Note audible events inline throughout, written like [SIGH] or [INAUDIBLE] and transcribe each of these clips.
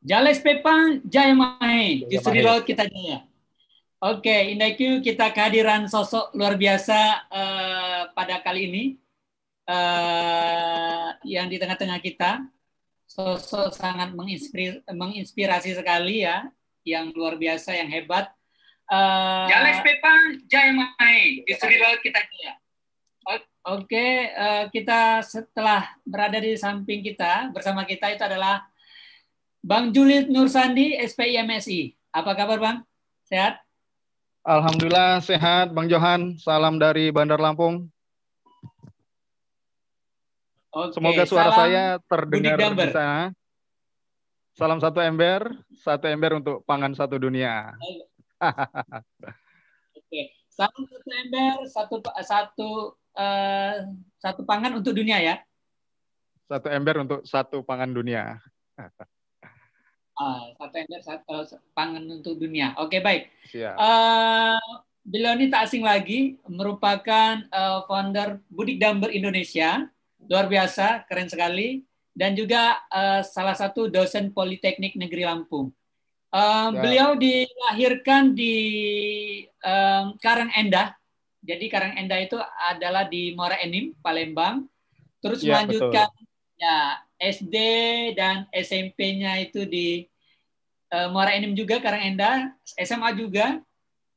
Jales Pepang, Jaya Mahe. Justru di laut kita jaya. Oke, okay, kita kehadiran sosok luar biasa uh, pada kali ini uh, yang di tengah-tengah kita sosok sangat menginspirasi, menginspirasi sekali ya, yang luar biasa, yang hebat. Uh, eh, Jales Pepang, Jaya Mahe. Justru di laut kita jaya. Oke, okay, uh, kita setelah berada di samping kita bersama kita itu adalah Bang Julid Nursandi, SPMSI, Apa kabar Bang? Sehat? Alhamdulillah sehat, Bang Johan. Salam dari Bandar Lampung. Oke, Semoga suara saya terdengar di sana. Salam satu ember, satu ember untuk pangan satu dunia. Oke, salam satu ember, satu satu uh, satu pangan untuk dunia ya. Satu ember untuk satu pangan dunia. Eh, satu ender eh, satu pangan untuk dunia. Oke okay, baik. Yeah. Uh, beliau ini tak asing lagi merupakan uh, founder Budik Damber Indonesia. Luar biasa, keren sekali. Dan juga uh, salah satu dosen Politeknik Negeri Lampung. Uh, Beliau dilahirkan di um, endah Jadi karang endah itu adalah di mora Enim, Palembang. Terus iya, ya, melanjutkan betul. ya SD dan SMP-nya itu di uh, Muara Enim juga Enda, SMA juga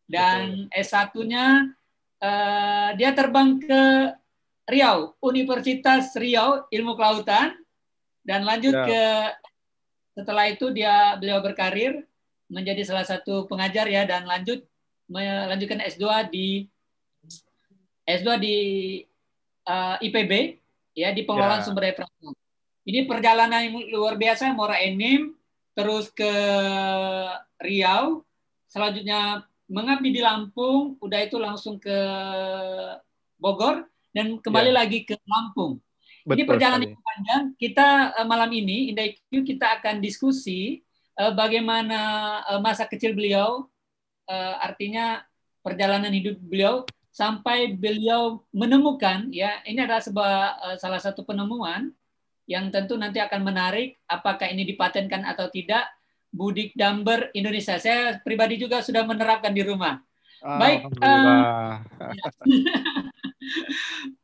dan S1-nya uh, eh, dia terbang ke Riau, Universitas Riau Ilmu Kelautan dan lanjut ya. ke setelah itu dia beliau berkarir menjadi salah satu pengajar ya dan lanjut melanjutkan S2 di S2 di uh, eh, IPB ya di pengelolaan ya. sumber daya perang. Ini perjalanan yang luar biasa Mora Enim terus ke Riau, selanjutnya mengabdi di Lampung, udah itu langsung ke Bogor dan kembali ya. lagi ke Lampung. Betul, ini perjalanan yang panjang. Kita uh, malam ini Indah IQ kita akan diskusi uh, bagaimana uh, masa kecil beliau, uh, artinya perjalanan hidup beliau sampai beliau menemukan ya ini adalah sebuah uh, salah satu penemuan yang tentu nanti akan menarik apakah ini dipatenkan atau tidak budik damber Indonesia. Saya pribadi juga sudah menerapkan di rumah. Ah, Baik. Uh, [LAUGHS]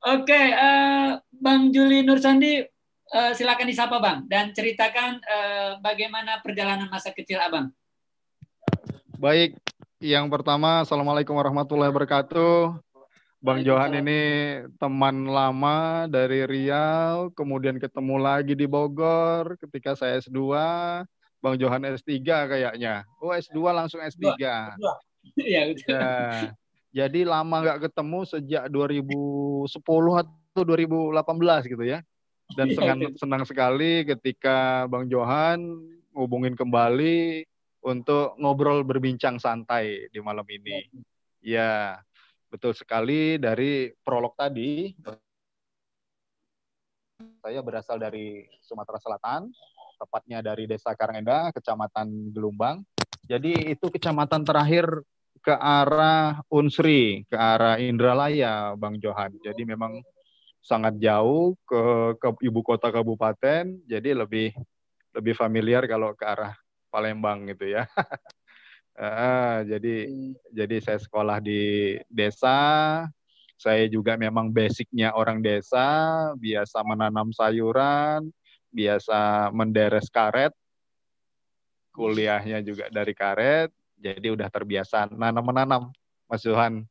Oke, okay, uh, eh, Bang Juli Nursandi, uh, silakan disapa Bang dan ceritakan uh, bagaimana perjalanan masa kecil Abang. Baik, yang pertama, Assalamualaikum warahmatullahi wabarakatuh. Bang iya, Johan ini teman lama dari Riau, kemudian ketemu lagi di Bogor ketika saya S2. Bang Johan S3 kayaknya. Oh, S2 langsung S3. Iya, Ya. [LAUGHS] Jadi lama nggak ketemu sejak 2010 atau 2018 gitu ya. Dan iya, senang, senang sekali ketika Bang Johan hubungin kembali untuk ngobrol berbincang santai di malam ini. Ya. Betul sekali dari prolog tadi. Saya berasal dari Sumatera Selatan, tepatnya dari Desa Karangenda, Kecamatan Gelumbang. Jadi itu kecamatan terakhir ke arah Unsri, ke arah Indralaya, Bang Johan. Jadi memang sangat jauh ke, ke ibu kota kabupaten, jadi lebih lebih familiar kalau ke arah Palembang gitu ya. [LAUGHS] Uh, jadi hmm. jadi saya sekolah di desa. Saya juga memang basicnya orang desa, biasa menanam sayuran, biasa menderes karet. Kuliahnya juga dari karet, jadi udah terbiasa nanam menanam, Mas Johan.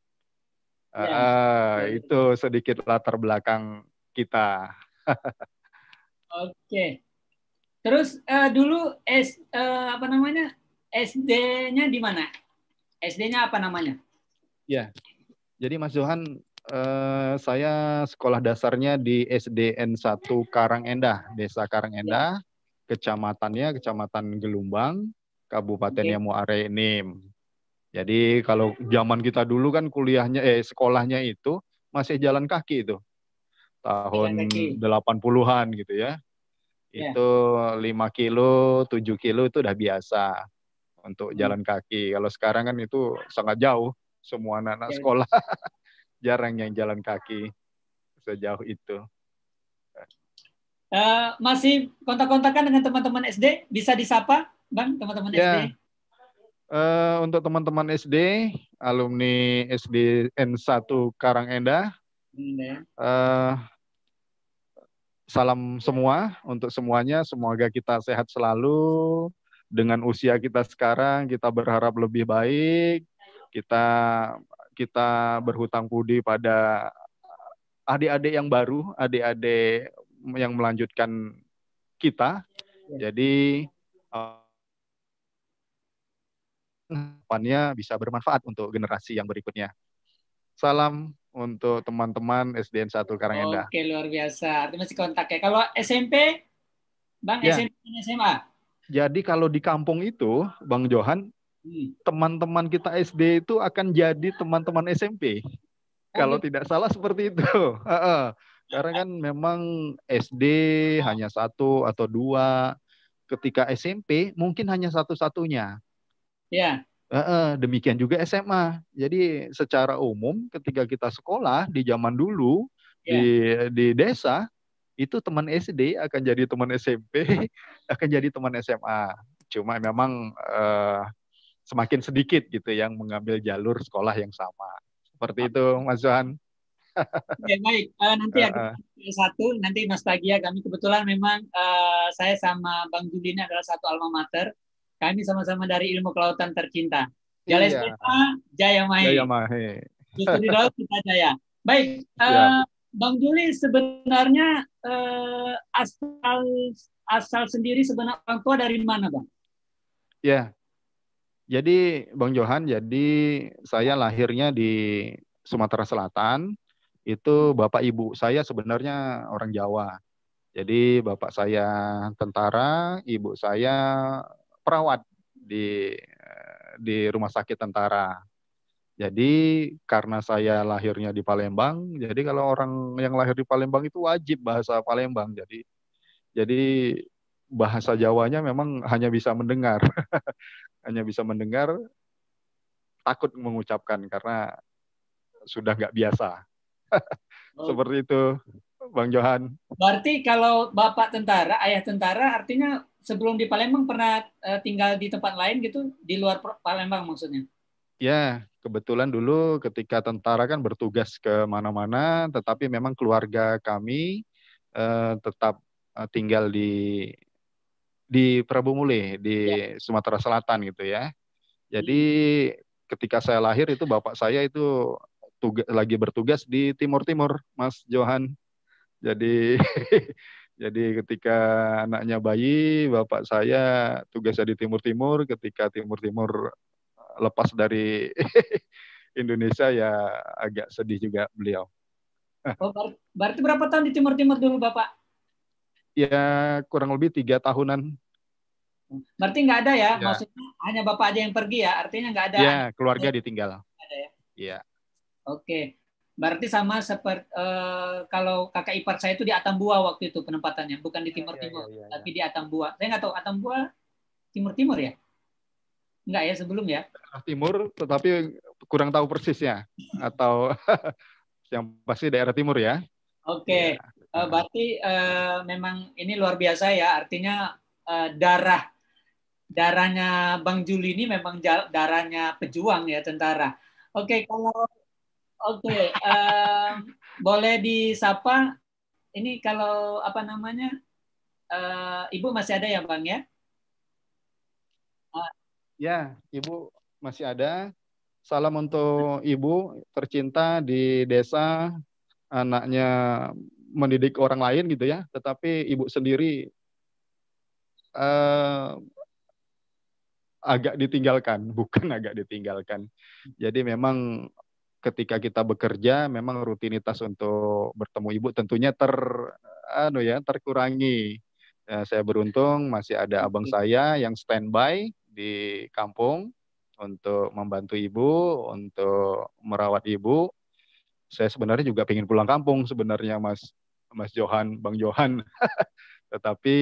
Uh, ya. itu sedikit latar belakang kita. [LAUGHS] Oke. Okay. Terus uh, dulu es uh, apa namanya? SD-nya di mana? SD-nya apa namanya? Ya, jadi Mas Johan, eh, saya sekolah dasarnya di SDN 1 Karang Endah, Desa Karang Endah, ya. kecamatannya Kecamatan Gelumbang, Kabupaten okay. Muare Enim. Jadi kalau zaman kita dulu kan kuliahnya eh sekolahnya itu masih jalan kaki itu. Tahun delapan 80-an gitu ya. ya. Itu 5 kilo, 7 kilo itu udah biasa untuk hmm. jalan kaki. Kalau sekarang kan itu sangat jauh semua anak-anak iya. sekolah [LAUGHS] jarang yang jalan kaki sejauh itu. Uh, masih kontak-kontakan dengan teman-teman SD? Bisa disapa, Bang, teman-teman ya. SD? Uh, eh, untuk teman-teman SD, alumni SD N1 Karangenda, hmm, ya. Endah. uh, salam semua untuk semuanya. Semoga kita sehat selalu, dengan usia kita sekarang kita berharap lebih baik, kita kita berhutang budi pada adik-adik yang baru, adik-adik yang melanjutkan kita. Ya. Jadi harapannya bisa bermanfaat untuk generasi yang berikutnya. Salam untuk teman-teman SDN 1 Karangenda. Oke, luar biasa. Artinya Masih kontak ya. Kalau SMP, Bang, ya. SMP SMA? Jadi kalau di kampung itu, Bang Johan, hmm. teman-teman kita SD itu akan jadi teman-teman SMP. Oh, kalau gitu. tidak salah seperti itu. [LAUGHS] Karena kan memang SD hanya satu atau dua. Ketika SMP mungkin hanya satu-satunya. Ya. Demikian juga SMA. Jadi secara umum ketika kita sekolah di zaman dulu ya. di di desa itu teman SD akan jadi teman SMP, [LAUGHS] akan jadi teman SMA. Cuma memang uh, semakin sedikit gitu yang mengambil jalur sekolah yang sama. Seperti itu, Mas Johan. Ya, [LAUGHS] baik, uh, nanti ada uh, satu, nanti mas nostalgia kami kebetulan memang uh, saya sama Bang ini adalah satu alma mater. Kami sama-sama dari ilmu kelautan tercinta. Jaya iya. Jaya Mahe. Jaya Mahe. Justru di laut kita jaya. Baik, uh, Bang Juli sebenarnya eh, asal asal sendiri sebenarnya orang tua dari mana, Bang? Ya. Jadi Bang Johan, jadi saya lahirnya di Sumatera Selatan. Itu bapak ibu saya sebenarnya orang Jawa. Jadi bapak saya tentara, ibu saya perawat di eh, di rumah sakit tentara. Jadi karena saya lahirnya di Palembang, jadi kalau orang yang lahir di Palembang itu wajib bahasa Palembang. Jadi jadi bahasa Jawanya memang hanya bisa mendengar. [LAUGHS] hanya bisa mendengar takut mengucapkan karena sudah nggak biasa. [LAUGHS] Seperti itu, Bang Johan. Berarti kalau bapak tentara, ayah tentara, artinya sebelum di Palembang pernah eh, tinggal di tempat lain gitu, di luar Palembang maksudnya? Ya, kebetulan dulu ketika tentara kan bertugas ke mana-mana, tetapi memang keluarga kami eh, tetap eh, tinggal di di Prabu Mule di ya. Sumatera Selatan gitu ya. Jadi hmm. ketika saya lahir itu bapak saya itu tugas, lagi bertugas di Timur Timur, Mas Johan. Jadi [LAUGHS] jadi ketika anaknya bayi, bapak saya tugasnya di Timur Timur, ketika Timur Timur lepas dari Indonesia ya agak sedih juga beliau. Oh, berarti berapa tahun di Timur Timur dulu Bapak? Ya kurang lebih tiga tahunan. Berarti nggak ada ya, ya, maksudnya hanya Bapak aja yang pergi ya, artinya nggak ada. Ya, keluarga ditinggal. Ada ya. Iya. Oke. Berarti sama seperti uh, kalau kakak ipar saya itu di Atambua waktu itu penempatannya, bukan di Timur Timur, ya, ya, ya, ya. tapi di Atambua. Saya nggak tahu Atambua Timur Timur ya? Enggak ya sebelum ya? Daerah timur, tetapi kurang tahu persisnya atau [LAUGHS] yang pasti daerah timur ya. Oke, okay. ya. Eh, berarti uh, memang ini luar biasa ya. Artinya uh, darah darahnya Bang Juli ini memang darahnya pejuang ya tentara. Oke, okay, kalau oke okay, uh, boleh disapa. Ini kalau apa namanya, uh, Ibu masih ada ya Bang ya? Ya, Ibu masih ada. Salam untuk Ibu tercinta di desa, anaknya mendidik orang lain gitu ya, tetapi Ibu sendiri eh, agak ditinggalkan, [LAUGHS] bukan agak ditinggalkan. Jadi memang ketika kita bekerja memang rutinitas untuk bertemu ibu tentunya ter anu ya terkurangi. Ya, saya beruntung masih ada abang saya yang standby di kampung untuk membantu ibu, untuk merawat ibu. Saya sebenarnya juga ingin pulang kampung sebenarnya Mas Mas Johan, Bang Johan. [LAUGHS] Tetapi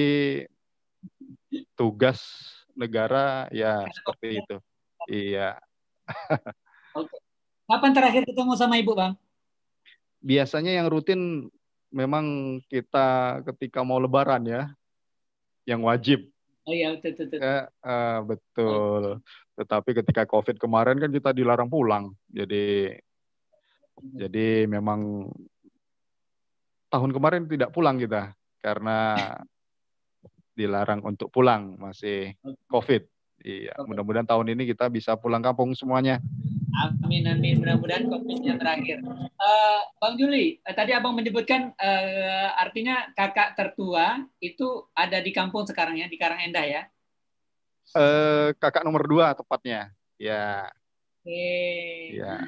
tugas negara ya seperti itu. Iya. [LAUGHS] Kapan terakhir ketemu sama Ibu, Bang? Biasanya yang rutin memang kita ketika mau lebaran ya, yang wajib Oh iya betul betul. Ya, uh, betul. Oh. Tetapi ketika COVID kemarin kan kita dilarang pulang. Jadi hmm. jadi memang tahun kemarin tidak pulang kita karena dilarang untuk pulang masih COVID. Iya, mudah-mudahan tahun ini kita bisa pulang kampung semuanya. Amin amin, mudah-mudahan covid yang terakhir. Uh, Bang Juli, uh, tadi Abang menyebutkan uh, artinya kakak tertua itu ada di kampung sekarang ya, di karang endah ya? Uh, kakak nomor dua tepatnya, ya. Oke. Okay. Ya.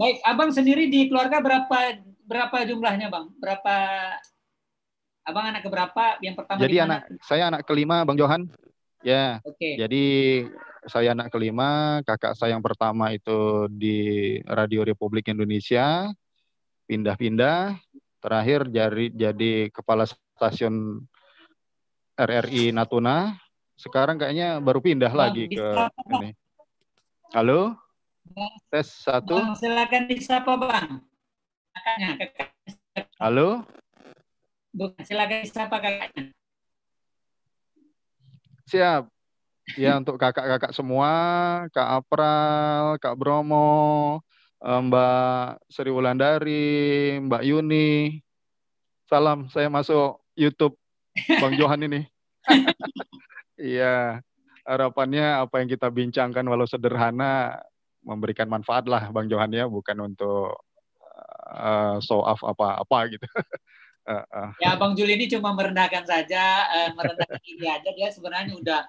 Baik, Abang sendiri di keluarga berapa berapa jumlahnya, Bang? Berapa Abang anak keberapa? Yang pertama Jadi anak saya anak kelima, Bang Johan. Ya. Okay. Jadi saya anak kelima, kakak saya yang pertama itu di Radio Republik Indonesia, pindah-pindah, terakhir jadi jadi kepala stasiun RRI Natuna. Sekarang kayaknya baru pindah lagi ke ini. Halo? Tes satu. Bang, silakan disapa Bang. kakaknya. Halo? Bukan, silakan disapa kakaknya. Siap. Ya [LAUGHS] untuk kakak-kakak semua, Kak April, Kak Bromo, eh, Mbak Sri Wulandari, Mbak Yuni. Salam, saya masuk YouTube Bang Johan ini. [LAUGHS] Iya. Harapannya apa yang kita bincangkan walau sederhana memberikan manfaat lah Bang Johan ya, bukan untuk uh, show off apa-apa gitu. [LAUGHS] uh, uh. Ya, Bang Juli ini cuma merendahkan saja, uh, merendahkan [LAUGHS] ini aja. Dia sebenarnya udah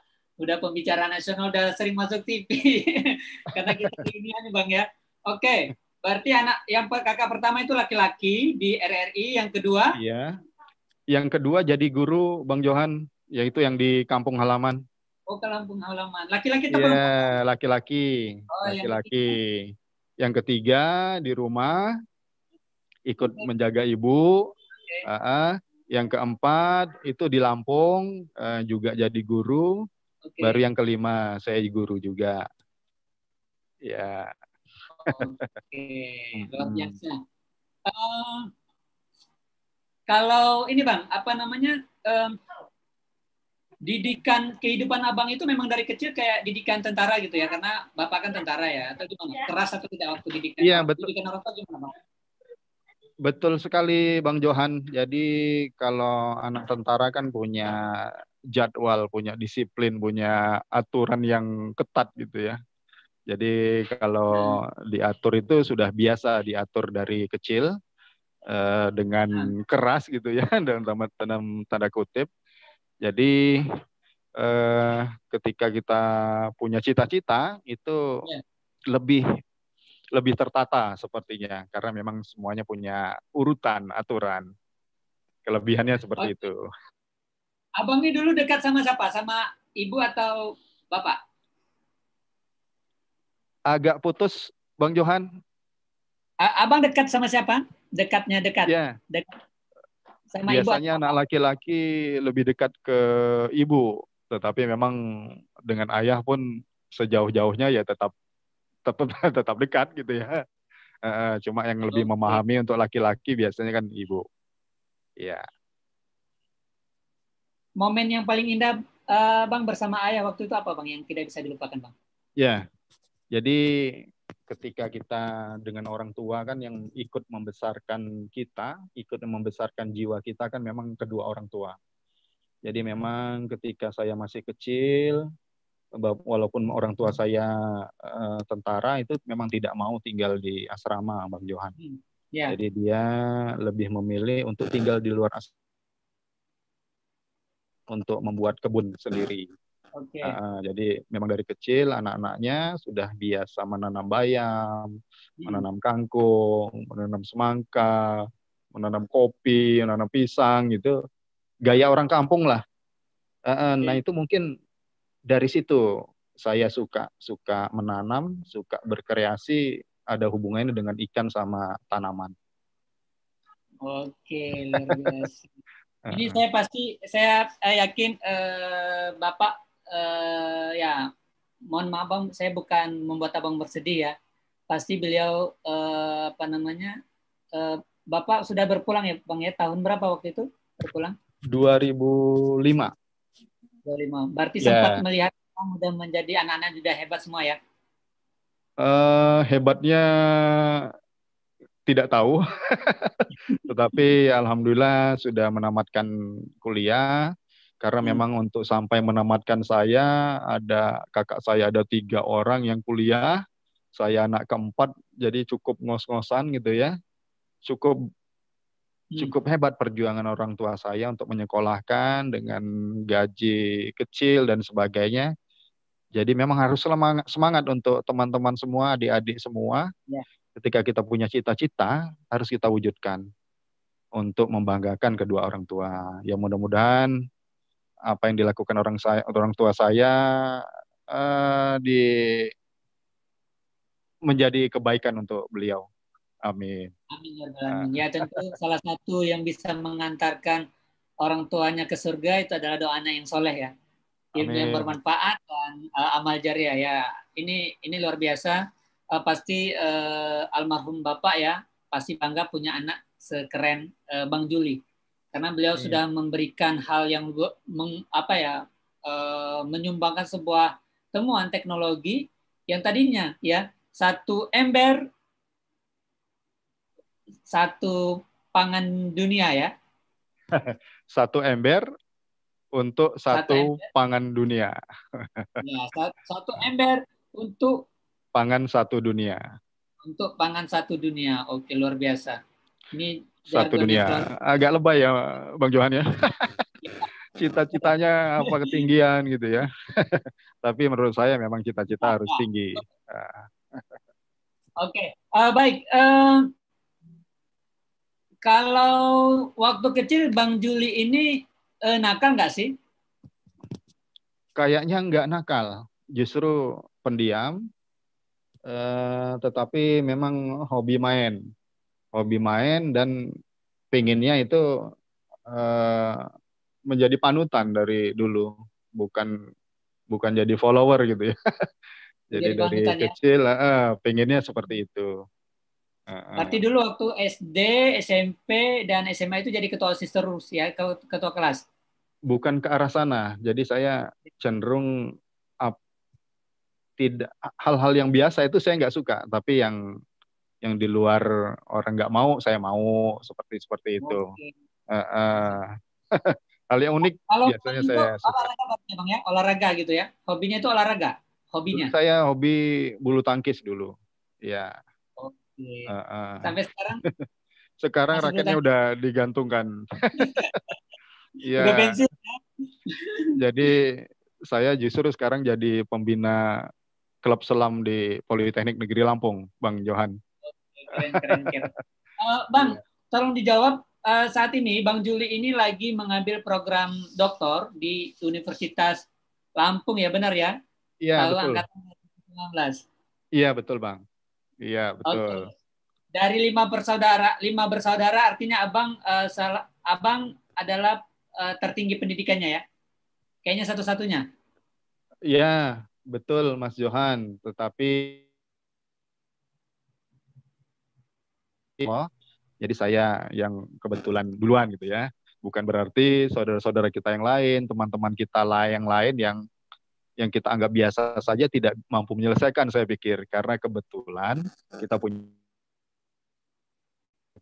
udah pembicara nasional, udah sering masuk TV. [LAUGHS] Karena kita ini aja, Bang ya. Oke, okay. berarti anak yang kakak pertama itu laki-laki di RRI, yang kedua? Iya. Yang kedua jadi guru Bang Johan, yaitu yang di kampung halaman. Oh, ke kampung halaman. Laki-laki atau yeah, iya, laki-laki. Oh, laki-laki. yang ketiga di rumah ikut menjaga ibu Okay. Uh, yang keempat itu di Lampung uh, juga jadi guru. Okay. Baru yang kelima saya guru juga. Ya. Oke, okay. [LAUGHS] luar biasa. Uh, kalau ini bang, apa namanya? Um, didikan kehidupan abang itu memang dari kecil kayak didikan tentara gitu ya karena bapak kan tentara ya atau gimana iya. keras atau tidak waktu didikan iya betul didikan orang tua gimana bang Betul sekali Bang Johan. Jadi kalau anak tentara kan punya jadwal, punya disiplin, punya aturan yang ketat gitu ya. Jadi kalau diatur itu sudah biasa diatur dari kecil eh, dengan keras gitu ya [LAUGHS] dalam tanda, tanda kutip. Jadi eh, ketika kita punya cita-cita itu ya. lebih lebih tertata sepertinya karena memang semuanya punya urutan aturan. Kelebihannya seperti itu. Abang ini dulu dekat sama siapa? Sama ibu atau bapak? Agak putus, Bang Johan. Abang dekat sama siapa? Dekatnya dekat. Yeah. dekat. Sama Biasanya ibu anak laki-laki lebih dekat ke ibu, tetapi memang dengan ayah pun sejauh-jauhnya ya tetap tetap [LAUGHS] tetap dekat gitu ya. Uh, cuma yang lebih memahami untuk laki-laki biasanya kan ibu. Ya. Yeah. Momen yang paling indah uh, Bang bersama ayah waktu itu apa Bang yang tidak bisa dilupakan Bang? Ya. Yeah. Jadi ketika kita dengan orang tua kan yang ikut membesarkan kita, ikut membesarkan jiwa kita kan memang kedua orang tua. Jadi memang ketika saya masih kecil, walaupun orang tua saya uh, tentara itu memang tidak mau tinggal di asrama Bang Johan. Hmm. Yeah. Jadi dia lebih memilih untuk tinggal di luar asrama untuk membuat kebun sendiri. Okay. Uh, eh, jadi memang dari kecil anak-anaknya sudah biasa menanam bayam, hmm. menanam kangkung, menanam semangka, menanam kopi, menanam pisang gitu. Gaya orang kampung lah. Uh, eh, okay. Nah itu mungkin dari situ saya suka suka menanam, suka berkreasi ada hubungannya dengan ikan sama tanaman. Oke, luar [LAUGHS] biasa. Ini saya pasti saya yakin eh, Bapak eh, ya mohon maaf Bang, saya bukan membuat Abang bersedih ya. Pasti beliau eh, apa namanya? Eh, Bapak sudah berpulang ya Bang ya tahun berapa waktu itu berpulang? 2005. 25. Berarti yeah. sempat melihat kamu menjadi anak-anak sudah hebat semua ya? Uh, hebatnya tidak tahu, [LAUGHS] tetapi alhamdulillah sudah menamatkan kuliah. Karena hmm. memang untuk sampai menamatkan saya ada kakak saya ada tiga orang yang kuliah, saya anak keempat, jadi cukup ngos-ngosan gitu ya. Cukup Hmm. cukup hebat perjuangan orang tua saya untuk menyekolahkan dengan gaji kecil dan sebagainya. Jadi memang harus semangat untuk teman-teman semua, adik-adik semua. Ya. Ketika kita punya cita-cita, harus kita wujudkan untuk membanggakan kedua orang tua. Ya mudah-mudahan apa yang dilakukan orang saya, orang tua saya uh, di menjadi kebaikan untuk beliau. Amin. Amin ya Amin. Nah. Ya tentu salah satu yang bisa mengantarkan orang tuanya ke surga itu adalah doa anak yang soleh ya. Ilmu yang bermanfaat dan uh, amal jariah ya. Ini ini luar biasa. Uh, pasti uh, almarhum bapak ya pasti bangga punya anak sekeren uh, Bang Juli karena beliau Amin. Iya. sudah memberikan hal yang meng, apa ya uh, menyumbangkan sebuah temuan teknologi yang tadinya ya satu ember satu pangan dunia ya. [LAUGHS] satu ember untuk satu, satu ember. pangan dunia. ya, satu ember untuk pangan satu dunia. Untuk pangan satu dunia. Oke, luar biasa. Ini satu dunia. Itu... Agak lebay ya, Bang Johan ya. [LAUGHS] cita-citanya apa ketinggian gitu ya. [LAUGHS] Tapi menurut saya memang cita-cita harus tinggi. Oke, okay. uh, eh, baik. Uh, kalau waktu kecil Bang Juli ini eh, nakal nggak sih? Kayaknya nggak nakal, justru pendiam. Eh, tetapi memang hobi main, hobi main dan pinginnya itu eh, menjadi panutan dari dulu, bukan bukan jadi follower gitu ya. [LAUGHS] jadi, jadi dari ya? kecil, ya? eh, pinginnya seperti itu. Arti dulu waktu SD, SMP, dan SMA itu jadi ketua OSIS terus ya, ketua kelas? Bukan ke arah sana. Jadi saya cenderung up, tidak hal-hal yang biasa itu saya nggak suka, tapi yang yang di luar orang nggak mau saya mau seperti seperti itu. Okay. Uh, uh. hal yang unik Kalau biasanya saya suka. olahraga bang ya, olahraga gitu ya. Hobinya itu olahraga, hobinya. saya hobi bulu tangkis dulu. Ya. Uh, uh. Sampai sekarang [LAUGHS] sekarang raketnya udah digantungkan. [LAUGHS] Iya. Ya? [LAUGHS] Jadi saya justru sekarang jadi pembina klub selam di Politeknik Negeri Lampung, Bang Johan. Keren, keren, keren. uh, Bang, iya. tolong dijawab uh, saat ini Bang Juli ini lagi mengambil program doktor di Universitas Lampung ya benar ya? Iya betul. Angkatan Iya betul Bang. Iya, betul. Okay. Dari lima bersaudara, lima bersaudara artinya abang uh, eh, salah, abang adalah uh, tertinggi pendidikannya ya? Kayaknya satu-satunya. Iya, betul Mas Johan. Tetapi oh, jadi saya yang kebetulan duluan gitu ya. Bukan berarti saudara-saudara kita yang lain, teman-teman kita lain yang lain yang yang kita anggap biasa saja tidak mampu menyelesaikan saya pikir karena kebetulan kita punya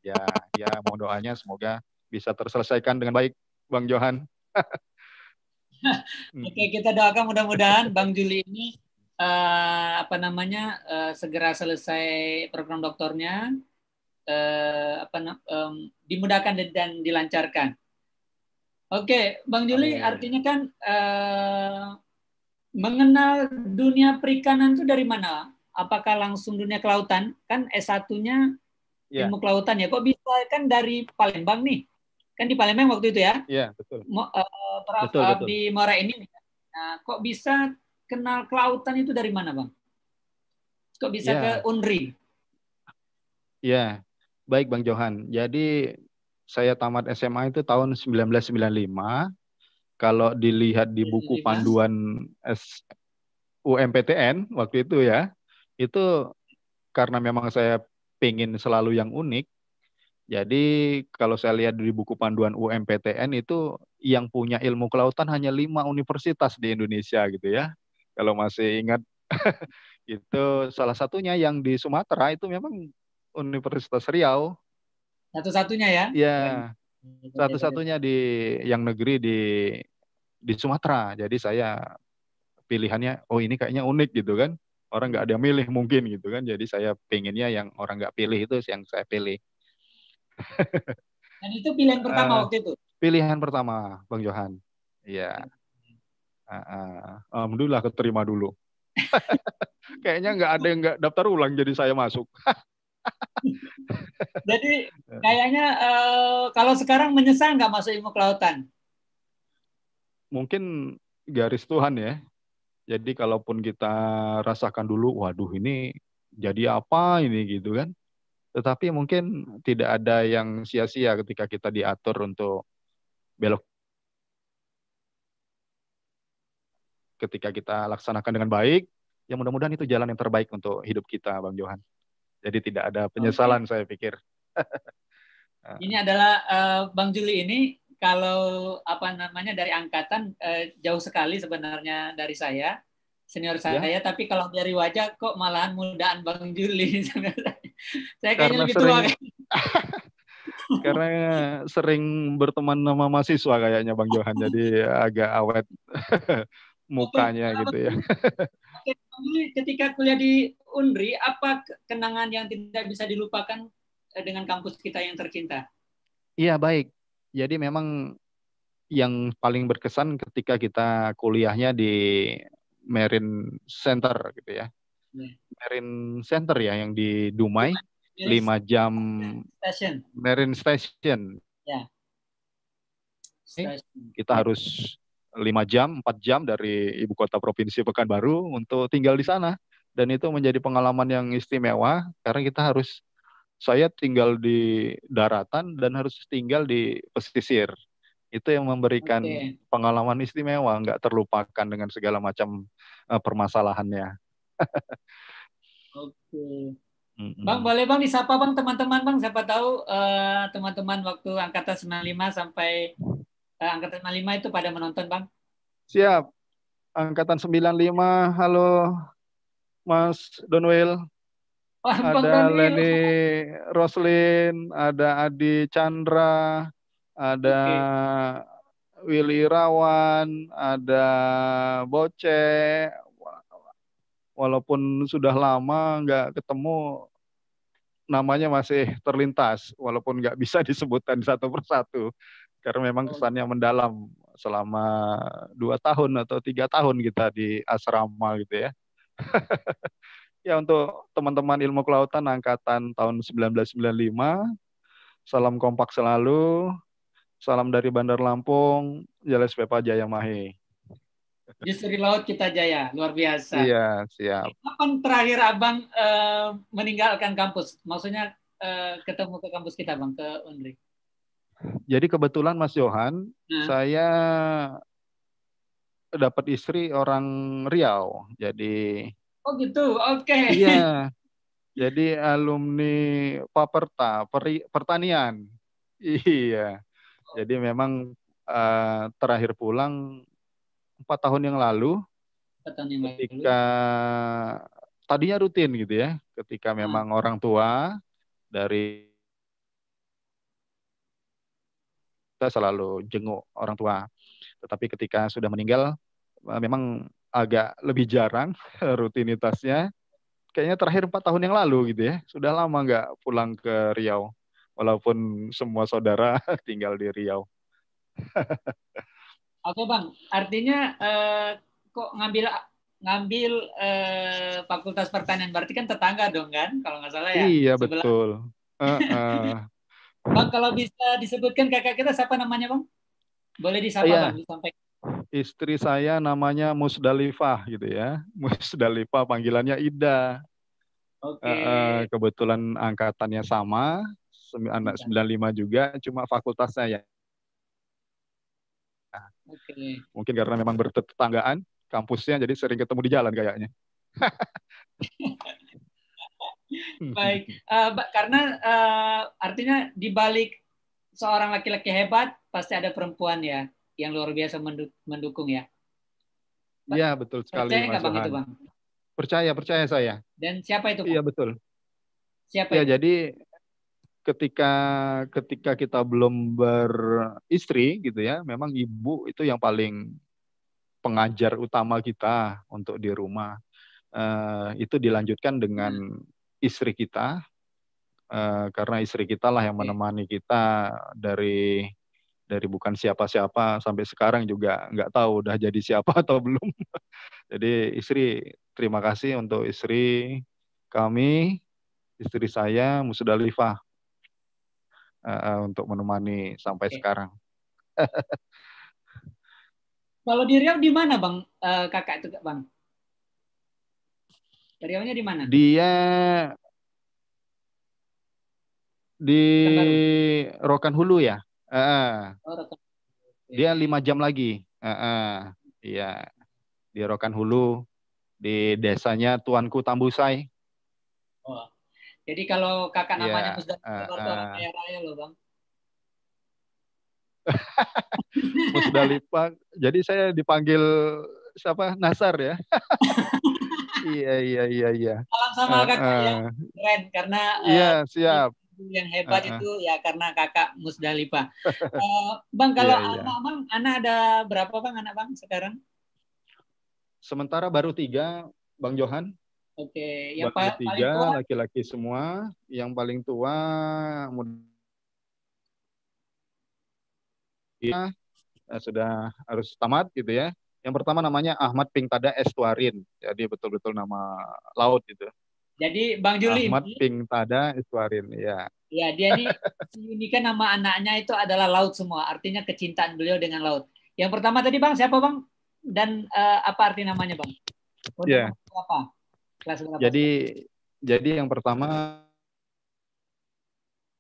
ya ya mohon doanya semoga bisa terselesaikan dengan baik Bang Johan. [LAUGHS] Hmm. Oke kita doakan mudah-mudahan Bang Juli ini uh, apa namanya uh, segera selesai program doktornya uh, apa um, dimudahkan dan dilancarkan. Oke Bang Juli Amin. artinya kan uh, mengenal dunia perikanan itu dari mana? Apakah langsung dunia kelautan? Kan S1-nya yeah. ilmu kelautan ya. Kok bisa kan dari Palembang nih? Kan di Palembang waktu itu ya? Iya, yeah, betul. Mo, uh, betul, betul. di Muara ini. Nah, kok bisa kenal kelautan itu dari mana, Bang? Kok bisa yeah. ke Unri? Ya, yeah. baik Bang Johan. Jadi saya tamat SMA itu tahun 1995 kalau dilihat di iya, buku iya, iya. panduan S UMPTN waktu itu ya, itu karena memang saya pingin selalu yang unik. Jadi kalau saya lihat di buku panduan UMPTN itu yang punya ilmu kelautan hanya lima universitas di Indonesia gitu ya. Kalau masih ingat [LAUGHS] itu salah satunya yang di Sumatera itu memang Universitas Riau. Satu-satunya ya? Iya. Satu-satunya di yang negeri di di Sumatera. Jadi saya pilihannya, oh ini kayaknya unik gitu kan. Orang nggak ada milih mungkin gitu kan. Jadi saya pengennya yang orang nggak pilih itu yang saya pilih. Dan itu pilihan pertama uh, waktu itu? Pilihan pertama, Bang Johan. Iya. Uh, uh, Alhamdulillah keterima dulu. [LAUGHS] kayaknya nggak ada yang nggak daftar ulang jadi saya masuk. [LAUGHS] jadi kayaknya uh, kalau sekarang menyesal nggak masuk ilmu kelautan? mungkin garis Tuhan ya. Jadi kalaupun kita rasakan dulu, waduh ini jadi apa ini gitu kan. Tetapi mungkin tidak ada yang sia-sia ketika kita diatur untuk belok ketika kita laksanakan dengan baik, ya mudah-mudahan itu jalan yang terbaik untuk hidup kita, Bang Johan. Jadi tidak ada penyesalan okay. saya pikir. [LAUGHS] ini adalah uh, Bang Juli ini kalau apa namanya dari angkatan eh, jauh sekali sebenarnya dari saya senior ya. saya ya. tapi kalau dari wajah kok malahan mudaan Bang Juli [LAUGHS] saya kayaknya Karena lebih tua sering... [LAUGHS] Karena sering berteman sama mahasiswa kayaknya Bang Johan jadi agak awet [LAUGHS] mukanya gitu ya. Ketika kuliah di Unri, apa kenangan yang tidak bisa dilupakan eh, dengan kampus kita yang tercinta? Iya baik jadi memang yang paling berkesan ketika kita kuliahnya di Marine Center gitu ya. Hmm. Marine Center ya yang di Dumai, lima jam Station. Marine Station. Ya. Station. Kita harus lima jam, empat jam dari ibu kota provinsi Pekanbaru untuk tinggal di sana. Dan itu menjadi pengalaman yang istimewa karena kita harus saya tinggal di daratan dan harus tinggal di pesisir itu yang memberikan okay. pengalaman istimewa nggak terlupakan dengan segala macam uh, permasalahannya [LAUGHS] oke okay. bang boleh bang disapa bang teman-teman bang siapa tahu teman eh, teman-teman waktu angkatan 95 sampai uh, angkatan 95 itu pada menonton bang siap angkatan 95 halo Mas Donwell ada Leni Roslin, ada Adi Chandra, ada okay. Willy Rawan, ada Boce. Walaupun sudah lama nggak ketemu, namanya masih terlintas, walaupun nggak bisa [LAUGHS] disebutkan satu persatu, karena memang kesannya mendalam selama dua tahun atau tiga tahun kita di asrama gitu ya. [LAUGHS] ya untuk teman-teman ilmu kelautan angkatan tahun 1995, salam kompak selalu, salam dari Bandar Lampung, Jales Pepa Jaya Mahi Justru laut kita jaya, luar biasa. Iya, siap. Kapan terakhir abang uh, meninggalkan kampus? Maksudnya uh, ketemu ke kampus kita, bang, ke Undri Jadi kebetulan Mas Johan, nah. saya dapat istri orang Riau. Jadi Oh gitu, oke. Okay. Iya. [LAUGHS] Jadi alumni Paperta, peri, pertanian. Iya. Jadi memang uh, terakhir pulang empat tahun yang lalu. Empat ketika lalu. tadinya rutin gitu ya, ketika ah. memang orang tua dari kita selalu jenguk orang tua. Tetapi ketika sudah meninggal, eh, memang agak lebih jarang [LAUGHS] rutinitasnya. Kayaknya terakhir empat tahun yang lalu gitu ya. Sudah lama nggak pulang ke Riau, walaupun semua saudara [LAUGHS] tinggal di Riau. [LAUGHS] Oke bang, artinya eh, kok ngambil ngambil eh, fakultas pertanian berarti kan tetangga dong kan, kalau nggak salah ya. Iya sebelah. betul. Uh, uh. bang kalau bisa disebutkan kakak kita siapa namanya bang? Boleh disapa oh, iya. bang, disampaikan istri saya namanya Musdalifah gitu ya. [LAUGHS] Musdalifah panggilannya Ida. Okay. Uh, kebetulan angkatannya sama, iya. anak 95 juga, cuma fakultasnya ya. Okay. Mungkin karena memang bertetanggaan kampusnya, jadi sering ketemu di jalan kayaknya. [LAUGHS] Baik, uh, karena uh, artinya di balik seorang laki-laki hebat pasti ada perempuan ya yang luar biasa mendukung ya. Iya betul sekali. Percaya nggak bang itu bang? Percaya percaya saya. Dan siapa itu? Iya betul. Siapa? Iya jadi ketika ketika kita belum beristri gitu ya, memang ibu itu yang paling pengajar utama kita untuk di rumah. Uh, itu dilanjutkan dengan istri kita uh, karena istri kita lah yang menemani kita dari dari bukan siapa-siapa sampai sekarang juga nggak tahu udah jadi siapa [LAUGHS] atau belum. Jadi istri terima kasih untuk istri kami, istri saya Musdalifah eh, uh, untuk menemani sampai Oke. sekarang. [LAUGHS] Kalau di Riau di mana bang uh, kakak itu bang? Riaunya di mana? Dia di Rokan Hulu ya. Uh, uh. Dia lima jam lagi. Uh, uh. Iya. Di Rokan Hulu, di desanya Tuanku Tambusai. Oh. Jadi kalau kakak iya. namanya yeah. Musdalifah, uh, uh. kaya raya loh bang. [LAUGHS] Jadi saya dipanggil siapa? Nasar ya. [LAUGHS] iya iya iya iya. Salam sama uh, kakak uh, ya. Keren karena. Iya yeah, uh, siap yang hebat uh-huh. itu ya karena kakak Musdalipa. uh, [LAUGHS] eh, bang kalau yeah, iya. anak bang, anak ada berapa bang anak bang sekarang? Sementara baru tiga, Bang Johan. Oke, okay. yang pa- tiga tua... laki-laki semua. Yang paling tua ya, sudah harus tamat gitu ya. Yang pertama namanya Ahmad Pingtada Estuarin. Jadi betul-betul nama laut gitu. Jadi Bang Juli Ahmad ini, Ping Tada Iswarin, ya. Ya, dia ini unikan nama anaknya itu adalah laut semua. Artinya kecintaan beliau dengan laut. Yang pertama tadi Bang, siapa Bang? Dan uh, apa arti namanya Bang? Iya. yeah. apa? Kelas berapa? Jadi jadi yang pertama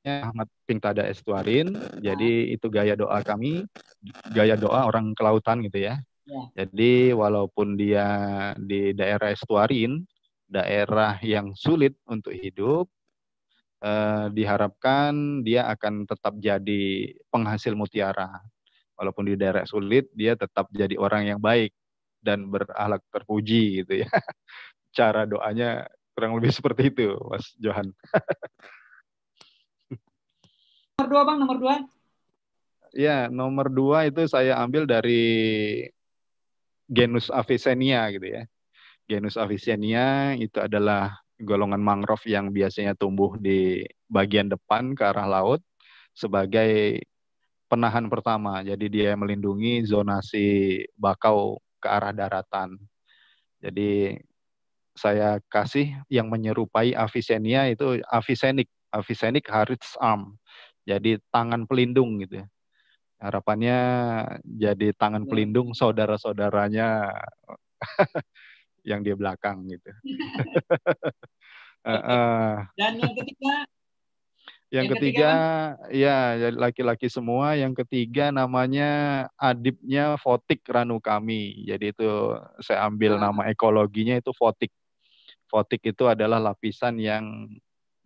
ya, Ahmad Pingtada Estuarin. Jadi itu gaya doa kami, gaya doa orang kelautan gitu ya. ya. Jadi walaupun dia di daerah Estuarin, daerah yang sulit untuk hidup eh, diharapkan dia akan tetap jadi penghasil mutiara. Walaupun di daerah sulit, dia tetap jadi orang yang baik dan berahlak terpuji gitu ya. [LAUGHS] Cara doanya kurang lebih seperti itu, Mas Johan. [LAUGHS] nomor dua, Bang, nomor dua. Ya, nomor dua itu saya ambil dari genus Avicennia gitu ya genus Avicennia itu adalah golongan mangrove yang biasanya tumbuh di bagian depan ke arah laut sebagai penahan pertama. Jadi dia melindungi zonasi bakau ke arah daratan. Jadi saya kasih yang menyerupai Avicennia itu Avicennic, Avicennic Harris Arm. Jadi tangan pelindung gitu ya. Harapannya jadi tangan hmm. pelindung saudara-saudaranya [LAUGHS] yang dia belakang gitu. uh, [LAUGHS] uh. Dan yang ketiga yang, yang ketiga, ketiga ya, ya laki-laki semua. Yang ketiga namanya adibnya Fotik Ranu kami. Jadi itu saya ambil nah. nama ekologinya itu Fotik. Fotik itu adalah lapisan yang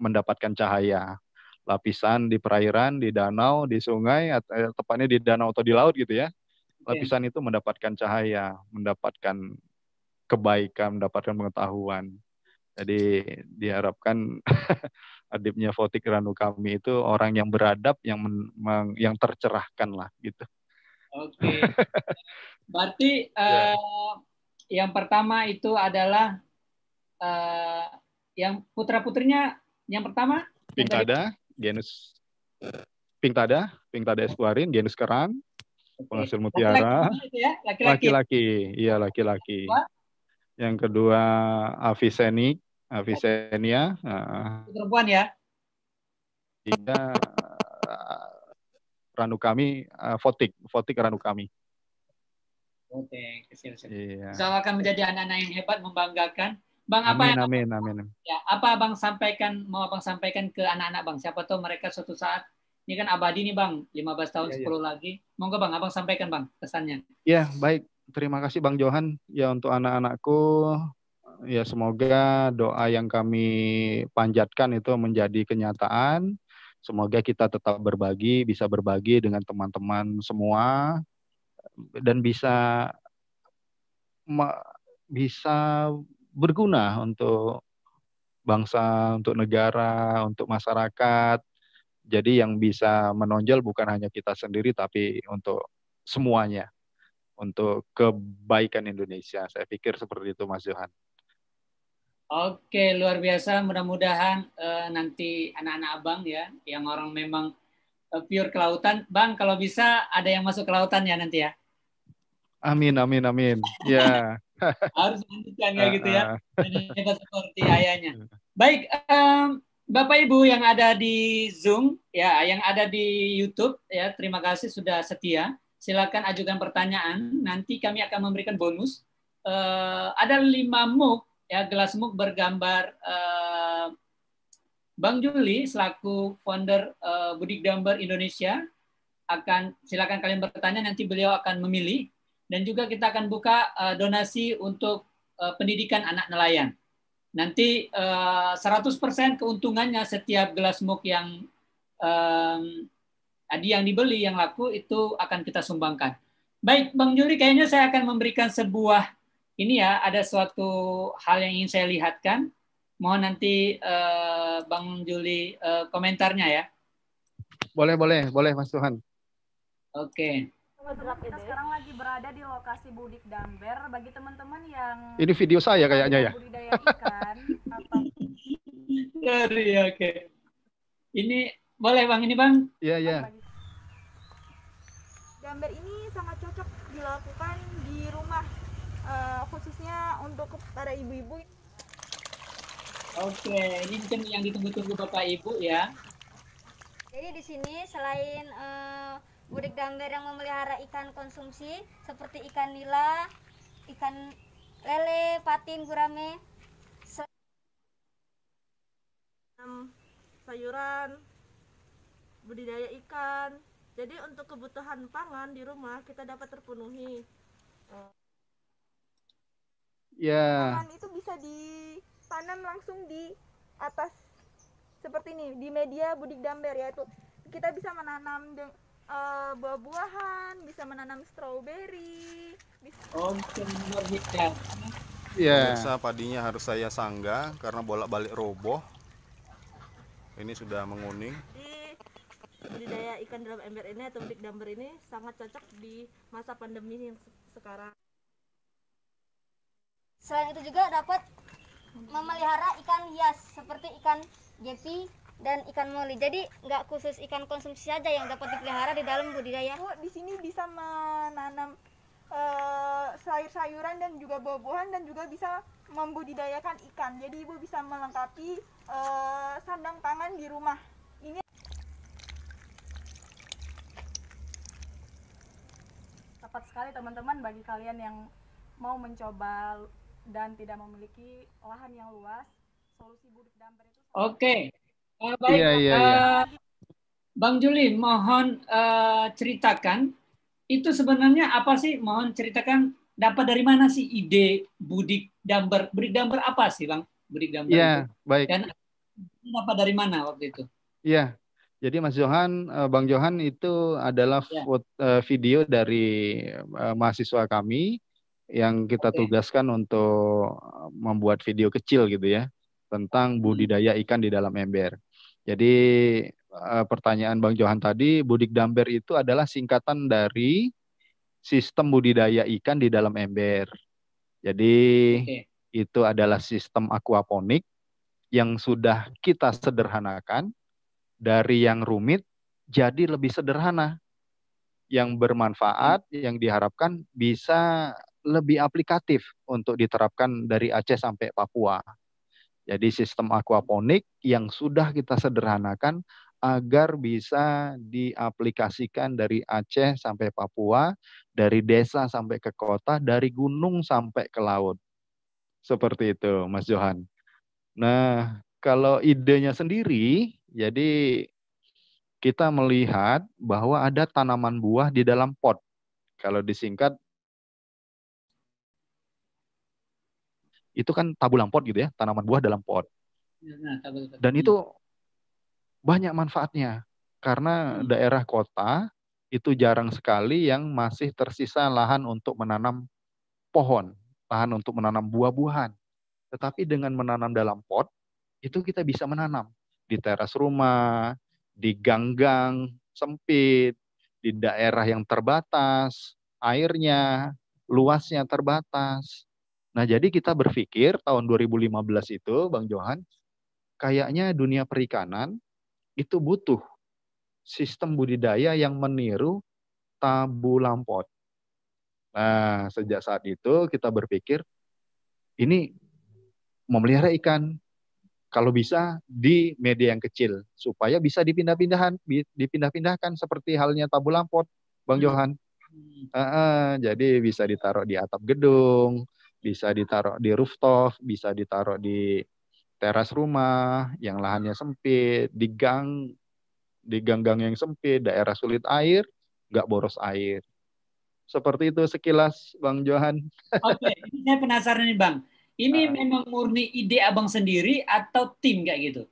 mendapatkan cahaya. Lapisan di perairan, di danau, di sungai, eh, tepatnya di danau atau di laut gitu ya. Lapisan okay. itu mendapatkan cahaya, mendapatkan kebaikan, mendapatkan pengetahuan. Jadi diharapkan [LAUGHS] adibnya Fotik Ranu kami itu orang yang beradab, yang men, yang tercerahkan lah gitu. Oke. Okay. [LAUGHS] Berarti yeah. Ya. yang pertama itu adalah uh, yang putra putrinya yang pertama Pingtada, genus Pingtada, Pingtada Esquarin, genus kerang okay. penghasil mutiara. Laki-laki, ya? laki-laki. Iya, laki-laki yang kedua Avicenni, Avicenia. Eh, Perempuan ya. Iya. Eh, Ranu kami eh, Fotik, Fotik Ranu kami. oke kesini iya. Insya Iya. akan menjadi anak-anak yang hebat, membanggakan. Bang amin, apa yang amin, amin. Ya, apa abang sampaikan mau abang sampaikan ke anak-anak bang? Siapa tahu mereka suatu saat ini kan abadi nih bang, 15 tahun ya, 10 ya. lagi. Monggo bang, abang sampaikan bang pesannya. Iya baik terima kasih Bang Johan ya untuk anak-anakku ya semoga doa yang kami panjatkan itu menjadi kenyataan. Semoga kita tetap berbagi, bisa berbagi dengan teman-teman semua dan bisa bisa berguna untuk bangsa, untuk negara, untuk masyarakat. Jadi yang bisa menonjol bukan hanya kita sendiri tapi untuk semuanya untuk kebaikan Indonesia. Saya pikir seperti itu, Mas Johan. Oke, luar biasa. Mudah-mudahan uh, nanti anak-anak abang ya, yang orang memang uh, pure kelautan, bang kalau bisa ada yang masuk kelautan ya nanti ya. Amin, amin, amin. Ya. [LAUGHS] Harus lanjutkan ya gitu ya. Kita [LAUGHS] seperti ayahnya. Baik, um, Bapak Ibu yang ada di Zoom ya, yang ada di YouTube ya, terima kasih sudah setia silakan ajukan pertanyaan. Nanti kami akan memberikan bonus. Uh, ada lima mug, ya gelas mug bergambar uh, Bang Juli selaku founder uh, Budik Gambar Indonesia akan silakan kalian bertanya nanti beliau akan memilih dan juga kita akan buka uh, donasi untuk uh, pendidikan anak nelayan. Nanti uh, 100% keuntungannya setiap gelas mug yang Tadi yang dibeli, yang laku itu akan kita sumbangkan. Baik, Bang Juli, kayaknya saya akan memberikan sebuah ini ya, ada suatu hal yang ingin saya lihatkan. Mohon nanti eh, Bang Juli eh, komentarnya ya. Boleh, boleh, boleh Mas Tuhan. Oke. Okay. kita sekarang lagi berada di lokasi Budik Damber. Bagi teman-teman yang ini video saya kayaknya ya. Budidaya ikan. atau... [LAUGHS] oke. Okay. Ini boleh Bang, ini Bang. Iya, iya. Gambar ini sangat cocok dilakukan di rumah, uh, khususnya untuk para ibu-ibu. Oke, ini mungkin yang ditunggu-tunggu Bapak Ibu ya. Jadi di sini selain uh, eh, budik gambar yang memelihara ikan konsumsi seperti ikan nila, ikan lele, patin, gurame, sayuran, budidaya ikan. Jadi untuk kebutuhan pangan di rumah kita dapat terpenuhi. Ya. Pangan itu bisa ditanam langsung di atas seperti ini di media budik damber yaitu kita bisa menanam uh, buah-buahan, bisa menanam stroberi, bisa Oh, ya. Yeah. padinya harus saya sangga karena bolak-balik roboh. Ini sudah menguning budidaya ikan dalam ember ini atau big dumper ini sangat cocok di masa pandemi yang sekarang. Selain itu juga dapat memelihara ikan hias seperti ikan jepi dan ikan moli. Jadi nggak khusus ikan konsumsi saja yang dapat dipelihara di dalam budidaya. Bu, di sini bisa menanam e, sayur-sayuran dan juga buah-buahan dan juga bisa membudidayakan ikan. Jadi ibu bisa melengkapi e, sandang pangan di rumah. tepat sekali teman-teman bagi kalian yang mau mencoba dan tidak memiliki lahan yang luas, solusi budik damper itu. Oke, okay. uh, eh, baik. Yeah, iya, iya, yeah, yeah. Bang Juli, mohon uh, ceritakan itu sebenarnya apa sih? Mohon ceritakan dapat dari mana sih ide budik damper? Budik damper apa sih, Bang? Budik damper. yeah, baik. Dan dapat dari mana waktu itu? Iya. Yeah. Jadi Mas Johan, eh, Bang Johan itu adalah ya. Eh, video dari eh, mahasiswa kami yang kita okay. tugaskan untuk membuat video kecil gitu ya tentang hmm. budidaya ikan di dalam ember. Jadi pertanyaan Bang Johan tadi, budik damber itu adalah singkatan dari sistem budidaya ikan di dalam ember. Jadi okay. itu adalah sistem akuaponik yang sudah kita sederhanakan dari yang rumit jadi lebih sederhana yang bermanfaat yang diharapkan bisa lebih aplikatif untuk diterapkan dari Aceh sampai Papua. Jadi sistem aquaponik yang sudah kita sederhanakan agar bisa diaplikasikan dari Aceh sampai Papua, dari desa sampai ke kota, dari gunung sampai ke laut. Seperti itu, Mas Johan. Nah, kalau idenya sendiri jadi kita melihat bahwa ada tanaman buah di dalam pot. Kalau disingkat itu kan tabulang pot gitu ya, tanaman buah dalam iya, nah, pot. Dan itu banyak manfaatnya karena daerah kota itu jarang sekali yang masih tersisa lahan untuk menanam pohon, lahan untuk menanam buah-buahan. Tetapi dengan menanam dalam pot itu kita bisa menanam di teras rumah, di gang-gang sempit, di daerah yang terbatas, airnya, luasnya terbatas. Nah, jadi kita berpikir tahun 2015 itu, Bang Johan, kayaknya dunia perikanan itu butuh sistem budidaya yang meniru tabu lampot. Nah, sejak saat itu kita berpikir, ini memelihara ikan kalau bisa di media yang kecil supaya bisa dipindah-pindahan dipindah-pindahkan seperti halnya tabu lampot Bang hmm. Johan uh, uh, jadi bisa ditaruh di atap gedung bisa ditaruh di rooftop bisa ditaruh di teras rumah yang lahannya sempit di gang di gang-gang yang sempit daerah sulit air nggak boros air seperti itu sekilas Bang Johan oke okay. ini penasaran nih Bang ini uh, memang murni ide abang sendiri atau tim kayak gitu?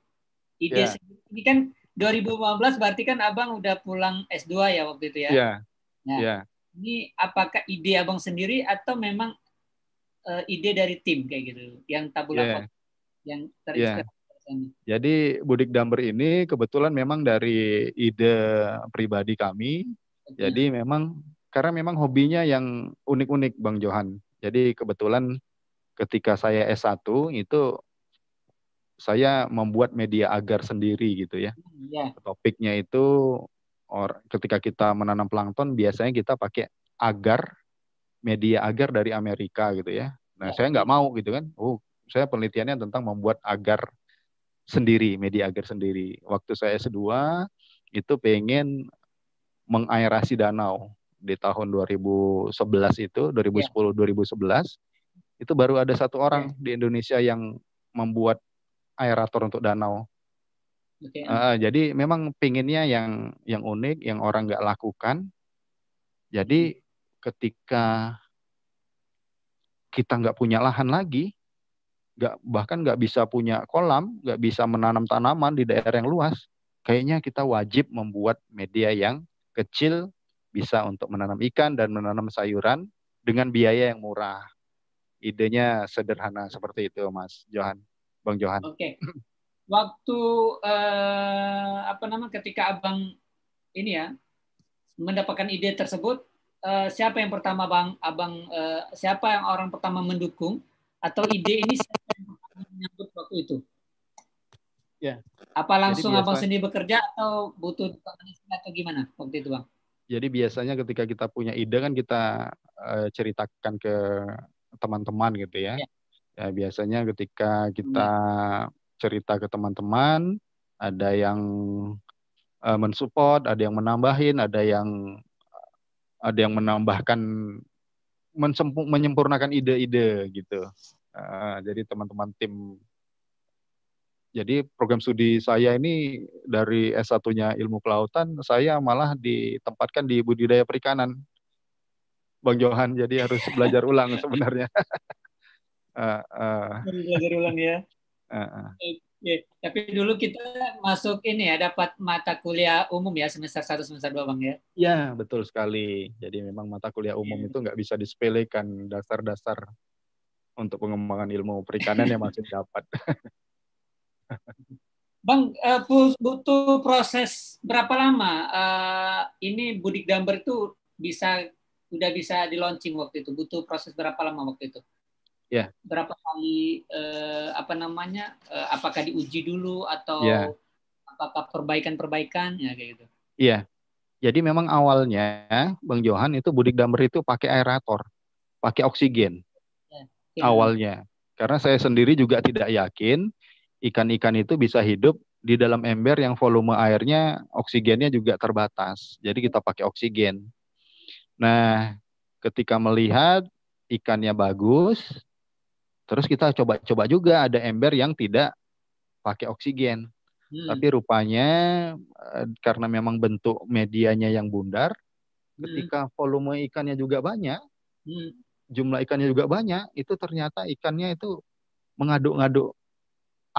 Ide yeah. sendiri. Ini kan 2015 berarti kan abang udah pulang S2 ya waktu itu ya? Iya. Yeah. Nah, yeah. ini apakah ide abang sendiri atau memang uh, ide dari tim kayak gitu? Yang tabula yeah. yang ya. terinspirasi. Yeah. Jadi Budik Damber ini kebetulan memang dari ide pribadi kami. Jadi memang karena memang hobinya yang unik-unik Bang Johan. Jadi kebetulan ketika saya S1 itu saya membuat media agar sendiri gitu ya. Hmm, yeah. Topiknya itu or, ketika kita menanam plankton biasanya kita pakai agar media agar dari Amerika gitu ya. Nah, yeah. saya nggak mau gitu kan. Oh, saya penelitiannya tentang membuat agar sendiri, media agar sendiri. Waktu saya S2 itu pengen mengairasi danau di tahun 2011 itu, 2010 yeah. 2011 itu baru ada satu orang okay. di Indonesia yang membuat aerator untuk danau. Okay. Uh, jadi memang pinginnya yang yang unik, yang orang nggak lakukan. Jadi hmm. ketika kita nggak punya lahan lagi, nggak bahkan nggak bisa punya kolam, nggak bisa menanam tanaman di daerah yang luas, kayaknya kita wajib membuat media yang kecil bisa untuk menanam ikan dan menanam sayuran dengan biaya yang murah idenya sederhana seperti itu Mas Johan Bang Johan oke okay. waktu eh, apa nama ketika abang ini ya mendapatkan ide tersebut eh, siapa yang pertama bang abang eh, siapa yang orang pertama mendukung atau ide ini siapa yang pertama menyambut waktu itu ya apa langsung abang sendiri bekerja atau butuh atau gimana waktu itu bang jadi biasanya ketika kita punya ide kan kita eh, ceritakan ke teman-teman gitu ya. Iya. ya. biasanya ketika kita hmm. cerita ke teman-teman, ada yang uh, mensupport, ada yang menambahin, ada yang ada yang menambahkan menyempurnakan ide-ide gitu. Uh, jadi teman-teman tim jadi program studi saya ini dari S1-nya ilmu kelautan, saya malah ditempatkan di budidaya perikanan. Bang Johan jadi harus belajar ulang [LAUGHS] sebenarnya. uh, [LAUGHS] uh. Belajar ulang ya. Uh, ah, uh. Okay. Tapi dulu kita masuk ini ya dapat mata kuliah umum ya semester 1 semester 2 Bang ya. Iya, betul sekali. Jadi memang mata kuliah umum yeah. itu nggak bisa disepelekan dasar-dasar untuk pengembangan ilmu perikanan yang masih dapat. [LAUGHS] Bang, uh, butuh proses berapa lama uh, ini budik gambar itu bisa udah bisa di launching waktu itu? Butuh proses berapa lama waktu itu? Ya. Yeah. Berapa kali uh, apa namanya? uh, apakah diuji dulu atau yeah. apakah perbaikan-perbaikan ya kayak gitu? Iya. Yeah. Jadi memang awalnya Bang Johan itu budik damper itu pakai aerator, pakai oksigen. yeah. Ya, yeah. Awalnya. Karena saya sendiri juga tidak yakin ikan-ikan itu bisa hidup di dalam ember yang volume airnya oksigennya juga terbatas. Jadi kita pakai oksigen. Nah, ketika melihat ikannya bagus, terus kita coba-coba juga ada ember yang tidak pakai oksigen. Hmm. Tapi rupanya eh, karena memang bentuk medianya yang bundar, hmm. ketika volume ikannya juga banyak, hmm. jumlah ikannya juga banyak, itu ternyata ikannya itu mengaduk-ngaduk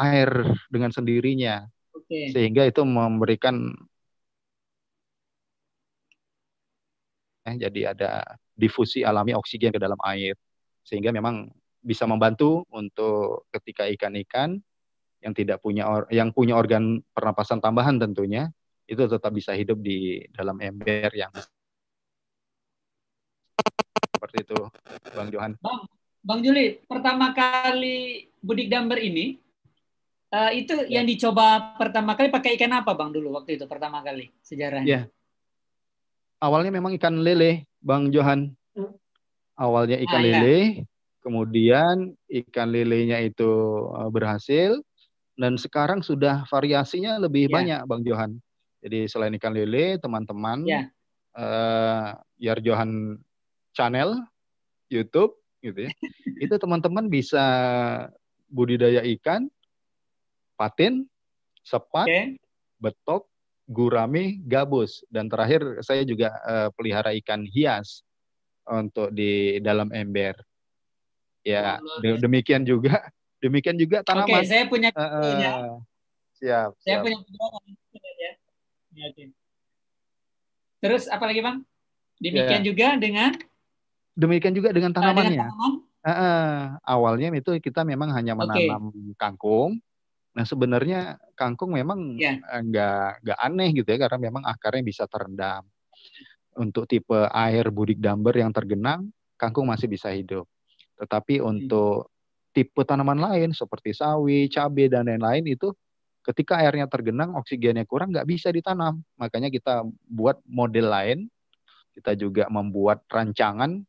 air dengan sendirinya. Okay. Sehingga itu memberikan Ya. jadi ada difusi alami oksigen ke dalam air sehingga memang bisa membantu untuk ketika ikan-ikan yang tidak punya or, yang punya organ pernapasan tambahan tentunya itu tetap bisa hidup di dalam ember yang seperti itu Bang Johan. Bang, Bang Juli, pertama kali budik damber ini uh, itu ya. yang dicoba pertama kali pakai ikan apa Bang dulu waktu itu pertama kali sejarahnya? Ya awalnya memang ikan lele, Bang Johan. Hmm. Awalnya ikan ah, iya. lele, ya. kemudian ikan lelenya itu eh, berhasil dan sekarang sudah variasinya lebih ya. banyak, Bang Johan. Jadi selain ikan lele, teman-teman ya. Uh, Yar Johan channel YouTube gitu ya. [LAUGHS] itu teman-teman bisa budidaya ikan, patin, sepat, okay. betok, gurame, gabus, dan terakhir saya juga uh, pelihara ikan hias untuk di dalam ember. Ya, de demikian juga, [LAUGHS] demikian juga tanaman. Oke, saya punya uh, eh, punya. Eh, siap. Saya siap. punya ya, ya. Ya, Terus apa lagi, Bang? Demikian yeah. juga dengan demikian juga dengan ah, tanamannya. Dengan tanaman? uh, uh, awalnya itu kita memang hanya menanam okay. kangkung, Nah sebenarnya kangkung memang yeah. Iya. nggak aneh gitu ya karena memang akarnya bisa terendam. Untuk tipe air budik damber yang tergenang, kangkung masih bisa hidup. Tetapi hmm. untuk tipe tanaman lain seperti sawi, cabai dan lain-lain itu ketika airnya tergenang, oksigennya kurang nggak bisa ditanam. Makanya kita buat model lain, kita juga membuat rancangan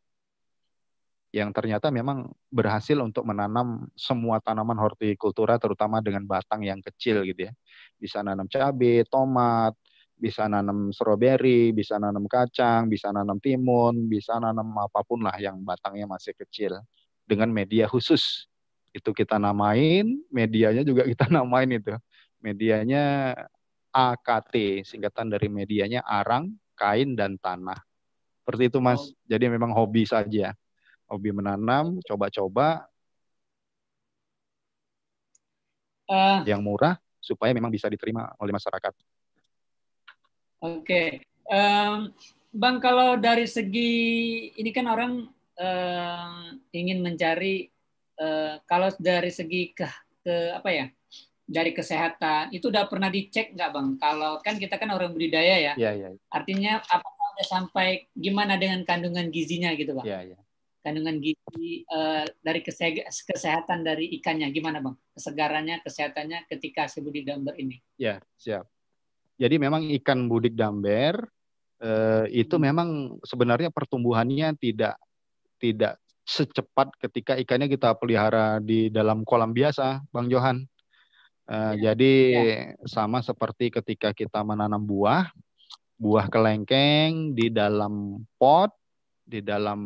yang ternyata memang berhasil untuk menanam semua tanaman hortikultura terutama dengan batang yang kecil gitu ya. Bisa nanam cabai, tomat, bisa nanam stroberi, bisa nanam kacang, bisa nanam timun, bisa nanam apapun lah yang batangnya masih kecil dengan media khusus. Itu kita namain, medianya juga [LAUGHS] kita namain itu. Medianya AKT, singkatan dari medianya arang, kain dan tanah. Seperti itu Mas. Oh. Jadi memang hobi saja hobi menanam, coba-coba uh, yang murah supaya memang bisa diterima oleh masyarakat. Oke, okay. um, bang kalau dari segi ini kan orang um, ingin mencari uh, kalau dari segi ke ke apa ya dari kesehatan itu udah pernah dicek nggak bang? Kalau kan kita kan orang budidaya ya, ya, ya. artinya apa sampai gimana dengan kandungan gizinya gitu bang? Ya, ya kandungan gizi uh, dari kesehatan dari ikannya gimana bang kesegarannya kesehatannya ketika si budik damber ini ya siap jadi memang ikan budik damber uh, eh, itu hmm. memang sebenarnya pertumbuhannya tidak tidak secepat ketika ikannya kita pelihara di dalam kolam biasa bang Johan uh, ya. jadi ya. sama seperti ketika kita menanam buah buah kelengkeng di dalam pot di dalam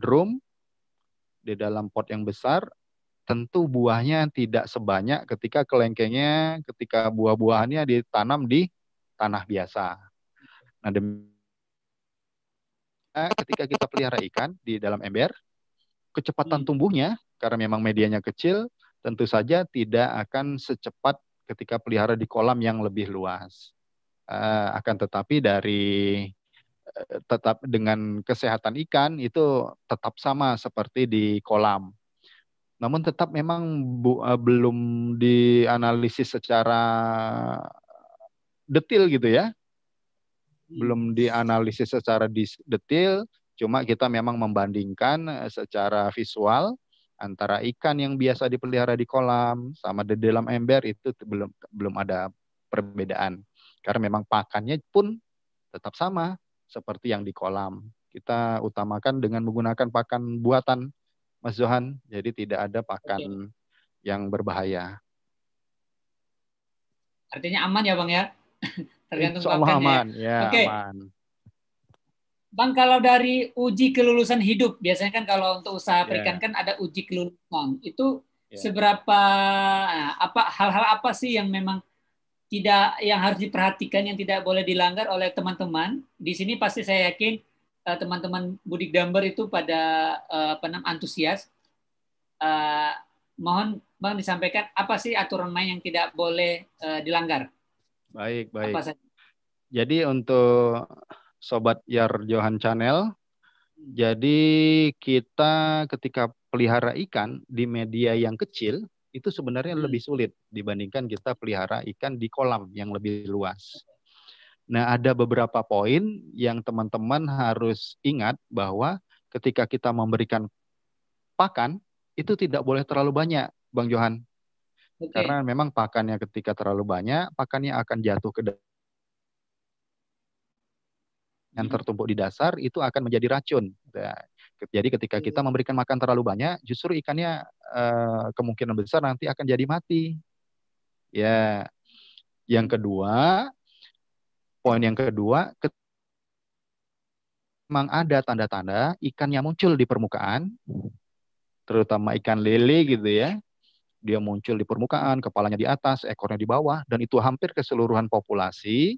drum, di dalam pot yang besar, tentu buahnya tidak sebanyak ketika kelengkengnya, ketika buah-buahannya ditanam di tanah biasa. Nah, demi eh, ketika kita pelihara ikan di dalam ember, kecepatan hmm. tumbuhnya karena memang medianya kecil, tentu saja tidak akan secepat ketika pelihara di kolam yang lebih luas. Uh, akan tetapi dari tetap dengan kesehatan ikan itu tetap sama seperti di kolam. Namun tetap memang bu, uh, belum dianalisis secara detail gitu ya. Belum hmm. dianalisis secara detail, cuma kita memang membandingkan eh, secara visual antara ikan yang biasa dipelihara di kolam sama di dalam ember itu belum belum ada perbedaan. Karena memang pakannya pun tetap sama, seperti yang di kolam. Kita utamakan dengan menggunakan pakan buatan, Mas Johan. Jadi tidak ada pakan Oke. yang berbahaya. Artinya aman ya, Bang ya? [LAUGHS] Tergantung Insya ya. aman. Ya, ya Oke. aman. Bang, kalau dari uji kelulusan hidup, biasanya kan kalau untuk usaha ya. perikan yeah. kan ada uji kelulusan. Itu yeah. seberapa nah, apa hal-hal apa sih yang memang tidak yang harus diperhatikan yang tidak boleh dilanggar oleh teman-teman di sini pasti saya yakin eh, teman-teman uh, budik gambar itu pada uh, antusias uh, mohon bang disampaikan apa sih aturan main yang tidak boleh uh, dilanggar baik baik jadi untuk sobat Yar Johan Channel hmm. jadi kita ketika pelihara ikan di media yang kecil itu sebenarnya hmm. lebih sulit dibandingkan kita pelihara ikan di kolam yang lebih luas. Nah, ada beberapa poin yang teman-teman harus ingat bahwa ketika kita memberikan pakan itu tidak boleh terlalu banyak, Bang Johan. Okay. Karena memang pakannya ketika terlalu banyak, pakannya akan jatuh ke dalam. yang hmm. tertumpuk di dasar itu akan menjadi racun. Nah, jadi ketika iya. kita memberikan makan terlalu banyak, justru ikannya eh, kemungkinan besar nanti akan jadi mati. Ya. Yang kedua, poin yang kedua, memang ada tanda-tanda ikannya muncul di permukaan, terutama ikan lele gitu ya. Dia muncul di permukaan, kepalanya di atas, ekornya di bawah, dan itu hampir keseluruhan populasi.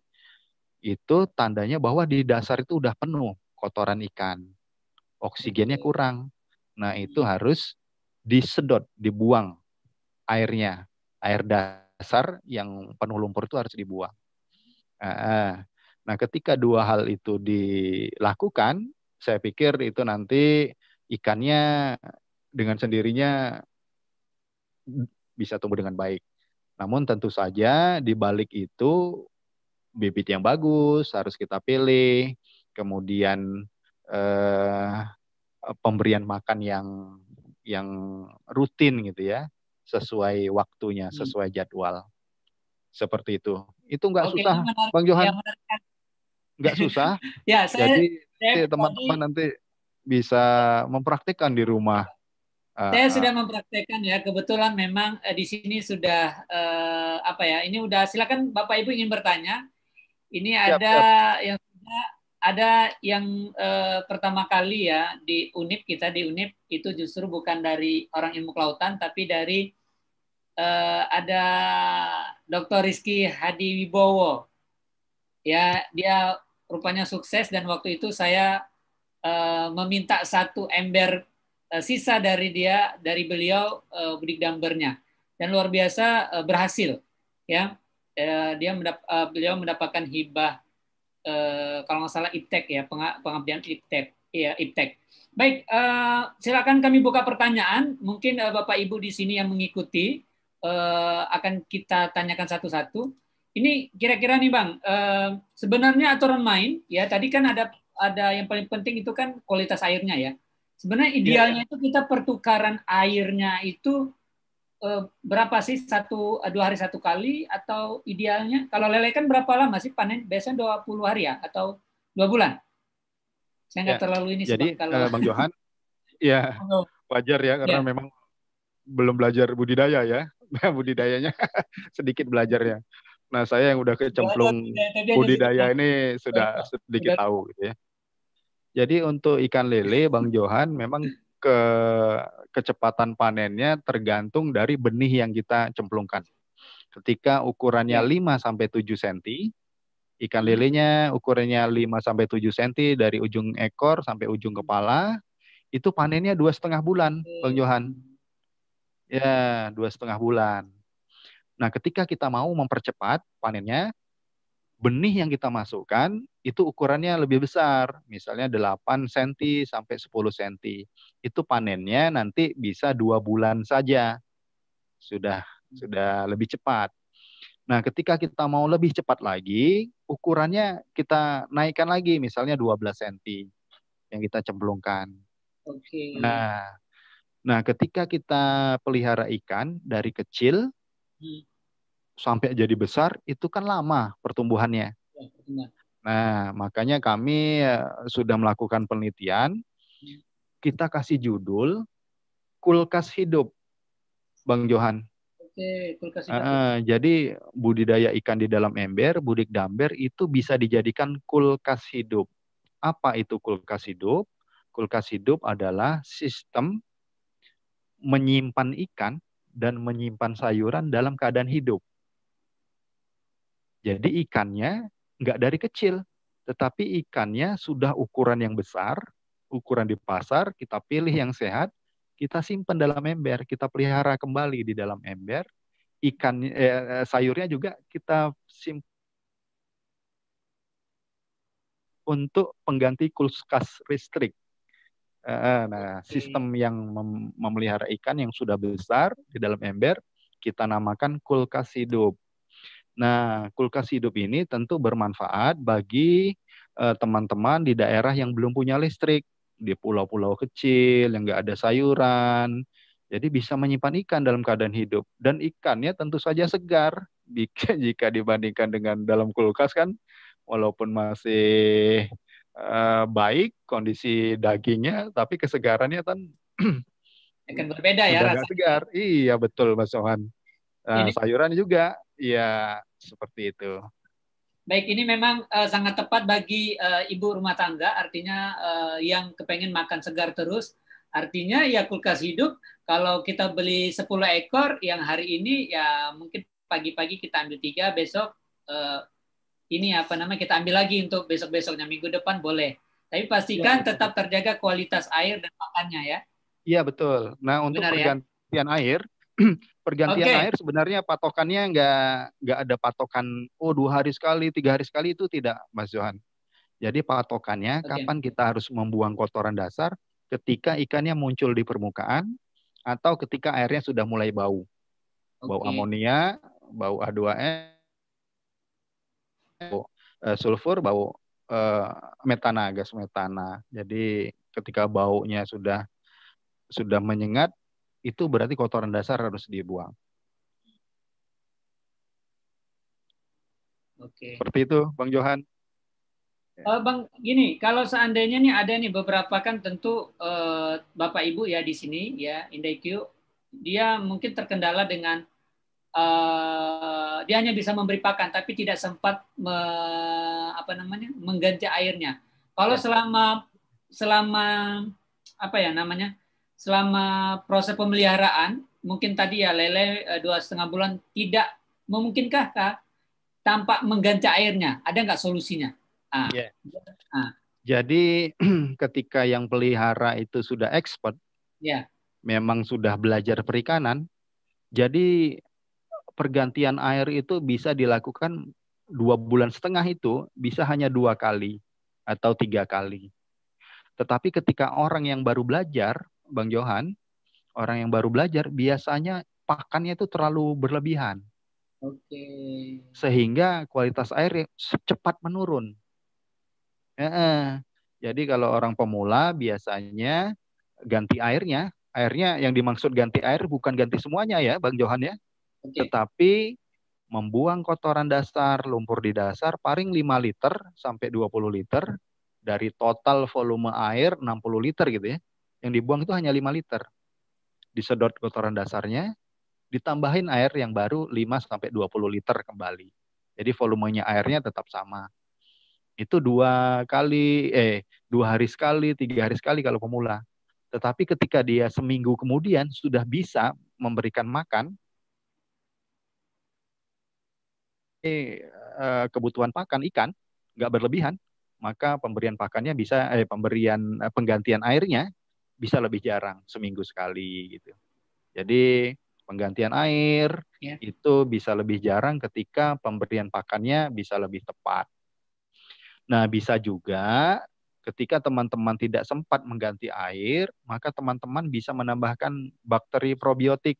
Itu tandanya bahwa di dasar itu udah penuh kotoran ikan oksigennya kurang. Nah, itu hmm. harus disedot, dibuang airnya. Air dasar yang penuh lumpur itu harus dibuang. Nah, ketika dua hal itu dilakukan, saya pikir itu nanti ikannya dengan sendirinya bisa tumbuh dengan baik. Namun tentu saja di balik itu bibit yang bagus harus kita pilih, kemudian Eh, pemberian makan yang yang rutin gitu ya, sesuai waktunya, hmm. sesuai jadwal. Seperti itu. Itu nggak susah, menarik, Bang Johan. Ya, nggak susah. [LAUGHS] ya, saya, Jadi teman-teman nanti bisa mempraktikkan di rumah. Saya ah, ah. sudah mempraktikkan ya, kebetulan memang eh, di sini sudah eh, apa ya? Ini udah silakan Bapak Ibu ingin bertanya. Ini siap, ada siap. yang sudah ada yang eh, pertama kali ya di UNIP kita di UNIP itu justru bukan dari orang ilmu kelautan tapi dari eh, ada Dr. Rizky Hadi Wibowo. Ya, dia rupanya sukses dan waktu itu saya eh, meminta satu ember sisa dari dia dari beliau eh, bidik dambernya dan luar biasa berhasil ya. dia mendap beliau mendapatkan hibah Eh, kalau nggak salah iptek ya pengabdian iptek ya iptek baik eh, silakan kami buka pertanyaan mungkin eh, bapak ibu di sini yang mengikuti eh, akan kita tanyakan satu-satu ini kira-kira nih bang eh, sebenarnya aturan main ya tadi kan ada ada yang paling penting itu kan kualitas airnya ya sebenarnya iya, idealnya iya. itu kita pertukaran airnya itu Eh, berapa sih satu eh, dua hari satu kali atau idealnya kalau lele kan berapa lama sih panen biasanya 20 hari ya atau dua bulan saya nggak ya, terlalu ini jadi kalau... Eh, bang Johan [LAUGHS] ya wajar ya karena ya. memang belum belajar budidaya ya [LAUGHS] budidayanya [LAUGHS] sedikit belajarnya nah saya yang udah kecemplung budidaya, budidaya ini sudah sedikit tahu gitu ya jadi untuk ikan lele bang Johan memang ke kecepatan panennya tergantung dari benih yang kita cemplungkan. Ketika ukurannya 5 sampai 7 cm, ikan hmm. lelenya ukurannya 5 sampai 7 cm dari ujung ekor sampai ujung kepala, itu panennya dua setengah bulan, Bang Johan. Ya, dua setengah bulan. Nah, ketika kita mau mempercepat panennya, benih yang kita masukkan itu ukurannya lebih besar, misalnya 8 cm sampai 10 cm. Itu panennya nanti bisa dua bulan saja. Sudah sudah lebih cepat. Nah, ketika kita mau lebih cepat lagi, ukurannya kita naikkan lagi, misalnya 12 cm yang kita cemplungkan. Oke. Nah, nah ketika kita pelihara ikan dari kecil, hmm sampai jadi besar itu kan lama pertumbuhannya. Iya, nah, makanya kami eh, sudah melakukan penelitian. Iya. Kita kasih judul kulkas hidup, Bang Johan. Oke, kulkas hidup. Uh, jadi budidaya ikan di dalam ember, budik damber itu bisa dijadikan kulkas hidup. Apa itu kulkas hidup? Kulkas hidup adalah sistem menyimpan ikan dan menyimpan sayuran dalam keadaan hidup. Jadi ikannya nggak dari kecil, tetapi ikannya sudah ukuran yang besar, ukuran di pasar, kita pilih yang sehat, kita simpan dalam ember, kita pelihara kembali di dalam ember. Ikan eh, eh sayurnya juga kita simpan untuk pengganti kulkas listrik. Eh, eh, nah, sistem yang memelihara ikan yang sudah besar di dalam ember kita namakan kulkas hidup. Nah, kulkas hidup ini tentu bermanfaat bagi eh, teman-teman di daerah yang belum punya listrik, di pulau-pulau kecil yang nggak ada sayuran. Jadi bisa menyimpan ikan dalam keadaan hidup dan ikannya tentu saja segar [LAUGHS] jika, dibandingkan dengan dalam kulkas kan walaupun masih eh, baik kondisi dagingnya tapi kesegarannya kan [CLEARS THROAT] akan berbeda ya rasanya. Segar. Iya betul Mas Johan. Nah, sayuran juga. ya seperti itu. Baik, ini memang uh, sangat tepat bagi uh, ibu rumah tangga, artinya uh, yang kepengen makan segar terus. Artinya ya kulkas hidup, kalau kita beli 10 ekor, yang hari ini ya mungkin pagi-pagi kita ambil tiga, besok uh, ini apa namanya kita ambil lagi untuk besok-besoknya, minggu depan boleh. Tapi pastikan ya, tetap terjaga kualitas air dan makannya ya. Iya betul. Nah untuk Benar, ya. pergantian [CLEARS THROAT] ya? air, pergantian okay. air sebenarnya patokannya nggak nggak ada patokan oh dua hari sekali tiga hari sekali itu tidak Mas Johan jadi patokannya okay. kapan kita harus membuang kotoran dasar ketika ikannya muncul di permukaan atau ketika airnya sudah mulai bau okay. bau amonia bau H2S bau uh, sulfur bau uh, metana gas metana jadi ketika baunya sudah sudah menyengat itu berarti kotoran dasar harus dibuang. Oke. Seperti itu, Bang Johan. Uh, Bang, gini, kalau seandainya nih ada nih beberapa kan tentu uh, Bapak Ibu ya di sini ya IndaiQ, dia mungkin terkendala dengan uh, dia hanya bisa memberi pakan tapi tidak sempat me, apa namanya mengganti airnya. Kalau ya. selama selama apa ya namanya selama proses pemeliharaan, mungkin tadi ya lele eh, dua setengah bulan tidak memungkinkah kah tampak mengganca airnya? Ada nggak solusinya? Ah. Yeah. Ah. Jadi [CLEARS THROAT] ketika yang pelihara itu sudah expert, yeah. memang sudah belajar perikanan, jadi pergantian air itu bisa dilakukan dua bulan setengah itu bisa hanya dua kali atau tiga kali. Tetapi ketika orang yang baru belajar, Bang Johan, orang yang baru belajar biasanya pakannya itu terlalu berlebihan. Oke. Sehingga kualitas air cepat menurun. E Jadi kalau orang pemula biasanya ganti airnya, airnya yang dimaksud ganti air bukan ganti semuanya ya, Bang Johan ya. Okay. Tetapi membuang kotoran dasar, lumpur di dasar paling 5 liter sampai 20 liter dari total volume air 60 liter gitu ya. Yang dibuang itu hanya 5 liter. Disedot kotoran dasarnya, ditambahin air yang baru 5 sampai 20 liter kembali. Jadi volumenya airnya tetap sama. Itu dua kali, eh dua hari sekali, tiga hari sekali kalau pemula. Tetapi ketika dia seminggu kemudian sudah bisa memberikan makan, eh, eh kebutuhan pakan ikan nggak berlebihan, maka pemberian pakannya bisa eh, pemberian eh, penggantian airnya bisa lebih jarang seminggu sekali gitu. Jadi penggantian air yeah. itu bisa lebih jarang ketika pemberian pakannya bisa lebih tepat. Nah, bisa juga ketika teman-teman tidak sempat mengganti air, maka teman-teman bisa menambahkan bakteri probiotik.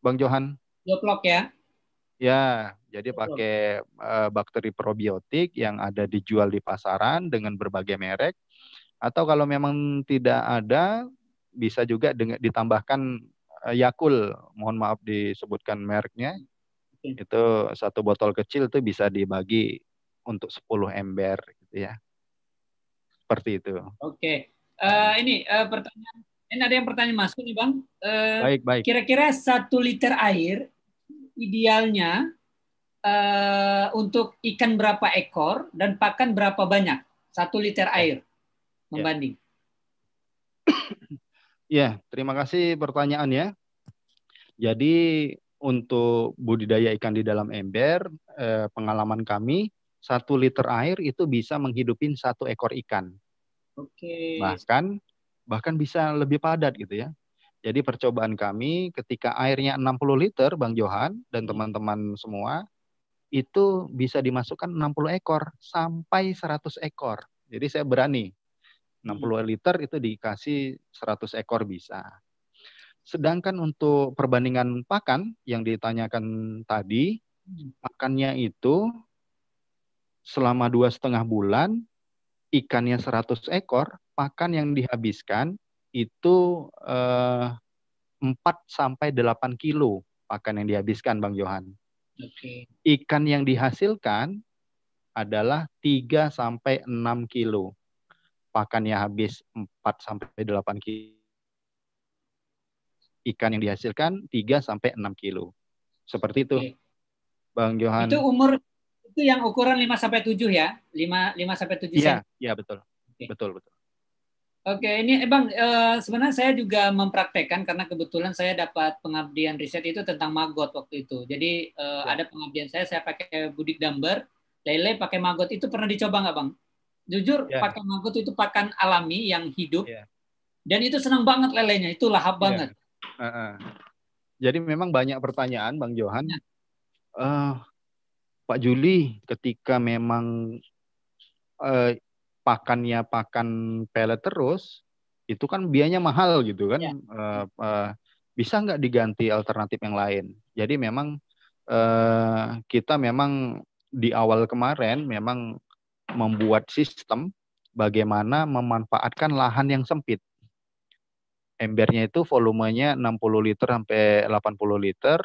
Bang Johan. Joplok ya. Ya, jadi pakai eh, bakteri probiotik yang ada dijual di pasaran dengan berbagai merek atau kalau memang tidak ada, bisa juga dengan ditambahkan eh, Yakul, mohon maaf disebutkan mereknya. Okay. Itu satu botol kecil itu bisa dibagi untuk 10 ember gitu ya. Seperti itu. Oke. Okay. Uh, eh, ini uh, pertanyaan ini ada yang pertanyaan masuk nih Bang. Uh, baik, baik. Kira-kira satu liter air idealnya uh, untuk ikan berapa ekor dan pakan berapa banyak? Satu liter air. Ya. membanding. [COUGHS] Ya, terima kasih pertanyaannya. Jadi untuk budidaya ikan di dalam ember, eh, pengalaman kami satu liter air itu bisa menghidupin satu ekor ikan. Oke. Bahkan bahkan bisa lebih padat gitu ya. Jadi percobaan kami ketika airnya 60 liter Bang Johan dan hmm. teman-teman semua itu bisa dimasukkan 60 ekor sampai 100 ekor. Jadi saya berani 60 hmm. liter itu dikasih 100 ekor bisa. Sedangkan untuk perbandingan pakan yang ditanyakan tadi, pakannya hmm. itu selama dua setengah bulan ikannya 100 ekor, pakan yang dihabiskan itu eh, 4 sampai 8 kilo pakan yang dihabiskan Bang Johan. Okay. Ikan yang dihasilkan adalah 3 sampai 6 kilo pakannya habis 4 sampai 8 kilo. Ikan yang dihasilkan 3 sampai 6 kilo. Seperti itu. Oke. Bang Johan. Itu umur itu yang ukuran 5 sampai 7 ya? 5 5 sampai 7 ya iya betul. Oke. Betul, betul. Oke, ini eh, Bang, eh, sebenarnya saya juga mempraktekkan karena kebetulan saya dapat pengabdian riset itu tentang maggot waktu itu. Jadi eh, ya. ada pengabdian saya, saya pakai budik damber, lele pakai maggot. Itu pernah dicoba nggak Bang? jujur yeah. pakan mangut itu pakan alami yang hidup yeah. dan itu senang banget lelenya itu lahap yeah. banget uh -uh. jadi memang banyak pertanyaan bang Johan yeah. Ya. uh, Pak Juli ketika memang uh, pakannya pakan pelet terus itu kan biayanya mahal gitu kan yeah. Ya. uh, eh, uh, bisa nggak diganti alternatif yang lain jadi memang uh, kita memang di awal kemarin memang membuat sistem bagaimana memanfaatkan lahan yang sempit. Embernya itu volumenya 60 liter sampai 80 liter.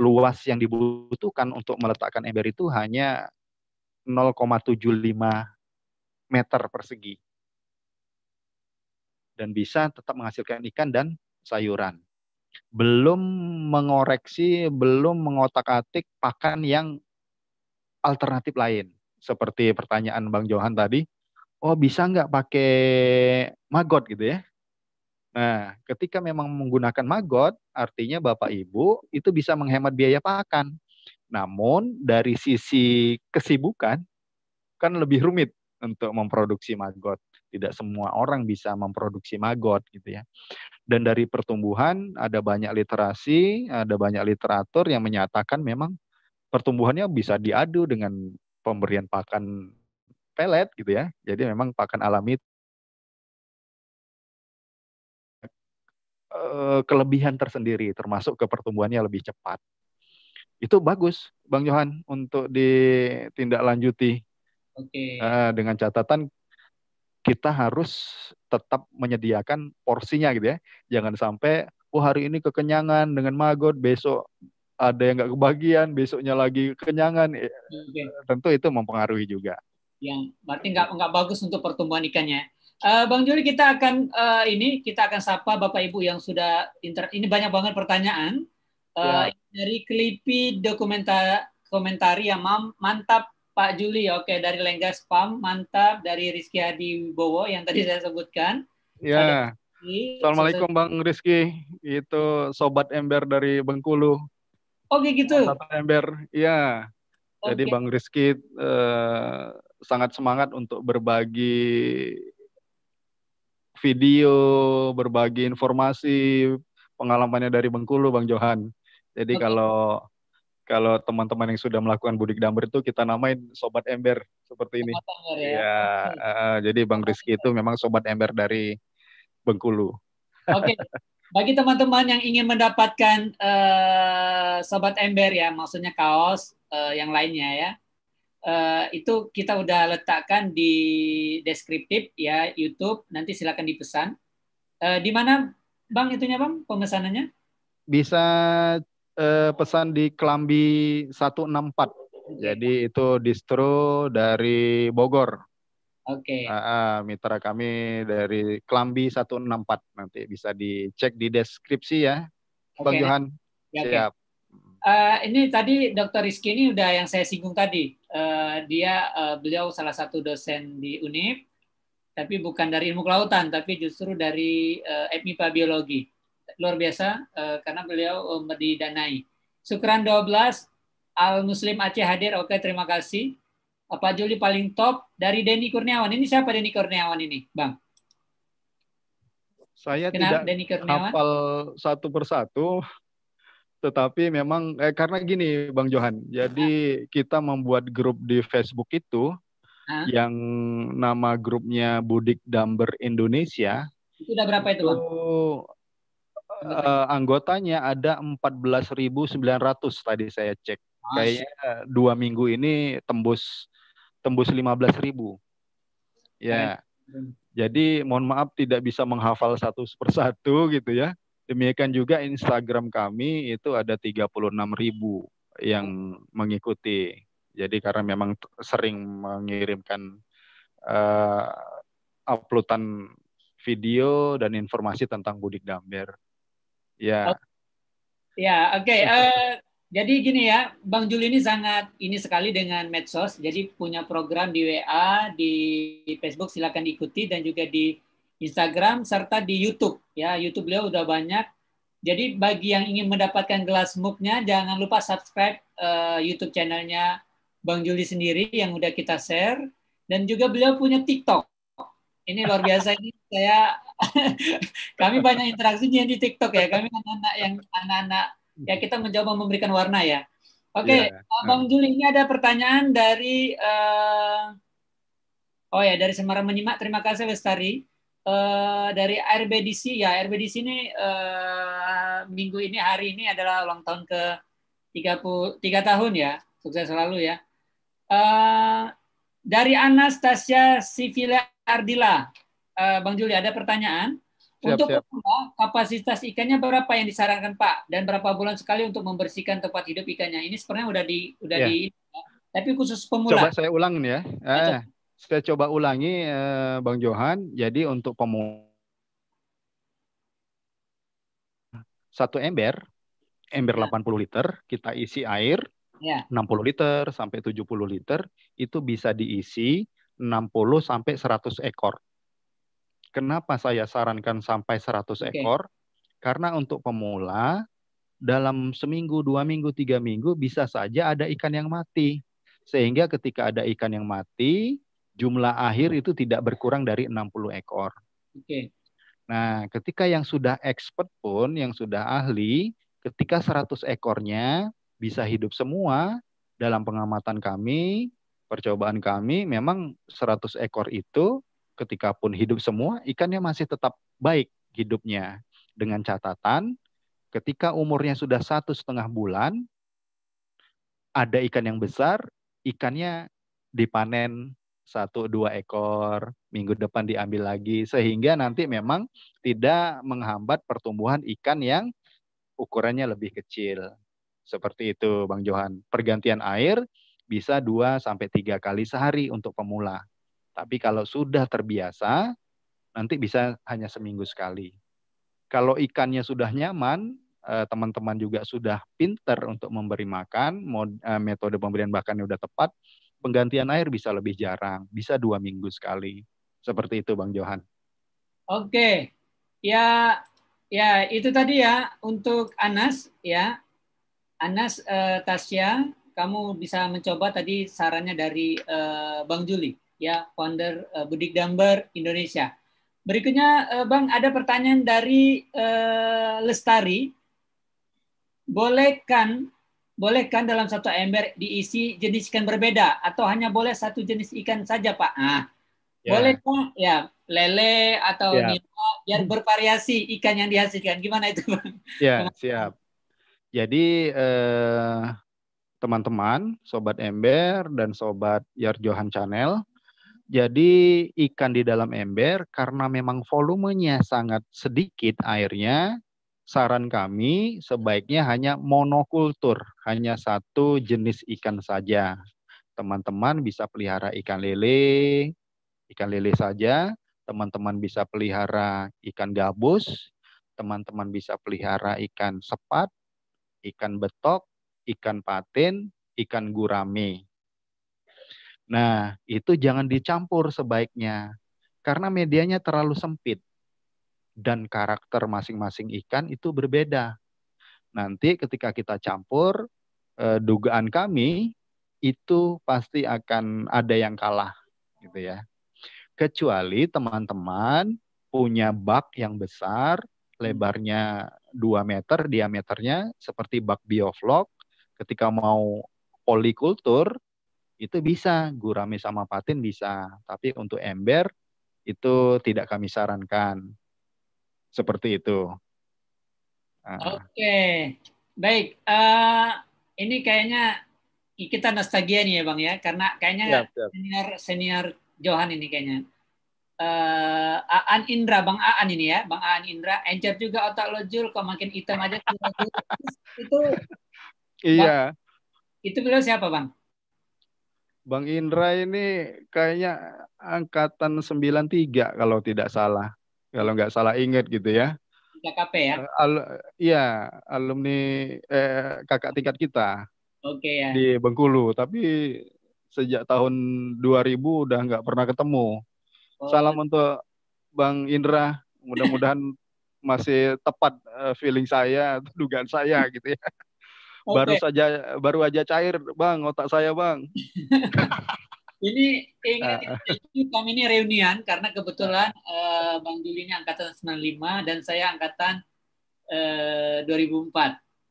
Luas yang dibutuhkan untuk meletakkan ember itu hanya 0,75 meter persegi. Dan bisa tetap menghasilkan ikan dan sayuran. Belum mengoreksi, belum mengotak-atik pakan yang alternatif lain seperti pertanyaan Bang Johan tadi, oh bisa nggak pakai magot gitu ya? Nah, ketika memang menggunakan magot, artinya Bapak Ibu itu bisa menghemat biaya pakan. Namun dari sisi kesibukan kan lebih rumit untuk memproduksi magot. Tidak semua orang bisa memproduksi magot gitu ya. Dan dari pertumbuhan ada banyak literasi, ada banyak literatur yang menyatakan memang pertumbuhannya bisa diadu dengan pemberian pakan pelet gitu ya. Jadi memang pakan alami eh, kelebihan tersendiri termasuk ke pertumbuhannya lebih cepat. Itu bagus Bang Johan untuk ditindaklanjuti. Oke. Okay. Eh, dengan catatan kita harus tetap menyediakan porsinya gitu ya. Jangan sampai oh hari ini kekenyangan dengan magot, besok ada yang nggak kebagian, besoknya lagi kenyangan, eh, okay. tentu itu mempengaruhi juga. Yang berarti nggak nggak bagus untuk pertumbuhan ikannya. Uh, Bang Juli kita akan uh, ini kita akan sapa Bapak Ibu yang sudah inter ini banyak banget pertanyaan uh, ya. dari Klipi dokumenta komentari yang mantap Pak Juli. Oke, dari Lengga Spam mantap dari Rizky Hadi Wibowo yang tadi saya sebutkan. Ya. Ada Assalamualaikum Bang Rizky, itu sobat ember dari Bengkulu. Oh, gitu? Iya. Oke gitu. Tata ember, ya. Okay. Jadi Bang Rizky eh, sangat semangat untuk berbagi video, berbagi informasi pengalamannya dari Bengkulu, Bang Johan. Jadi okay. kalau kalau teman-teman yang sudah melakukan budik damber itu kita namain sobat ember seperti ini. Iya. ember ya. ya okay. uh, eh, eh, jadi Bang Rizky itu memang sobat ember dari Bengkulu. Oke. Okay. [LAUGHS] bagi teman-teman yang ingin mendapatkan uh, sobat ember ya, maksudnya kaos uh, yang lainnya ya, uh, itu kita udah letakkan di deskriptif ya YouTube. Nanti silakan dipesan. Uh, di mana bang itunya bang pemesanannya? Bisa uh, pesan di Kelambi 164. Jadi itu distro dari Bogor. Oke. Okay. Uh, mitra kami dari Klambi 164 nanti bisa dicek di deskripsi ya, okay. Bang Johan. Ya, Siap. Uh, ini tadi Dr. Rizky ini udah yang saya singgung tadi. Uh, dia uh, beliau salah satu dosen di Unip, tapi bukan dari ilmu kelautan, tapi justru dari uh, etnipa biologi. Luar biasa uh, karena beliau um, didanai. Sukran 12 Al Muslim Aceh hadir. Oke, terima kasih. Pak Juli paling top dari Denny Kurniawan. Ini siapa Denny Kurniawan ini, Bang? Saya Kenapa tidak Denny Kurniawan? hafal satu persatu, tetapi memang eh, karena gini, Bang Johan. Jadi Aha. kita membuat grup di Facebook itu Aha. yang nama grupnya Budik Damber Indonesia. Itu udah berapa itu, Bang? uh, anggotanya ada 14.900 tadi saya cek kayaknya dua minggu ini tembus tembus 15 ribu. Ya, iya. jadi mohon maaf tidak bisa menghafal satu persatu gitu ya. Demikian juga Instagram kami itu ada 36 ribu yang mengikuti. Jadi karena memang sering mengirimkan uh, uploadan video dan informasi tentang Budik Damber. Ya. Ya, oke. Eh, jadi gini ya, Bang Juli ini sangat ini sekali dengan medsos. Jadi punya program di WA, di Facebook silakan diikuti dan juga di Instagram serta di YouTube ya. YouTube beliau udah banyak. Jadi bagi yang ingin mendapatkan gelas muknya jangan lupa subscribe uh, YouTube channelnya Bang Juli sendiri yang udah kita share dan juga beliau punya TikTok. Ini luar biasa ini saya [LAUGHS] kami banyak interaksinya di TikTok ya. Kami anak-anak yang anak-anak ya kita mencoba memberikan warna ya. Oke, okay. Iya, yeah. Bang eh. Juli ini ada pertanyaan dari uh, oh ya dari Semarang menyimak. Terima kasih Westari. Uh, eh, dari RBDC ya RBDC ini uh, minggu ini hari ini adalah ulang tahun ke 30 tiga tahun ya sukses selalu ya uh, dari Anastasia Sivile Ardila uh, Bang Juli ada pertanyaan Siap, untuk siap. kedua, kapasitas ikannya berapa yang disarankan Pak dan berapa bulan sekali untuk membersihkan tempat hidup ikannya? Ini sebenarnya udah di udah yeah. di tapi khusus pemula. Coba saya ulangi ya. Eh, saya coba ulangi eh, Bang Johan. Jadi untuk pemula satu ember, ember 80 ya. liter, kita isi air Ya. 60 liter sampai 70 liter itu bisa diisi 60 sampai 100 ekor. Kenapa saya sarankan sampai 100 okay. ekor? Karena untuk pemula dalam seminggu, dua minggu, tiga minggu bisa saja ada ikan yang mati. Sehingga ketika ada ikan yang mati, jumlah akhir itu tidak berkurang dari 60 ekor. Oke. Okay. Nah, ketika yang sudah expert pun, yang sudah ahli, ketika 100 ekornya bisa hidup semua, dalam pengamatan kami, percobaan kami memang 100 ekor itu ketika pun hidup semua, ikannya masih tetap baik hidupnya. Dengan catatan, ketika umurnya sudah satu setengah bulan, ada ikan yang besar, ikannya dipanen satu dua ekor, minggu depan diambil lagi, sehingga nanti memang tidak menghambat pertumbuhan ikan yang ukurannya lebih kecil. Seperti itu Bang Johan. Pergantian air bisa dua sampai tiga kali sehari untuk pemula. Tapi kalau sudah terbiasa, nanti bisa hanya seminggu sekali. Kalau ikannya sudah nyaman, eh, teman-teman juga sudah pinter untuk memberi makan, eh, metode pemberian bakannya sudah tepat, penggantian air bisa lebih jarang, bisa dua minggu sekali. Seperti itu Bang Johan. Oke, ya ya itu tadi ya untuk Anas ya. Anas uh, Tasya, kamu bisa mencoba tadi sarannya dari uh, Bang Juli ya founder uh, Budik gambar Indonesia. Berikutnya uh, Bang ada pertanyaan dari uh, Lestari. Bolehkan bolehkan dalam satu ember diisi jenis ikan berbeda atau hanya boleh satu jenis ikan saja, Pak? Ah. Yeah. Boleh Pak? Ya, lele atau yeah. nila biar bervariasi ikan yang dihasilkan. Gimana itu, Bang? Ya, siap. Jadi eh, teman-teman, sobat Ember dan sobat Yar Johan Channel, jadi ikan di dalam ember karena memang volumenya sangat sedikit airnya, saran kami sebaiknya hanya monokultur, hanya satu jenis ikan saja. Teman-teman bisa pelihara ikan lele, ikan lele saja, teman-teman bisa pelihara ikan gabus, teman-teman bisa pelihara ikan sepat, ikan betok, ikan patin, ikan gurame. Nah, itu jangan dicampur sebaiknya. Karena medianya terlalu sempit. Dan karakter masing-masing ikan itu berbeda. Nanti ketika kita campur, eh, dugaan kami itu pasti akan ada yang kalah. gitu ya. Kecuali teman-teman punya bak yang besar, lebarnya 2 meter, diameternya seperti bak bioflok. Ketika mau polikultur, itu bisa gurame sama patin bisa, tapi untuk ember itu tidak kami sarankan. Seperti itu. Ah. Oke, baik. Uh, ini kayaknya kita nostalgia nih ya bang ya, karena kayaknya yep, yep. senior senior Johan ini kayaknya. Uh, Aan Indra, Bang Aan ini ya, Bang Aan Indra, encer juga otak lo kok makin hitam aja. [LAUGHS] itu, Iya. itu beliau siapa Bang? Bang Indra ini kayaknya angkatan 93 kalau tidak salah. Kalau nggak salah ingat gitu ya. KKP ya? Al iya, alumni eh, kakak tingkat kita. Oke okay, ya. Di Bengkulu, tapi sejak tahun 2000 udah nggak pernah ketemu. Oh. Salam untuk Bang Indra, mudah-mudahan [LAUGHS] masih tepat eh, feeling saya, [LAUGHS] dugaan saya gitu ya okay. baru saja baru aja cair bang otak saya bang [LAUGHS] ini ingat ah, ah. ini kami ini reunian karena kebetulan uh, Bang Juli ini angkatan 95 dan saya angkatan uh, eh, 2004.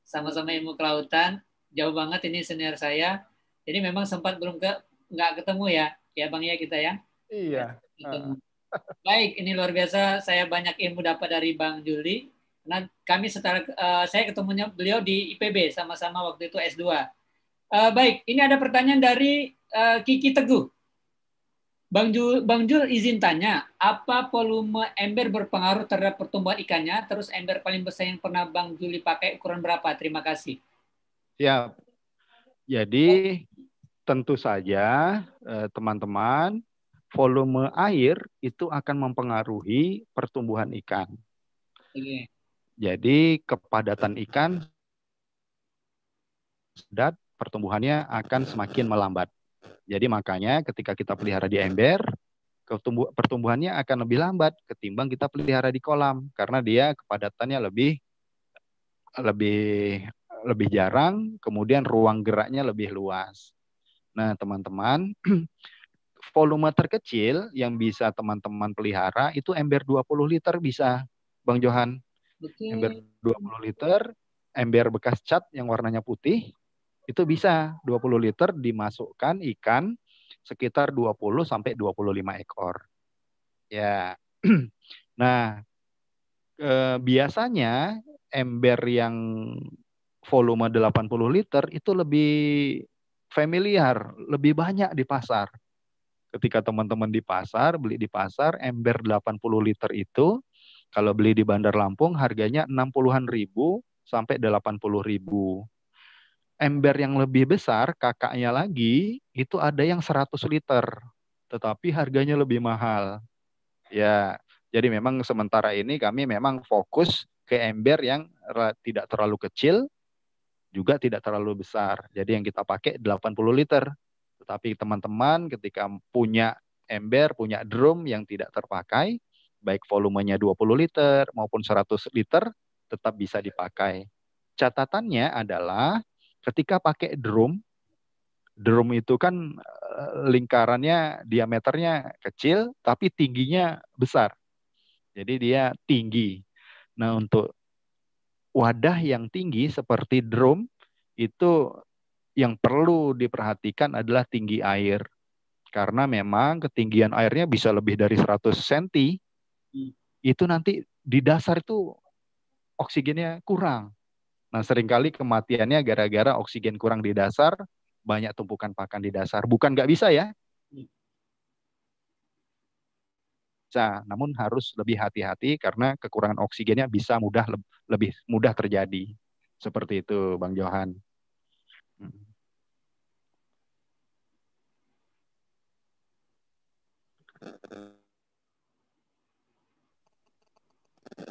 Sama-sama ilmu kelautan, jauh banget ini senior saya. Jadi memang sempat belum ke nggak ketemu ya, ya Bang ya kita ya. Iya. Ah. Baik, ini luar biasa saya banyak ilmu dapat dari Bang Juli. Karena kami setara, uh, eh, saya ketemunya beliau di IPB sama-sama waktu itu S2. Uh, eh, baik, ini ada pertanyaan dari uh, Kiki Teguh. Bang Jul, Bang Jul izin tanya, apa volume ember berpengaruh terhadap pertumbuhan ikannya? Terus ember paling besar yang pernah Bang Juli pakai ukuran berapa? Terima kasih. Ya, jadi tentu saja teman-teman volume air itu akan mempengaruhi pertumbuhan ikan. Oke. Jadi kepadatan ikan sedat pertumbuhannya akan semakin melambat. Jadi makanya ketika kita pelihara di ember, pertumbuhannya akan lebih lambat ketimbang kita pelihara di kolam karena dia kepadatannya lebih lebih lebih jarang, kemudian ruang geraknya lebih luas. Nah, teman-teman, [CLEARS THROAT] volume terkecil yang bisa teman-teman pelihara itu ember 20 liter bisa, Bang Johan okay. ember 20 liter, ember bekas cat yang warnanya putih, itu bisa 20 liter dimasukkan ikan sekitar 20 sampai 25 ekor. Ya. [CLEARS THROAT] nah, eh, biasanya ember yang volume 80 liter itu lebih familiar, lebih banyak di pasar. Ketika teman-teman di pasar, beli di pasar, ember 80 liter itu kalau beli di Bandar Lampung harganya 60-an ribu sampai 80 ribu. Ember yang lebih besar, kakaknya lagi, itu ada yang 100 liter. Tetapi harganya lebih mahal. Ya, jadi memang sementara ini kami memang fokus ke ember yang tidak terlalu kecil, juga tidak terlalu besar. Jadi yang kita pakai 80 liter. Tetapi teman-teman ketika punya ember, punya drum yang tidak terpakai, baik volumenya 20 liter maupun 100 liter tetap bisa dipakai. Catatannya adalah ketika pakai drum, drum itu kan eh, lingkarannya diameternya kecil tapi tingginya besar. Jadi dia tinggi. Nah, untuk wadah yang tinggi seperti drum itu yang perlu diperhatikan adalah tinggi air karena memang ketinggian airnya bisa lebih dari 100 cm itu nanti di dasar itu oksigennya kurang. Nah, seringkali kematiannya gara-gara oksigen kurang di dasar, banyak tumpukan pakan di dasar. Bukan nggak bisa ya. Hmm. Bisa, namun harus lebih hati-hati karena kekurangan oksigennya bisa mudah lebih mudah terjadi. Seperti itu, Bang Johan.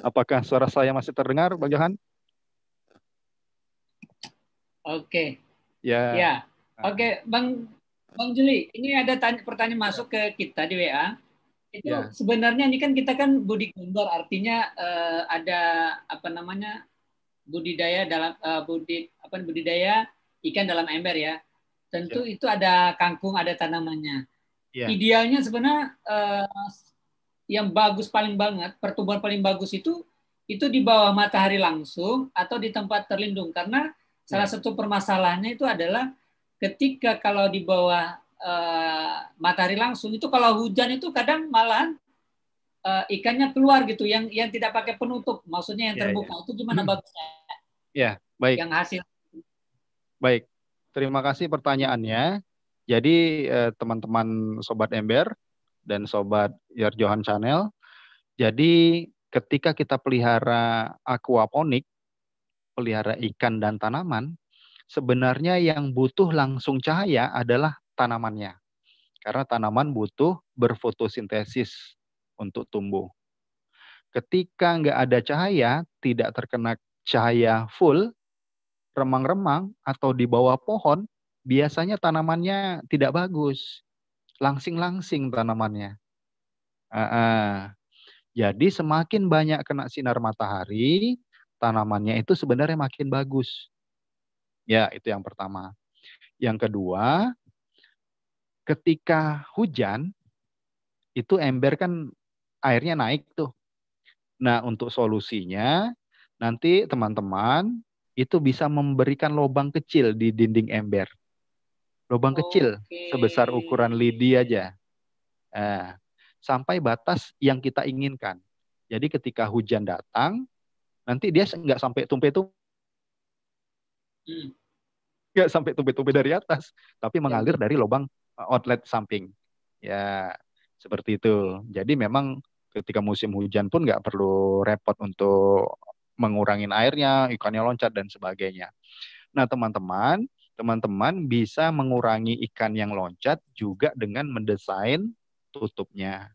Apakah suara saya masih terdengar, Bang Johan? Oke. Okay. Ya. Ya. Ah. Oke, okay. Bang Bang Juli, ini ada tanya, pertanyaan masuk ke kita di WA. Itu ya. sebenarnya ini kan kita kan budi gambar artinya uh, ada apa namanya? budidaya dalam uh, budi apa budidaya ikan dalam ember ya. Tentu ya. itu ada kangkung, ada tanamannya. Ya. Idealnya sebenarnya uh, yang bagus paling banget, pertumbuhan paling bagus itu itu di bawah matahari langsung atau di tempat terlindung karena salah hmm. satu permasalahannya itu adalah ketika kalau di bawah uh, matahari langsung itu kalau hujan itu kadang malah uh, eh, ikannya keluar gitu yang yang tidak pakai penutup maksudnya yang iya, terbuka ya, ya. itu gimana hmm. bagusnya? Ya baik. Yang hasil. Baik, terima kasih pertanyaannya. Jadi eh, teman-teman eh, sobat ember dan sobat Yor Johan Channel. Jadi ketika kita pelihara aquaponik, pelihara ikan dan tanaman, sebenarnya yang butuh langsung cahaya adalah tanamannya. Karena tanaman butuh berfotosintesis untuk tumbuh. Ketika nggak ada cahaya, tidak terkena cahaya full, remang-remang atau di bawah pohon, biasanya tanamannya tidak bagus langsing-langsing tanamannya. Uh, uh. Jadi semakin banyak kena sinar matahari, tanamannya itu sebenarnya makin bagus. Ya, itu yang pertama. Yang kedua, ketika hujan, itu ember kan airnya naik tuh. Nah, untuk solusinya, nanti teman-teman itu bisa memberikan lubang kecil di dinding ember lubang oh, kecil sebesar ukuran lidi aja eh, sampai batas yang kita inginkan. Jadi ketika hujan datang, nanti dia nggak sampai tumpe itu hmm. nggak sampai tumpe-tumpe dari atas, tapi mengalir ya. dari lubang eh, outlet samping. Ya seperti itu. Jadi memang ketika musim hujan pun nggak perlu repot untuk mengurangin airnya, ikannya loncat dan sebagainya. Nah teman-teman, teman-teman bisa mengurangi ikan yang loncat juga dengan mendesain tutupnya.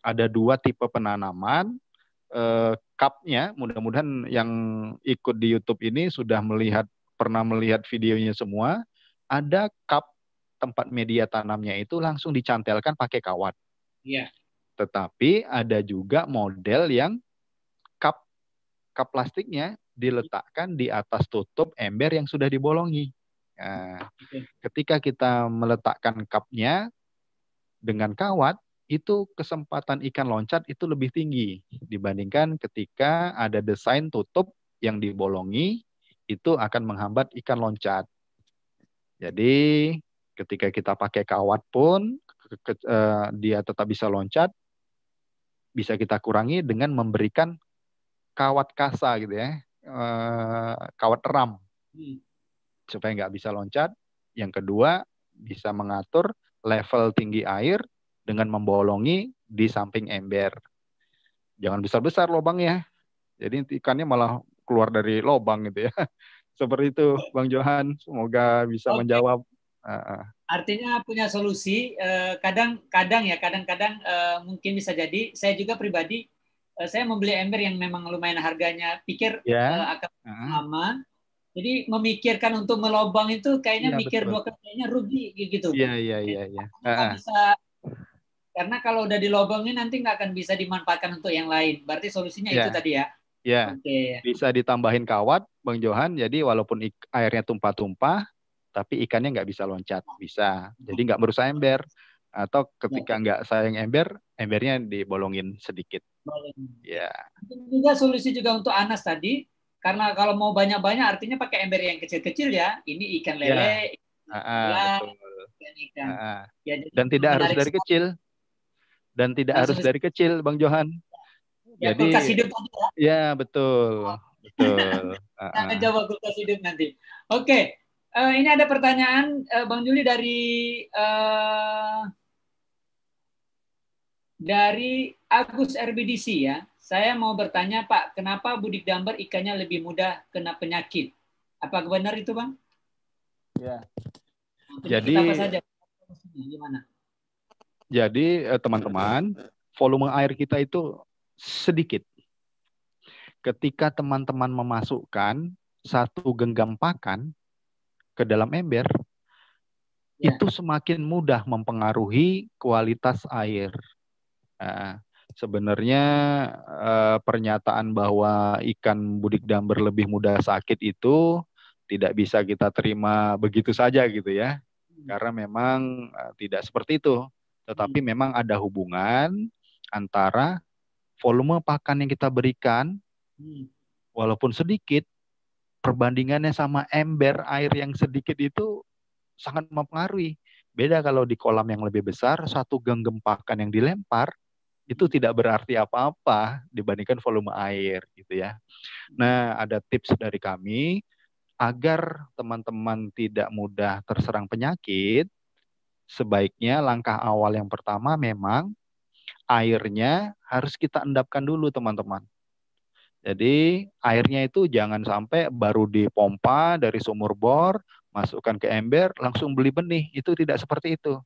Ada dua tipe penanaman. Eh, cupnya, mudah-mudahan yang ikut di YouTube ini sudah melihat pernah melihat videonya semua. Ada cup tempat media tanamnya itu langsung dicantelkan pakai kawat. Iya. Tetapi ada juga model yang cup cup plastiknya diletakkan di atas tutup ember yang sudah dibolongi. Nah, ketika kita meletakkan cupnya dengan kawat, itu kesempatan ikan loncat itu lebih tinggi dibandingkan ketika ada desain tutup yang dibolongi itu akan menghambat ikan loncat. Jadi ketika kita pakai kawat pun eh, dia tetap bisa loncat, bisa kita kurangi dengan memberikan kawat kasa gitu ya. Eh, kawat ram hmm. supaya nggak bisa loncat. Yang kedua bisa mengatur level tinggi air dengan membolongi di samping ember. Jangan besar-besar ya. Jadi ikannya malah keluar dari lubang gitu ya. [LAUGHS] Seperti itu Bang Johan, semoga bisa okay. menjawab. Artinya punya solusi eh, kadang-kadang ya, kadang-kadang eh, mungkin bisa jadi saya juga pribadi Eh, saya membeli ember yang memang lumayan harganya pikir yeah. Ya. uh, akan lama. Uh-huh. Jadi memikirkan untuk melobang itu kayaknya ya, mikir dua kayaknya rugi gitu. Iya iya iya iya. Bisa karena kalau udah dilobangin nanti nggak akan bisa dimanfaatkan untuk yang lain. Berarti solusinya ya. itu tadi ya. Iya. Okay. Bisa ditambahin kawat, Bang Johan. Jadi walaupun airnya tumpah-tumpah, tapi ikannya nggak bisa loncat, bisa. Jadi nggak merusak ember atau ketika nah. nggak sayang ember embernya dibolongin sedikit ya juga solusi juga untuk Anas tadi karena kalau mau banyak-banyak artinya pakai ember yang kecil-kecil ya ini ikan ya. lele ya. ikan, ikan, ikan. Ya, dan tidak harus dari sama. kecil dan tidak harus dari kecil Bang Johan ya, jadi hidup ya, ya betul oh. betul [LAUGHS] kita coba kulkas hidup nanti oke okay. uh, eh, ini ada pertanyaan uh, Bang Juli dari uh, dari Agus RBDC ya. Saya mau bertanya Pak, kenapa budik dambar ikannya lebih mudah kena penyakit? Apa benar itu Bang? Ya. Penyakit jadi apa saja? Gimana? Jadi eh, teman-teman, volume air kita itu sedikit. Ketika teman-teman memasukkan satu genggam pakan ke dalam ember, ya. itu semakin mudah mempengaruhi kualitas air. Nah, sebenarnya eh, pernyataan bahwa ikan budik damber lebih mudah sakit itu tidak bisa kita terima begitu saja gitu ya. Hmm. Karena memang eh, tidak seperti itu. Tetapi hmm. memang ada hubungan antara volume pakan yang kita berikan hmm. walaupun sedikit perbandingannya sama ember air yang sedikit itu sangat mempengaruhi. Beda kalau di kolam yang lebih besar, satu genggam pakan yang dilempar itu tidak berarti apa-apa dibandingkan volume air gitu ya. Nah, ada tips dari kami agar teman-teman tidak mudah terserang penyakit, sebaiknya langkah awal yang pertama memang airnya harus kita endapkan dulu teman-teman. Jadi airnya itu jangan sampai baru dipompa dari sumur bor, masukkan ke ember, langsung beli benih. Itu tidak seperti itu.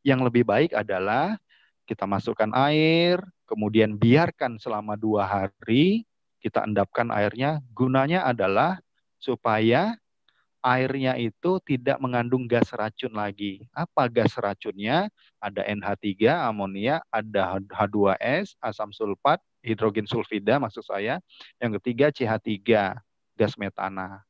Yang lebih baik adalah kita masukkan air, kemudian biarkan selama dua hari, kita endapkan airnya. Gunanya adalah supaya airnya itu tidak mengandung gas racun lagi. Apa gas racunnya? Ada NH3, amonia, ada H2S, asam sulfat, hidrogen sulfida maksud saya. Yang ketiga CH3, gas metana.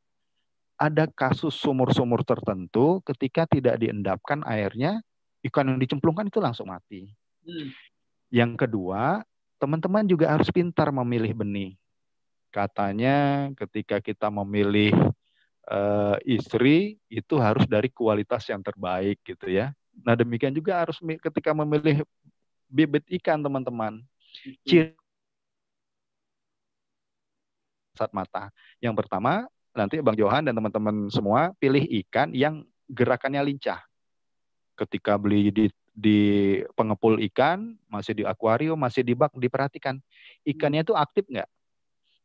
Ada kasus sumur-sumur tertentu ketika tidak diendapkan airnya, ikan yang dicemplungkan itu langsung mati. Hmm. Yang kedua, teman-teman juga harus pintar memilih benih. Katanya ketika kita memilih uh, istri itu harus dari kualitas yang terbaik gitu ya. Nah demikian juga harus ketika memilih bibit ikan teman-teman. Hmm. Ciri saat mata. Yang pertama nanti Bang Johan dan teman-teman semua pilih ikan yang gerakannya lincah. Ketika beli di di pengepul ikan, masih di akuarium, masih di bak, diperhatikan ikannya itu aktif nggak?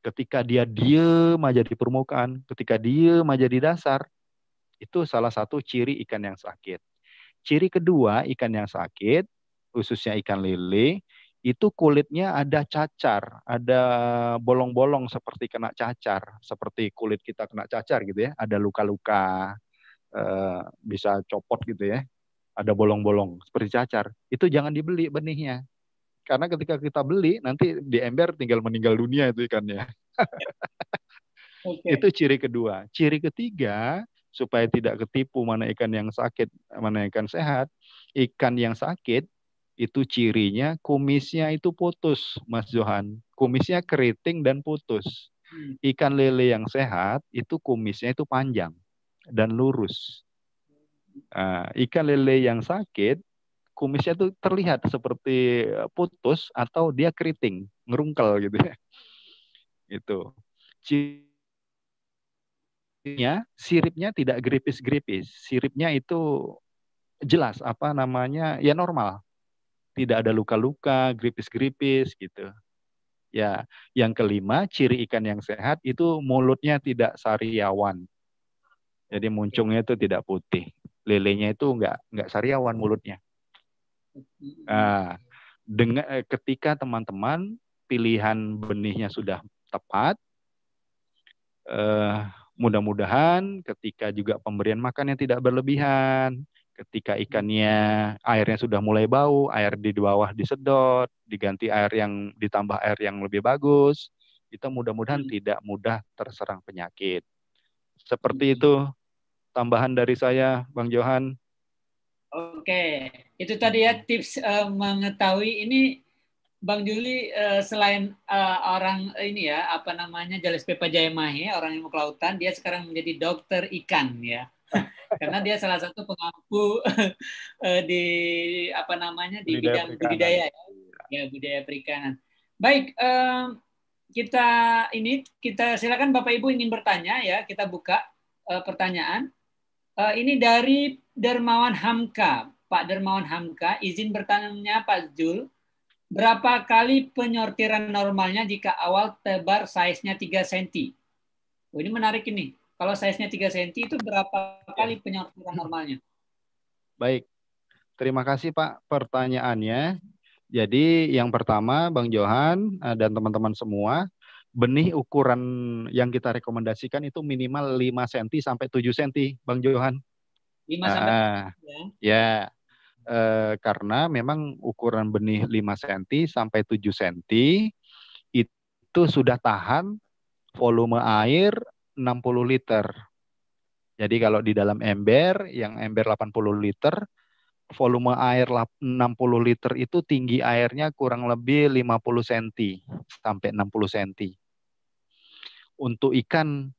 Ketika dia diem aja di permukaan, ketika diem aja di dasar, itu salah satu ciri ikan yang sakit. Ciri kedua ikan yang sakit, khususnya ikan lele, itu kulitnya ada cacar, ada bolong-bolong seperti kena cacar, seperti kulit kita kena cacar gitu ya, ada luka-luka, eh, bisa copot gitu ya, ada bolong-bolong seperti cacar, itu jangan dibeli benihnya. Karena ketika kita beli nanti di ember tinggal meninggal dunia itu ikannya. [LAUGHS] okay. Itu ciri kedua. Ciri ketiga supaya tidak ketipu mana ikan yang sakit, mana ikan sehat. Ikan yang sakit itu cirinya kumisnya itu putus, Mas Johan. Kumisnya keriting dan putus. Hmm. Ikan lele yang sehat itu kumisnya itu panjang dan lurus. Nah, ikan lele yang sakit kumisnya itu terlihat seperti eh, putus atau dia keriting, ngerungkel gitu ya. [LAUGHS] Gitu. Cirinya, siripnya tidak gripis gripis, Siripnya itu jelas apa namanya ya normal. Tidak ada luka-luka, gripis gripis gitu. Ya, yang kelima, ciri ikan yang sehat itu mulutnya tidak sariawan. Jadi muncungnya itu tidak putih lelenya itu nggak nggak sariawan mulutnya. Nah, dengan eh, ketika teman-teman pilihan benihnya sudah tepat, eh, mudah-mudahan ketika juga pemberian makan yang tidak berlebihan, ketika ikannya airnya sudah mulai bau, air di bawah disedot, diganti air yang ditambah air yang lebih bagus, kita mudah-mudahan hmm. tidak mudah terserang penyakit. Seperti hmm. itu tambahan dari saya, Bang Johan. Oke, itu tadi ya tips uh, mengetahui ini Bang Juli uh, selain uh, orang ini ya apa namanya Jales Pepa Jayamahe orang ilmu kelautan dia sekarang menjadi dokter ikan ya [LAUGHS] karena dia salah satu pengampu uh, [LAUGHS] di apa namanya di budidaya bidang perikanan. budidaya ya. ya budidaya perikanan. Baik um, kita ini kita silakan Bapak Ibu ingin bertanya ya kita buka uh, pertanyaan. Eh, ini dari Dermawan Hamka. Pak Dermawan Hamka, izin bertanya Pak Jul, berapa kali penyortiran normalnya jika awal tebar size-nya 3 cm? Oh, ini menarik ini. Kalau size-nya 3 cm itu berapa kali ya. penyortiran normalnya? Baik. Terima kasih Pak pertanyaannya. Jadi yang pertama Bang Johan eh, dan teman-teman semua, benih ukuran yang kita rekomendasikan itu minimal 5 cm sampai 7 cm, Bang Johan. 5 nah, sampai ya. Ya. E, karena memang ukuran benih 5 cm sampai 7 cm itu sudah tahan volume air 60 liter. Jadi kalau di dalam ember yang ember 80 liter volume air 60 liter itu tinggi airnya kurang lebih 50 cm sampai 60 cm. Untuk ikan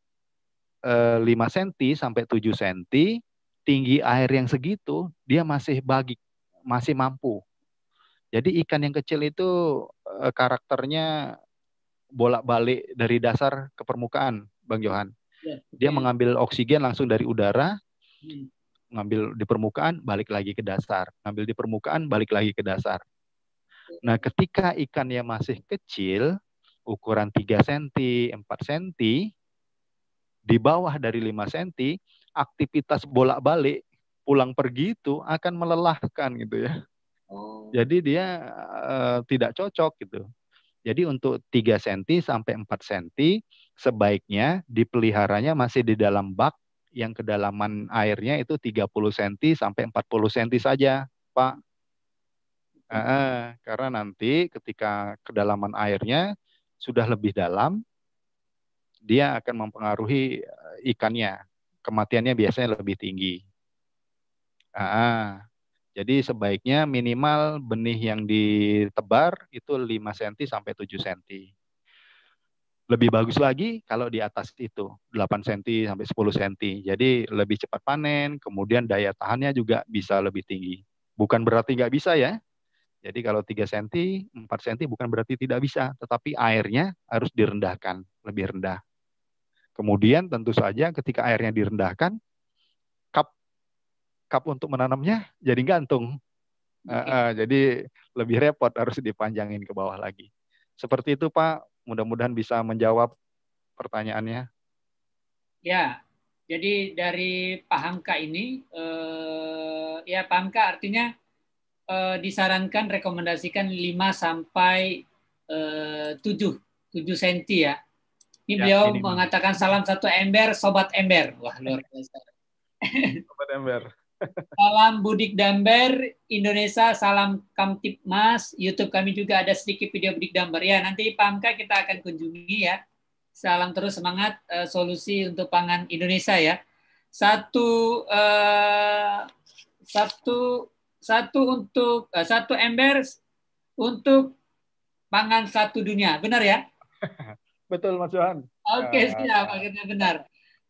5 eh, cm sampai 7 cm, tinggi air yang segitu dia masih bagi masih mampu. Jadi ikan yang kecil itu eh, karakternya bolak-balik dari dasar ke permukaan, Bang Johan. Ya, dia mengambil oksigen langsung dari udara. Hmm ngambil di permukaan balik lagi ke dasar, ngambil di permukaan balik lagi ke dasar. Nah, ketika ikannya masih kecil, ukuran 3 cm, 4 cm, di bawah dari 5 cm, aktivitas bolak-balik pulang pergi itu akan melelahkan gitu ya. Oh. Jadi dia e, tidak cocok gitu. Jadi untuk 3 cm sampai 4 cm sebaiknya dipeliharanya masih di dalam bak yang kedalaman airnya itu 30 cm sampai 40 cm saja, Pak. Eh, karena nanti ketika kedalaman airnya sudah lebih dalam, dia akan mempengaruhi eh, ikannya. Kematiannya biasanya lebih tinggi. Ah, jadi sebaiknya minimal benih yang ditebar itu 5 cm sampai 7 cm lebih bagus lagi kalau di atas itu 8 cm sampai 10 cm. Jadi lebih cepat panen, kemudian daya tahannya juga bisa lebih tinggi. Bukan berarti nggak bisa ya. Jadi kalau 3 cm, 4 cm bukan berarti tidak bisa, tetapi airnya harus direndahkan, lebih rendah. Kemudian tentu saja ketika airnya direndahkan, kap cup untuk menanamnya jadi gantung. Okay. Uh, uh, jadi lebih repot harus dipanjangin ke bawah lagi. Seperti itu Pak Mudah-mudahan bisa menjawab pertanyaannya. Ya, jadi dari Pak Hamka ini, eh, ya Pak Hamka artinya eh, disarankan rekomendasikan 5 sampai eh, 7, 7 cm ya. Ini ya, beliau ini. mengatakan salam satu ember, sobat ember. Wah, luar [LAUGHS] biasa. Sobat ember. Salam Budik Damber Indonesia, salam Kamtipmas. YouTube kami juga ada sedikit video Budik Damber ya. Nanti Pamka kita akan kunjungi ya. Salam terus semangat uh, solusi untuk pangan Indonesia ya. Satu uh, satu satu untuk uh, satu ember untuk pangan satu dunia. Benar ya? [LAUGHS] Betul Mas Johan. Oke, okay, ya, siap ya. akhirnya benar.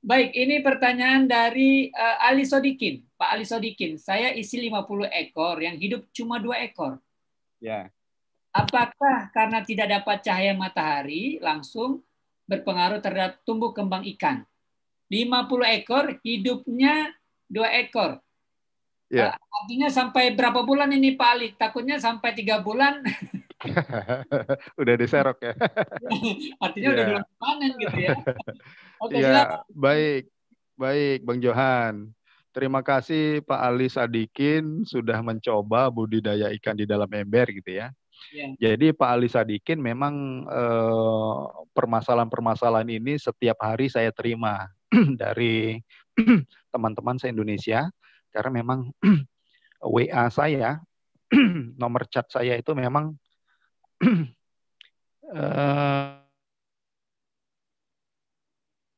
Baik, ini pertanyaan dari uh, Ali Sodikin. Pak Ali Sodikin, saya isi 50 ekor, yang hidup cuma dua ekor. Ya. Apakah karena tidak dapat cahaya matahari langsung berpengaruh terhadap tumbuh kembang ikan? 50 ekor, hidupnya dua ekor. Ya. Artinya sampai berapa bulan ini Pak Ali? Takutnya sampai tiga bulan [LAUGHS] [LAUGHS] udah diserok ya. [LAUGHS] Artinya yeah. udah iya. dalam panen gitu ya. [LAUGHS] Oke, okay, iya, yeah. baik. Baik, Bang Johan. Terima kasih Pak Ali Sadikin sudah mencoba budidaya ikan di dalam ember gitu ya. Yeah. Jadi Pak Ali Sadikin memang eh, permasalahan-permasalahan eh, ini setiap hari saya terima [CLEARS THROAT] dari [CLEARS THROAT] teman-teman saya indonesia karena memang [CLEARS THROAT] WA saya nomor chat saya itu memang [CLEARS THROAT] Eh,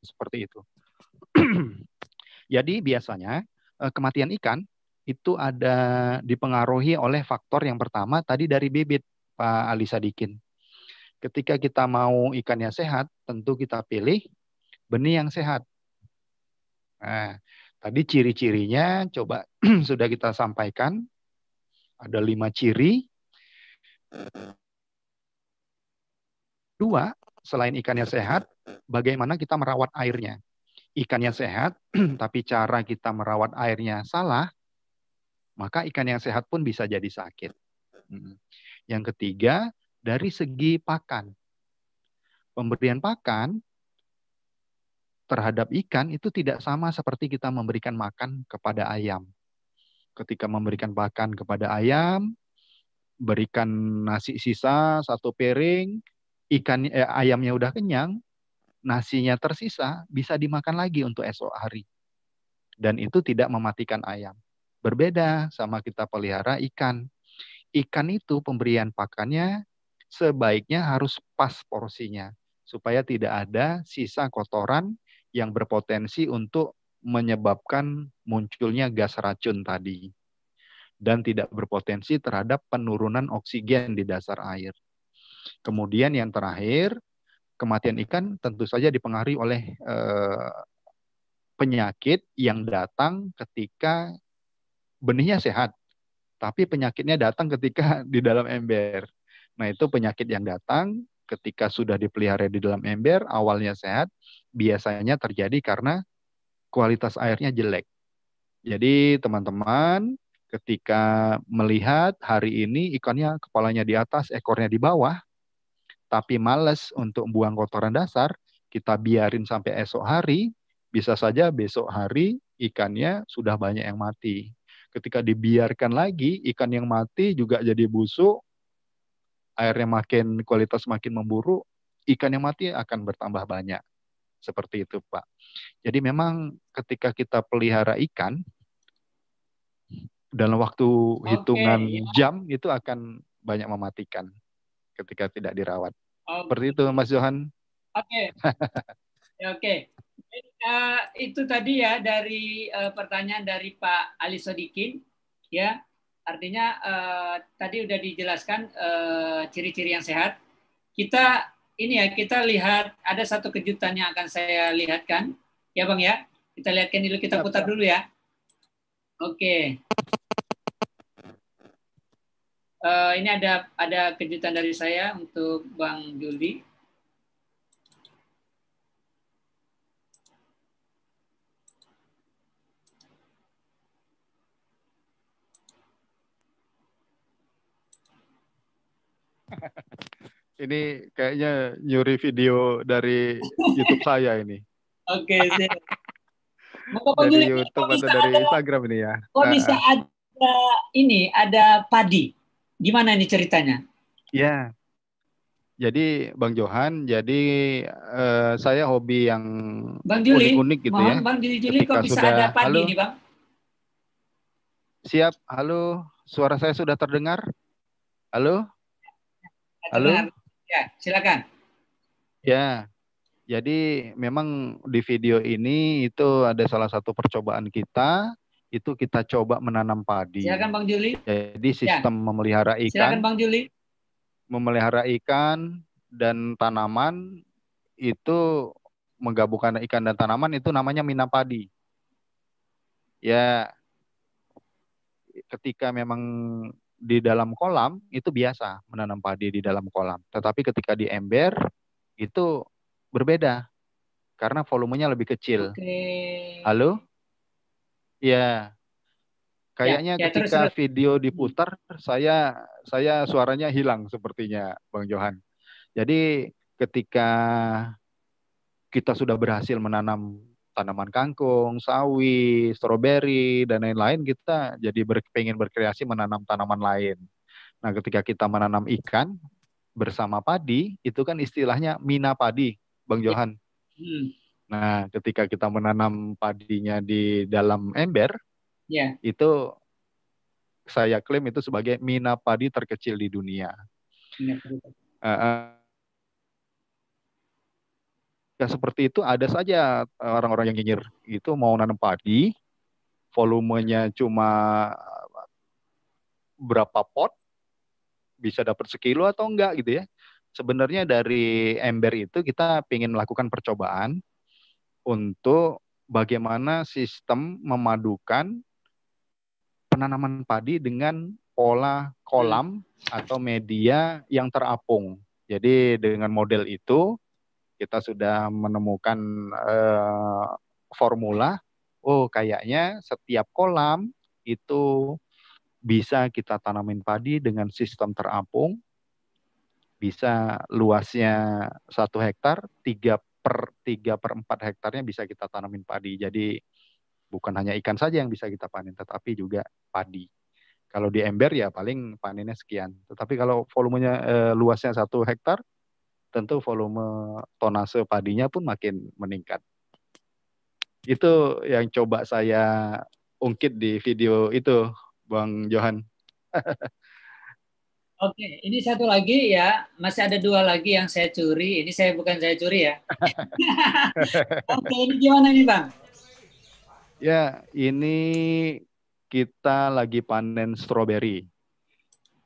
seperti itu. [CLEARS THROAT] Jadi biasanya eh, kematian ikan itu ada dipengaruhi oleh faktor yang pertama tadi dari bibit Pak Ali Sadikin. Ketika kita mau ikannya sehat, tentu kita pilih benih yang sehat. Nah, tadi ciri-cirinya coba [CLEARS THROAT] sudah kita sampaikan. Ada lima ciri. Dua, selain ikannya sehat, bagaimana kita merawat airnya. Ikannya sehat, [CLEARS THROAT] tapi cara kita merawat airnya salah, maka ikan yang sehat pun bisa jadi sakit. Hmm. Yang ketiga, dari segi pakan. Pemberian pakan terhadap ikan itu tidak sama seperti kita memberikan makan kepada ayam. Ketika memberikan pakan kepada ayam, berikan nasi sisa satu piring, ikan eh, ayamnya udah kenyang, nasinya tersisa bisa dimakan lagi untuk esok hari. Dan itu tidak mematikan ayam. Berbeda sama kita pelihara ikan. Ikan itu pemberian pakannya sebaiknya harus pas porsinya supaya tidak ada sisa kotoran yang berpotensi untuk menyebabkan munculnya gas racun tadi dan tidak berpotensi terhadap penurunan oksigen di dasar air. Kemudian yang terakhir, kematian ikan tentu saja dipengaruhi oleh eh, penyakit yang datang ketika benihnya sehat, tapi penyakitnya datang ketika [LAUGHS] di dalam ember. Nah, itu penyakit yang datang ketika sudah dipelihara di dalam ember, awalnya sehat, biasanya terjadi karena kualitas airnya jelek. Jadi teman-teman ketika melihat hari ini ikannya kepalanya di atas, ekornya di bawah, tapi males untuk buang kotoran dasar, kita biarin sampai esok hari, bisa saja besok hari ikannya sudah banyak yang mati. Ketika dibiarkan lagi, ikan yang mati juga jadi busuk, airnya makin kualitas makin memburuk, ikan yang mati akan bertambah banyak. Seperti itu, Pak. Jadi memang ketika kita pelihara ikan, dalam waktu hitungan okay, iya. jam itu akan banyak mematikan ketika tidak dirawat. Oh, Seperti itu Mas Johan. Oke. Okay. Ya, oke. Okay. Uh, eh, itu tadi ya dari uh, pertanyaan dari Pak Ali Sodikin ya. Artinya uh, tadi udah dijelaskan ciri-ciri uh, yang sehat. Kita ini ya kita lihat ada satu kejutan yang akan saya lihatkan ya Bang ya. Kita lihatkan dulu kita putar dulu ya. Oke. Okay uh, ini ada ada kejutan dari saya untuk Bang Juli. [LAUGHS] ini kayaknya nyuri video dari YouTube saya ini. Oke, okay, [LAUGHS] dari YouTube atau dari Instagram ini ya. Kok bisa nah. ada ini ada padi? Gimana ini ceritanya? Ya, jadi Bang Johan, jadi uh, saya hobi yang Bang Juli, unik-unik gitu mohon ya. Bang Juli, Juli kok bisa sudah, ada pagi halo, ini Bang? Siap, halo, suara saya sudah terdengar? Halo? Halo? Ya, silakan. Ya, jadi memang di video ini itu ada salah satu percobaan kita itu kita coba menanam padi. Silakan Bang Juli. Jadi ya. sistem ya. memelihara ikan. Silakan Bang Juli. Memelihara ikan dan tanaman itu menggabungkan ikan dan tanaman itu namanya minapadi. Ya ketika memang di dalam kolam itu biasa menanam padi di dalam kolam. Tetapi ketika di ember itu berbeda karena volumenya lebih kecil. Okay. Halo? Iya. Ya, Kayaknya ya, ya, ketika terus, video diputar saya saya suaranya hilang sepertinya Bang Johan. Jadi ketika kita sudah berhasil menanam tanaman kangkung, sawi, stroberi dan lain-lain kita jadi ber, pengen berkreasi menanam tanaman lain. Nah, ketika kita menanam ikan bersama padi itu kan istilahnya mina padi, Bang iya. Johan. Hmm. Nah, ketika kita menanam padinya di dalam ember, yeah. itu saya klaim itu sebagai mina padi terkecil di dunia. Yeah. Uh, ya seperti itu ada saja e, orang-orang yang nyinyir itu mau nanam padi, volumenya cuma e, berapa pot, bisa dapat sekilo atau enggak gitu ya. Sebenarnya dari ember itu kita ingin melakukan percobaan untuk bagaimana sistem memadukan penanaman padi dengan pola kolam atau media yang terapung. Jadi dengan model itu kita sudah menemukan eh, formula. Oh, kayaknya setiap kolam itu bisa kita tanamin padi dengan sistem terapung. Bisa luasnya satu hektar, tiga per 3 per 4 hektarnya bisa kita tanamin padi. Jadi bukan hanya ikan saja yang bisa kita panen, tetapi juga padi. Kalau di ember ya paling panennya sekian. Tetapi kalau volumenya eh, luasnya satu hektar, tentu volume tonase padinya pun makin meningkat. Itu yang coba saya ungkit di video itu, Bang Johan. [LAUGHS] Oke, okay, ini satu lagi ya. Masih ada dua lagi yang saya curi. Ini saya bukan saya curi ya. [LAUGHS] Oke, okay, ini gimana nih Bang? Ya, ini kita lagi panen stroberi.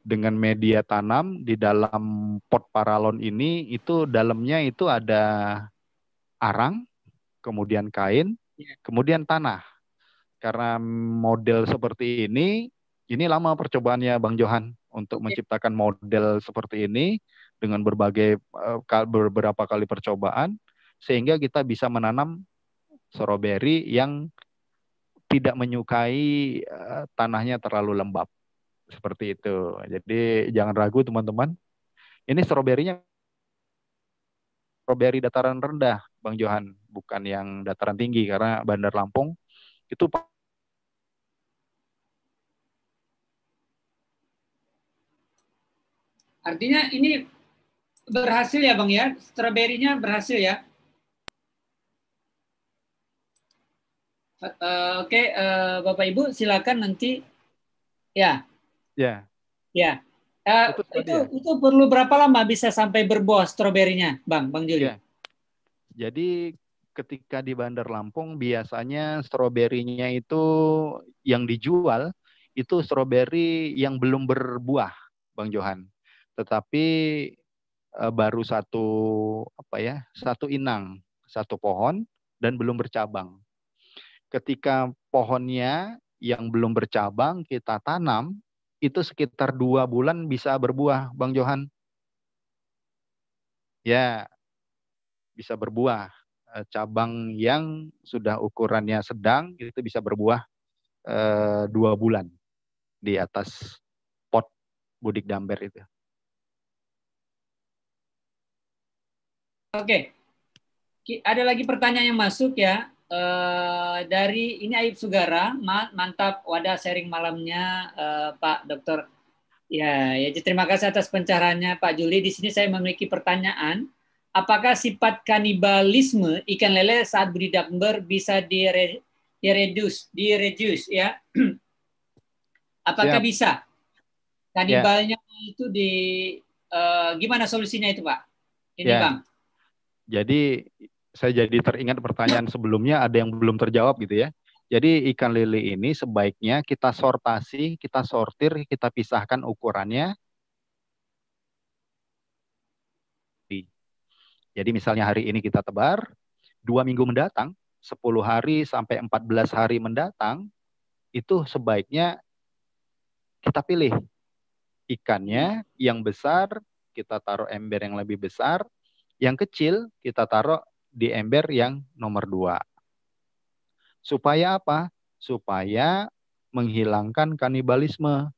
Dengan media tanam di dalam pot paralon ini, itu dalamnya itu ada arang, kemudian kain, ya. kemudian tanah. Karena model seperti ini, ini lama percobaannya Bang Johan untuk iya. menciptakan model seperti ini dengan berbagai eh, beberapa kali percobaan sehingga kita bisa menanam stroberi yang tidak menyukai eh, tanahnya terlalu lembab seperti itu. Jadi jangan ragu teman-teman. Ini stroberinya stroberi dataran rendah, Bang Johan, bukan yang dataran tinggi karena Bandar Lampung itu Artinya ini berhasil ya Bang ya, stroberinya berhasil ya. Uh, Oke, okay, uh, eh, Bapak Ibu silakan nanti ya. Ya. Ya. Uh, itu ya. itu, perlu berapa lama bisa sampai berbuah stroberinya, Bang, Bang Juli? Ya. Jadi ketika di Bandar Lampung biasanya stroberinya itu yang dijual itu stroberi yang belum berbuah, Bang Johan tetapi uh, baru satu apa ya satu inang satu pohon dan belum bercabang. Ketika pohonnya yang belum bercabang kita tanam itu sekitar dua bulan bisa berbuah, Bang Johan. Ya, bisa berbuah. Eh, cabang yang sudah ukurannya sedang itu bisa berbuah eh, dua bulan di atas pot budik damber itu. Oke. Okay. Ada lagi pertanyaan yang masuk ya. Uh, dari ini Aib Sugara, mantap wadah sharing malamnya uh, Pak Dokter. Ya, ya terima kasih atas pencerahannya Pak Juli. Di sini saya memiliki pertanyaan, apakah sifat kanibalisme ikan lele saat berdamber bisa dire, direduce, direduce ya? [CLEARS THROAT] apakah ya. bisa ya. kanibalnya ya. itu di uh, gimana solusinya itu Pak? Ini ya. Bang. Jadi saya jadi teringat pertanyaan sebelumnya ada yang belum terjawab gitu ya. Jadi ikan lele ini sebaiknya kita sortasi, kita sortir, kita pisahkan ukurannya. Jadi misalnya hari ini kita tebar, dua minggu mendatang, 10 hari sampai 14 hari mendatang, itu sebaiknya kita pilih ikannya yang besar, kita taruh ember yang lebih besar, yang kecil kita taruh di ember yang nomor dua. Supaya apa? Supaya menghilangkan kanibalisme.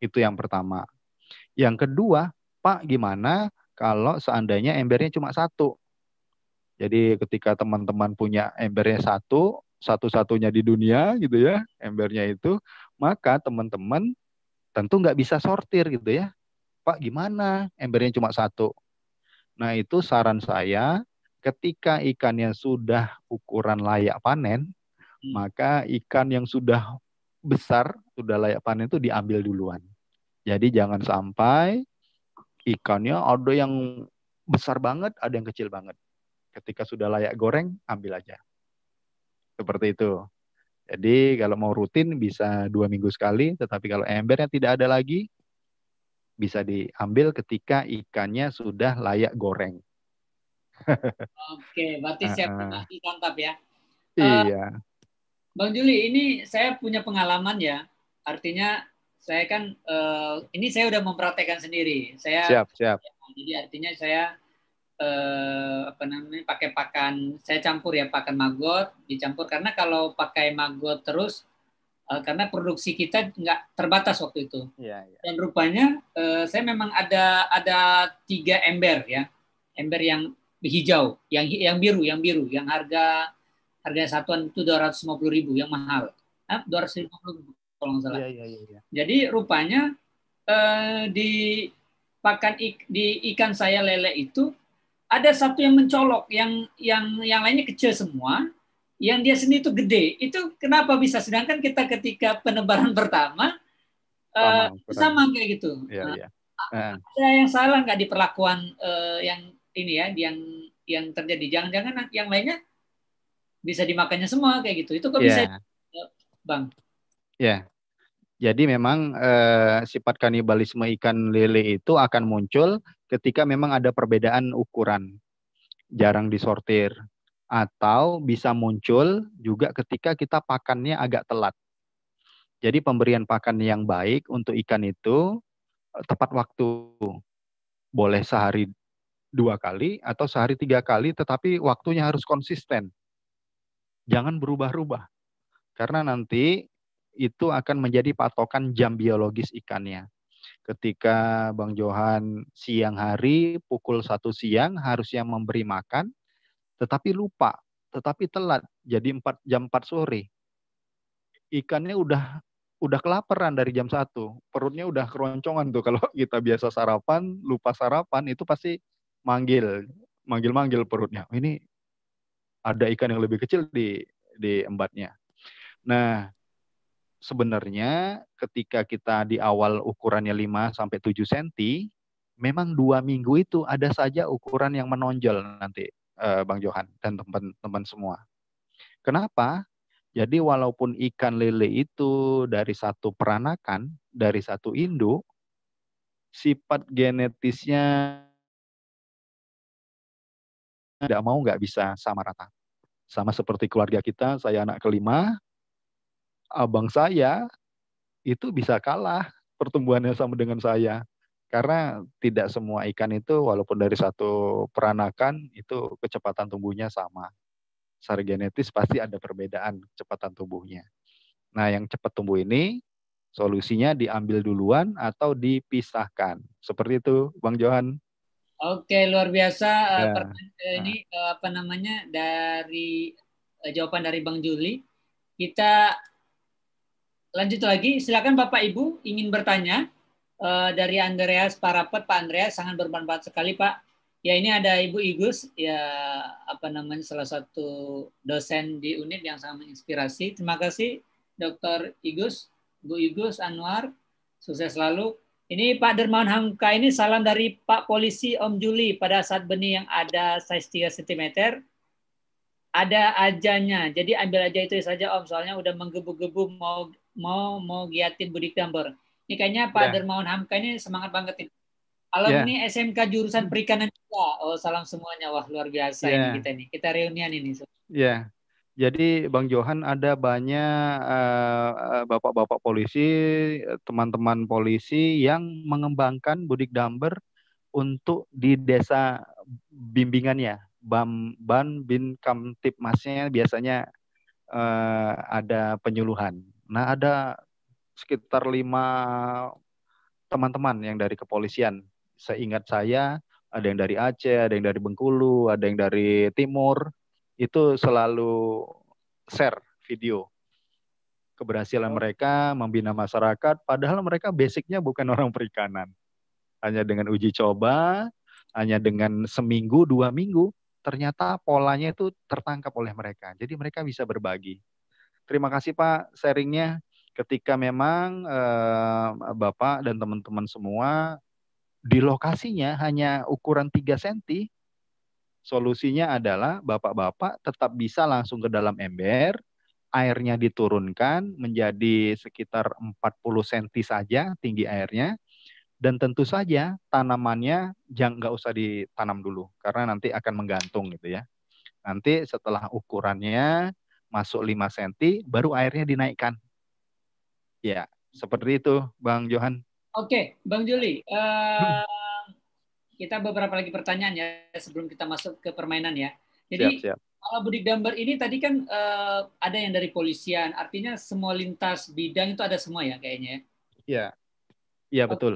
Itu yang pertama. Yang kedua, Pak gimana kalau seandainya embernya cuma satu? Jadi ketika teman-teman punya embernya satu, satu-satunya di dunia gitu ya, embernya itu, maka teman-teman tentu nggak bisa sortir gitu ya. Pak gimana? Embernya cuma satu. Nah, itu saran saya ketika ikan yang sudah ukuran layak panen, hmm. maka ikan yang sudah besar, sudah layak panen itu diambil duluan. Jadi jangan sampai ikannya ada yang besar banget, ada yang kecil banget. Ketika sudah layak goreng, ambil aja. Seperti itu. Jadi kalau mau rutin bisa dua minggu sekali, tetapi kalau embernya tidak ada lagi, bisa diambil ketika ikannya sudah layak goreng. Oke, berarti siap, ikan tap ya. Eh, iya. Bang Juli, ini saya punya pengalaman ya. Artinya saya kan uh, ini saya udah mempraktekkan sendiri. Saya siap, siap. jadi artinya saya eh, apa namanya pakai pakan saya campur ya pakan maggot dicampur karena kalau pakai maggot terus Eh, karena produksi kita nggak terbatas waktu itu. Ya, ya. Dan rupanya uh, saya memang ada ada tiga ember ya, ember yang hijau, yang yang biru, yang biru, yang harga harga satuan itu 250 ribu yang mahal, eh, dua 250 ribu kalau nggak salah. Ya, ya, ya, ya. Jadi rupanya uh, di pakan ik, di ikan saya lele itu ada satu yang mencolok, yang yang yang lainnya kecil semua, yang dia sendiri itu gede. Itu kenapa bisa? Sedangkan kita ketika penebaran pertama eh, sama, uh, sama kayak gitu. Ya, nah, ya. Ada yang salah nggak di perlakuan uh, yang ini ya, yang yang terjadi? Jangan-jangan yang lainnya bisa dimakannya semua kayak gitu. Itu kok ya. bisa, iya. bang? Ya. Jadi memang eh, sifat kanibalisme ikan lele itu akan muncul ketika memang ada perbedaan ukuran. Jarang disortir atau bisa muncul juga ketika kita pakannya agak telat. Jadi pemberian pakan yang baik untuk ikan itu eh, tepat waktu. Boleh sehari dua kali atau sehari tiga kali, tetapi waktunya harus konsisten. Jangan berubah-ubah. Karena nanti itu akan menjadi patokan jam biologis ikannya. Ketika Bang Johan siang hari pukul satu siang harusnya memberi makan, tetapi lupa, tetapi telat, jadi 4 jam 4 sore. Ikannya udah udah kelaparan dari jam 1, perutnya udah keroncongan tuh [LAUGHS] kalau kita biasa sarapan, lupa sarapan itu pasti manggil, manggil-manggil perutnya. Ini ada ikan yang lebih kecil di di embatnya. Nah, sebenarnya ketika kita di awal ukurannya 5 sampai 7 cm, memang dua minggu itu ada saja ukuran yang menonjol nanti uh, Bang Johan dan teman-teman semua. Kenapa? Jadi walaupun ikan lele itu dari satu peranakan, dari satu induk, sifat genetisnya tidak mau nggak bisa sama rata. Sama seperti keluarga kita, saya anak kelima, abang saya itu bisa kalah pertumbuhannya sama dengan saya. Karena tidak semua ikan itu walaupun dari satu peranakan itu kecepatan tumbuhnya sama. Secara genetis pasti ada perbedaan kecepatan tumbuhnya. Nah, yang cepat tumbuh ini solusinya diambil duluan atau dipisahkan. Seperti itu, Bang Johan. Oke, luar biasa. Eh, ya. ini nah. eh, apa namanya dari eh, jawaban dari Bang Juli. Kita lanjut lagi. Silakan Bapak Ibu ingin bertanya uh, dari Andreas Parapet, Pak Andreas sangat bermanfaat sekali Pak. Ya ini ada Ibu Igus, ya apa namanya salah satu dosen di unit yang sangat menginspirasi. Terima kasih Dokter Igus, Bu Igus Anwar, sukses selalu. Ini Pak Dermawan Hamka ini salam dari Pak Polisi Om Juli pada saat benih yang ada size 3 cm. Ada ajanya, jadi ambil aja itu saja Om, soalnya udah menggebu-gebu mau mau mau giatin budi gambar. Ini kayaknya Pak yeah. Dermawan Hamka ini semangat banget ini. Alam yeah. SMK jurusan perikanan juga. Oh, salam semuanya. Wah, luar biasa yeah. ini ya. kita nih. Kita reunian ini. Iya. Yeah. Jadi Bang Johan ada banyak eh, eh, bapak-bapak uh, polisi, teman-teman polisi yang mengembangkan budik damber untuk di desa bimbingannya. Bam, ban bin kamtip masnya biasanya uh, ada penyuluhan. Nah ada sekitar lima teman-teman yang dari kepolisian. Seingat saya, ada yang dari Aceh, ada yang dari Bengkulu, ada yang dari Timur. Itu selalu share video keberhasilan oh. mereka membina masyarakat. Padahal mereka basicnya bukan [LAUGHS] orang perikanan. Hanya dengan uji coba, hanya dengan seminggu, dua minggu, ternyata polanya itu tertangkap oleh mereka. Jadi mereka bisa berbagi. Terima kasih Pak sharingnya ketika memang uh, Bapak dan teman-teman semua di lokasinya hanya ukuran 3 cm, solusinya adalah Bapak-bapak tetap bisa langsung ke dalam ember, airnya diturunkan menjadi sekitar 40 cm saja tinggi airnya. Dan tentu saja tanamannya jangan nggak usah ditanam dulu karena nanti akan menggantung gitu ya. Nanti setelah ukurannya masuk 5 cm baru airnya dinaikkan Ya, seperti itu, Bang Johan. Oke, Bang Juli. Uh, kita beberapa lagi pertanyaan ya sebelum kita masuk ke permainan ya. Jadi siap, siap. kalau budik gambar ini tadi kan uh, ada yang dari polisian, artinya semua lintas bidang itu ada semua ya kayaknya. Ya? Iya, iya oh. betul.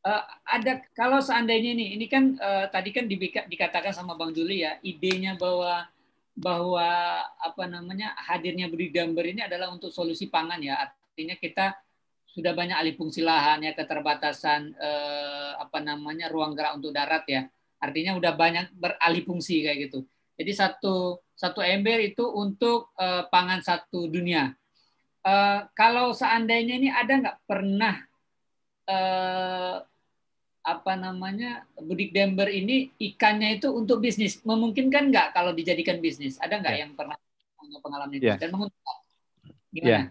Uh, ada kalau seandainya nih, ini kan uh, tadi kan dikatakan sama Bang Juli ya, idenya bahwa bahwa apa namanya hadirnya budik gambar ini adalah untuk solusi pangan ya artinya kita sudah banyak alih fungsi lahan ya keterbatasan eh, apa namanya ruang gerak untuk darat ya artinya sudah banyak beralih fungsi kayak gitu jadi satu satu ember itu untuk eh, pangan satu dunia eh, kalau seandainya ini ada nggak pernah eh, apa namanya budik dember ini ikannya itu untuk bisnis memungkinkan nggak kalau dijadikan bisnis ada nggak yeah. yang pernah punya pengalaman itu yeah. dan menguntungkan ya. gimana yeah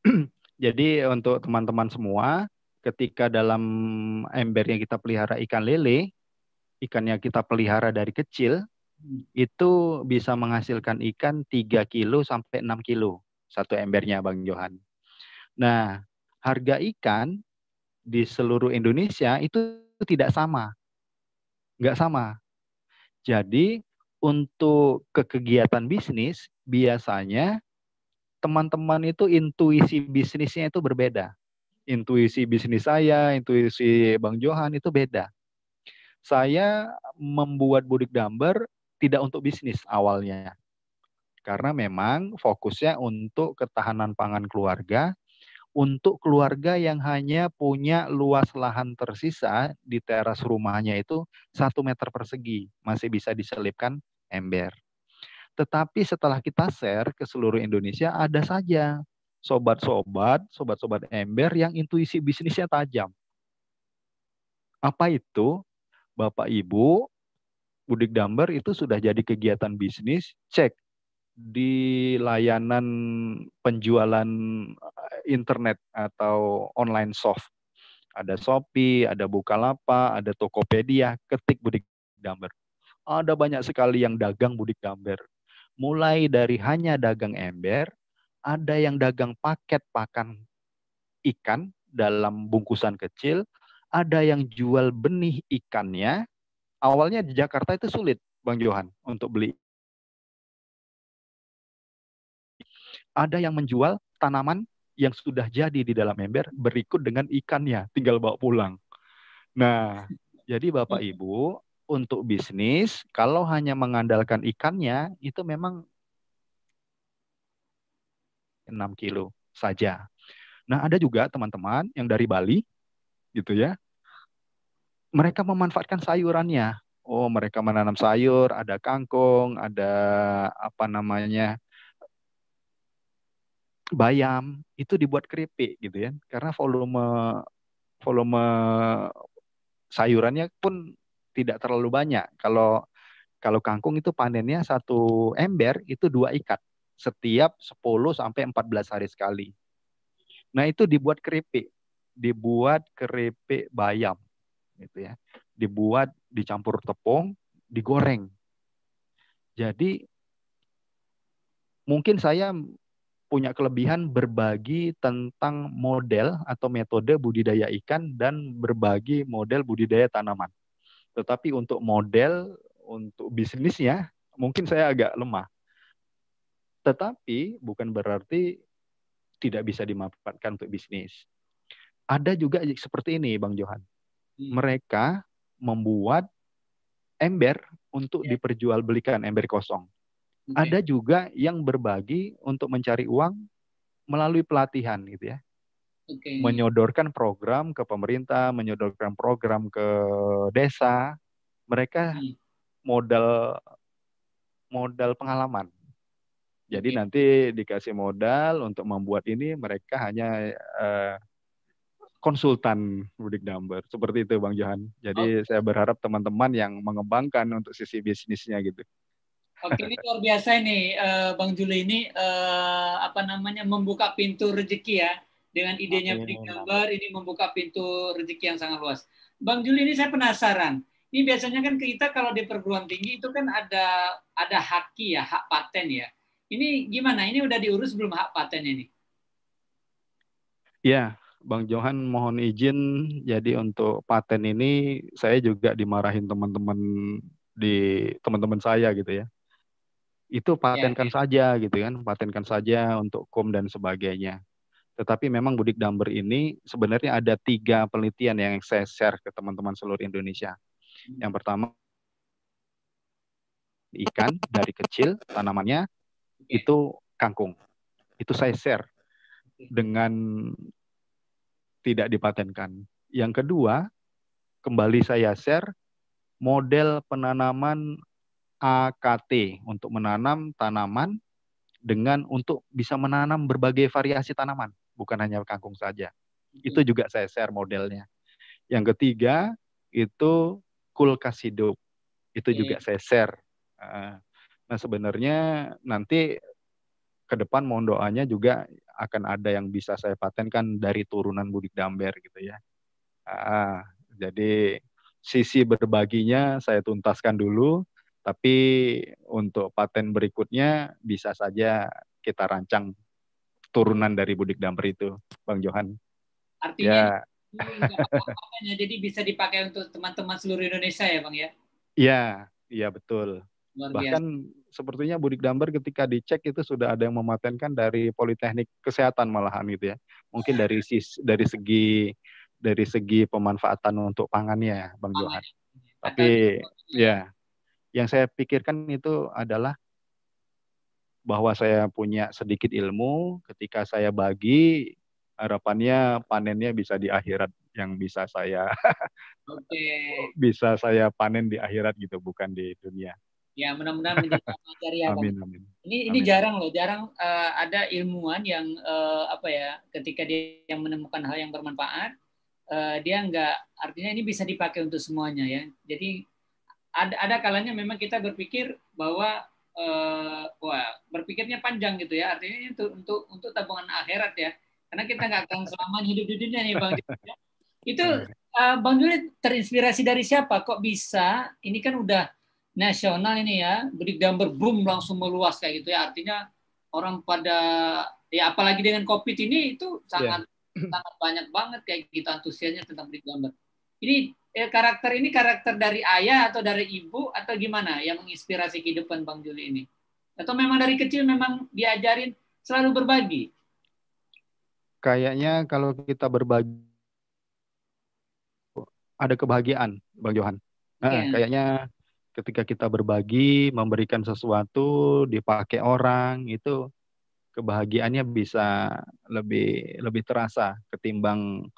[CLEARS THROAT] Jadi untuk teman-teman semua, ketika dalam ember yang kita pelihara ikan lele, ikannya kita pelihara dari kecil, itu bisa menghasilkan ikan 3 kilo sampai 6 kilo satu embernya Bang Johan. Nah, harga ikan di seluruh Indonesia itu tidak sama. Nggak sama. Jadi untuk kekegiatan kegiatan bisnis biasanya teman-teman itu intuisi bisnisnya itu berbeda. Intuisi bisnis saya, intuisi Bang Johan itu beda. Saya membuat budik Damber tidak untuk bisnis awalnya. Karena memang fokusnya untuk ketahanan pangan keluarga, untuk keluarga yang hanya punya luas lahan tersisa di teras rumahnya itu satu meter persegi masih bisa diselipkan ember. Tetapi setelah kita share ke seluruh Indonesia, ada saja sobat-sobat, sobat-sobat ember yang intuisi bisnisnya tajam. Apa itu? Bapak Ibu, Budik Damber itu sudah jadi kegiatan bisnis, cek di layanan penjualan eh, internet atau online soft. Ada Shopee, ada Bukalapak, ada Tokopedia, ketik Budik Damber. Ada banyak sekali yang dagang Budik Damber mulai dari hanya dagang ember, ada yang dagang paket pakan ikan dalam bungkusan kecil, ada yang jual benih ikannya. Awalnya di Jakarta itu sulit, Bang Johan, untuk beli. Ada yang menjual tanaman yang sudah jadi di dalam ember berikut dengan ikannya, tinggal bawa pulang. Nah, jadi Bapak iya. Ibu, untuk bisnis, kalau hanya mengandalkan ikannya, itu memang 6 kilo saja. Nah, ada juga teman-teman yang dari Bali, gitu ya, mereka memanfaatkan sayurannya. Oh, mereka menanam sayur, ada kangkung, ada apa namanya, bayam, itu dibuat keripik, gitu ya. Karena volume volume sayurannya pun tidak terlalu banyak. Kalau kalau kangkung itu panennya satu ember itu dua ikat setiap 10 sampai 14 hari sekali. Nah, itu dibuat keripik, dibuat keripik bayam gitu ya. Dibuat dicampur tepung, digoreng. Jadi mungkin saya punya kelebihan berbagi tentang model atau metode budidaya ikan dan berbagi model budidaya tanaman. Tetapi untuk model, untuk bisnisnya, mungkin saya agak lemah. Tetapi bukan berarti tidak bisa dimanfaatkan untuk bisnis. Ada juga seperti ini, Bang Johan. Hmm. Mereka membuat ember untuk yeah. diperjualbelikan ember kosong. Okay. Hmm, Ada ya. juga yang berbagi untuk mencari uang melalui pelatihan gitu ya okay. menyodorkan program ke pemerintah, menyodorkan program ke desa, mereka hmm. modal modal pengalaman. Jadi okay. nanti dikasih modal untuk membuat ini mereka hanya uh, konsultan Rudik Dumber. Seperti itu Bang Johan. Jadi okay. saya berharap teman-teman yang mengembangkan untuk sisi bisnisnya gitu. Oke, ini luar biasa nih eh, Bang Juli ini eh, apa namanya membuka pintu rezeki ya dengan idenya beri gambar, ini membuka pintu rezeki yang sangat luas. Bang Juli, ini saya penasaran. Ini biasanya kan kita kalau di perguruan tinggi itu kan ada ada haki ya, hak paten ya. Ini gimana? Ini udah diurus belum hak paten ini? Ya, Bang Johan mohon izin. Jadi untuk paten ini saya juga dimarahin teman-teman di teman-teman saya gitu ya. Itu ya, patenkan ya, ya. saja gitu kan, patenkan saja untuk kom dan sebagainya. Tetapi memang budik damber ini sebenarnya ada tiga penelitian yang saya share ke teman-teman seluruh Indonesia. Hmm. Yang pertama ikan dari kecil tanamannya itu kangkung. Itu saya share dengan tidak dipatenkan. Yang kedua, kembali saya share model penanaman AKT untuk menanam tanaman dengan untuk bisa menanam berbagai variasi tanaman bukan hanya kangkung saja. Itu juga saya share modelnya. Yang ketiga itu kulkas hidup. Itu iya, juga iya. saya share. Ah, nah sebenarnya nanti ke depan mohon doanya juga akan ada yang bisa saya patenkan dari turunan Budik Damber gitu ya. Ah, jadi sisi berbaginya saya tuntaskan dulu, tapi untuk paten berikutnya bisa saja kita rancang turunan dari Budik Damper itu, Bang Johan. Artinya ya. Hmm, jadi bisa dipakai untuk teman-teman seluruh Indonesia ya, Bang ya? Iya, iya betul. Luar biasa. Bahkan sepertinya Budik Damper ketika dicek itu sudah ada yang mematenkan dari Politeknik Kesehatan malahan itu ya. Mungkin dari iya. sis, dari segi dari segi pemanfaatan untuk pangan ya, Bang Johan. Tapi ya, yang saya pikirkan itu adalah bahwa saya punya sedikit ilmu, ketika saya bagi, harapannya panennya bisa di akhirat yang bisa saya [LAUGHS] okay. bisa saya panen di akhirat gitu, bukan di dunia. Ya mudah-mudahan menjadi amal [LAUGHS] ya, amin, amin. Ini amin. ini jarang loh, jarang uh, ada ilmuwan yang uh, apa ya, ketika dia yang menemukan hal yang bermanfaat, uh, dia nggak artinya ini bisa dipakai untuk semuanya ya. Jadi ada ada kalanya memang kita berpikir bahwa uh, wah berpikirnya panjang gitu ya. Artinya ini untuk untuk, untuk tabungan akhirat ya. Karena kita nggak akan selama hidup di dunia nih Bang. Ya. Itu iya. eh, Bang Juli terinspirasi dari siapa? Kok bisa? Ini kan udah nasional ini ya. gambar boom langsung meluas kayak gitu ya. Artinya orang pada ya apalagi dengan covid ini itu iya. sangat yeah. sangat banyak banget kayak gitu antusiasnya tentang berik gambar. Ini eh, karakter ini karakter dari ayah atau dari ibu atau gimana yang menginspirasi kehidupan Bang Juli ini? Atau memang dari kecil memang diajarin selalu berbagi? Kayaknya kalau kita berbagi ada kebahagiaan, Bang Johan. Nah, yeah. Kayaknya ketika kita berbagi, memberikan sesuatu, dipakai orang itu kebahagiaannya bisa lebih lebih terasa ketimbang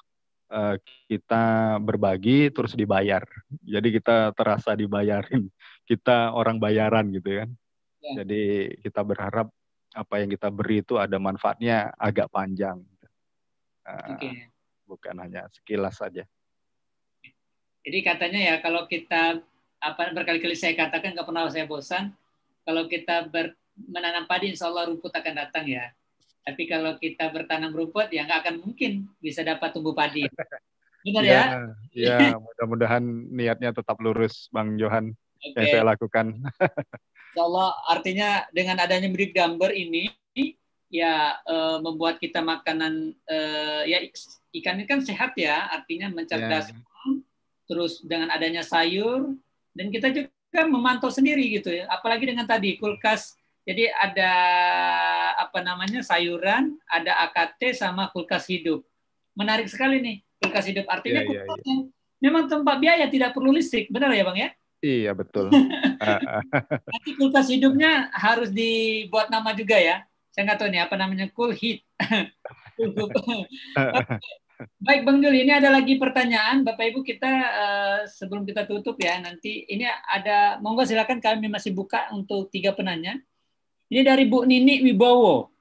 Eh, kita berbagi terus dibayar. Jadi kita terasa dibayarin. [LAUGHS] Kita orang bayaran gitu ya kan. Ya. Jadi kita berharap apa yang kita beri itu ada manfaatnya agak panjang. Eh, okay. Bukan hanya sekilas saja. Jadi katanya ya kalau kita apa berkali-kali saya katakan nggak pernah saya bosan kalau kita ber, menanam padi insya Allah rumput akan datang ya. Tapi kalau kita bertanam rumput ya nggak akan mungkin bisa dapat tumbuh padi. [LAUGHS] Benar ya? Ya, ya mudah-mudahan niatnya tetap lurus Bang Johan okay. yang saya lakukan. [LAUGHS] Insya Allah artinya dengan adanya beri gambar ini ya e, membuat kita makanan e, ya ikan kan sehat ya artinya mencerdaskan ya. terus dengan adanya sayur dan kita juga memantau sendiri gitu ya apalagi dengan tadi kulkas jadi ada apa namanya sayuran, ada AKT sama kulkas hidup. Menarik sekali nih kulkas hidup. Artinya yeah, yeah, yeah. memang tempat biaya tidak perlu listrik, benar ya bang ya? Iya betul. [LAUGHS] Nanti kulkas hidupnya harus dibuat nama juga ya. Saya nggak tahu nih apa namanya cool heat. [LAUGHS] Baik Bang Jul, ini ada lagi pertanyaan Bapak Ibu kita eh, sebelum kita tutup ya nanti ini ada monggo silakan kami masih buka untuk tiga penanya. Ini dari Bu Nini Wibowo.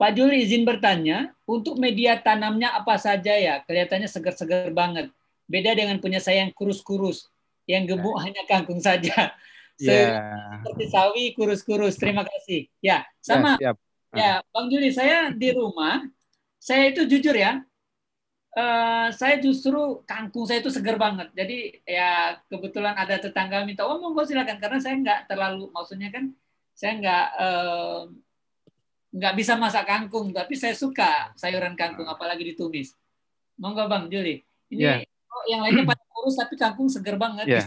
Pak Juli izin bertanya, untuk media tanamnya apa saja ya? Kelihatannya segar-segar banget. Beda dengan punya saya yang kurus-kurus, yang gemuk ya. hanya kangkung saja. [LAUGHS] Yeah. Seperti sawi kurus-kurus. Terima kasih. Ya, ya sama. Yeah, siap. Ya, ah. Bang Juli, saya di rumah, saya itu jujur ya, Uh, saya justru kangkung saya itu seger banget. Jadi ya kebetulan ada tetangga minta, oh monggo silakan karena saya nggak terlalu maksudnya kan saya nggak eh, nggak bisa masak kangkung, tapi saya suka sayuran kangkung, apalagi ditumis. Monggo Bang Juli. Ini yeah. oh, yang lainnya pada kurus, tapi kangkung seger banget. Yeah.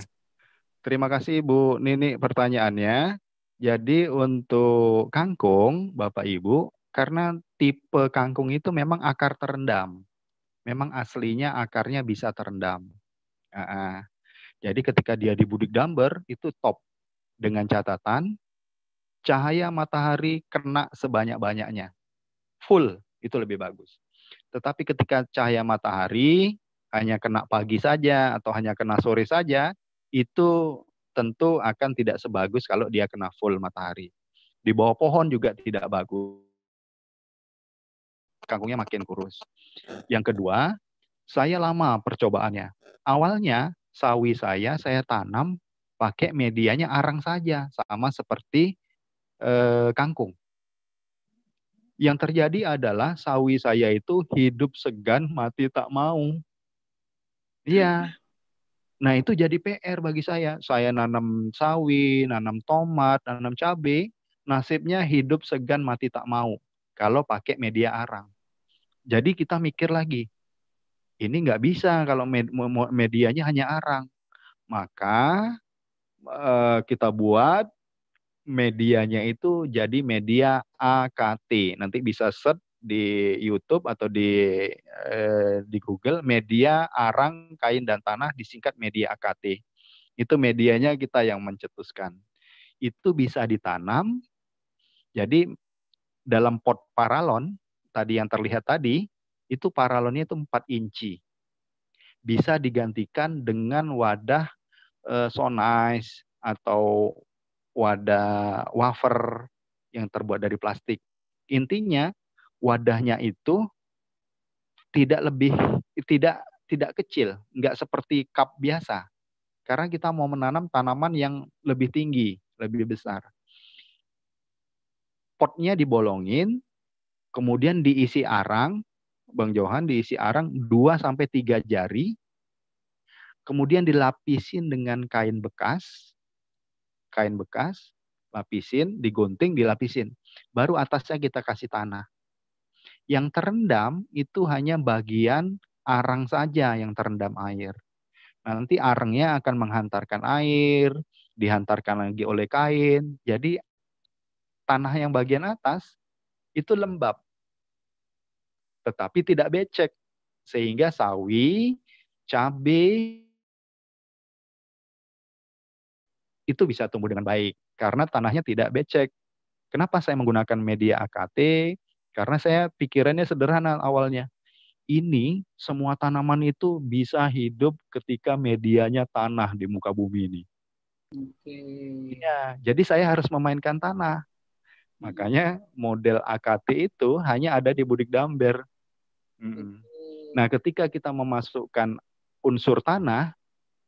Terima kasih Bu Nini pertanyaannya. Jadi untuk kangkung, Bapak Ibu, karena tipe kangkung itu memang akar terendam. Memang aslinya akarnya bisa terendam. Uh -uh. Jadi ketika dia dibudik damber, itu top. Dengan catatan cahaya matahari kena sebanyak-banyaknya. Full, itu lebih bagus. Tetapi ketika cahaya matahari hanya kena pagi saja atau hanya kena sore saja, itu tentu akan tidak sebagus kalau dia kena full matahari. Di bawah pohon juga tidak bagus. Kangkungnya makin kurus. Yang kedua, saya lama percobaannya. Awalnya sawi saya saya tanam pakai medianya arang saja sama seperti eh, kangkung. Yang terjadi adalah sawi saya itu hidup segan, mati tak mau. Iya. Nah itu jadi PR bagi saya. Saya nanam sawi, nanam tomat, nanam cabai. Nasibnya hidup segan, mati tak mau. Kalau pakai media arang. Jadi kita mikir lagi. Ini nggak bisa kalau med medianya hanya arang. Maka eh, kita buat medianya itu jadi media AKT. Nanti bisa search di YouTube atau di eh, di Google media arang kain dan tanah disingkat media AKT. Itu medianya kita yang mencetuskan. Itu bisa ditanam. Jadi dalam pot paralon tadi yang terlihat tadi itu paralonnya itu 4 inci. Bisa digantikan dengan wadah eh, sonais atau wadah wafer yang terbuat dari plastik. Intinya wadahnya itu tidak lebih tidak tidak kecil, nggak seperti cup biasa. Karena kita mau menanam tanaman yang lebih tinggi, lebih besar. Potnya dibolongin, kemudian diisi arang, Bang Johan diisi arang 2 sampai 3 jari. Kemudian dilapisin dengan kain bekas kain bekas, lapisin, digunting, dilapisin. Baru atasnya kita kasih tanah. Yang terendam itu hanya bagian arang saja yang terendam air. Nah, nanti arangnya akan menghantarkan air, dihantarkan lagi oleh kain. Jadi tanah yang bagian atas itu lembab. Tetapi tidak becek. Sehingga sawi, cabai, itu bisa tumbuh dengan baik karena tanahnya tidak becek. Kenapa saya menggunakan media AKT? Karena saya pikirannya sederhana awalnya. Ini semua tanaman itu bisa hidup ketika medianya tanah di muka bumi ini. Oke. Ya, jadi saya harus memainkan tanah. Makanya model AKT itu hanya ada di Budik Damber. Nah, ketika kita memasukkan unsur tanah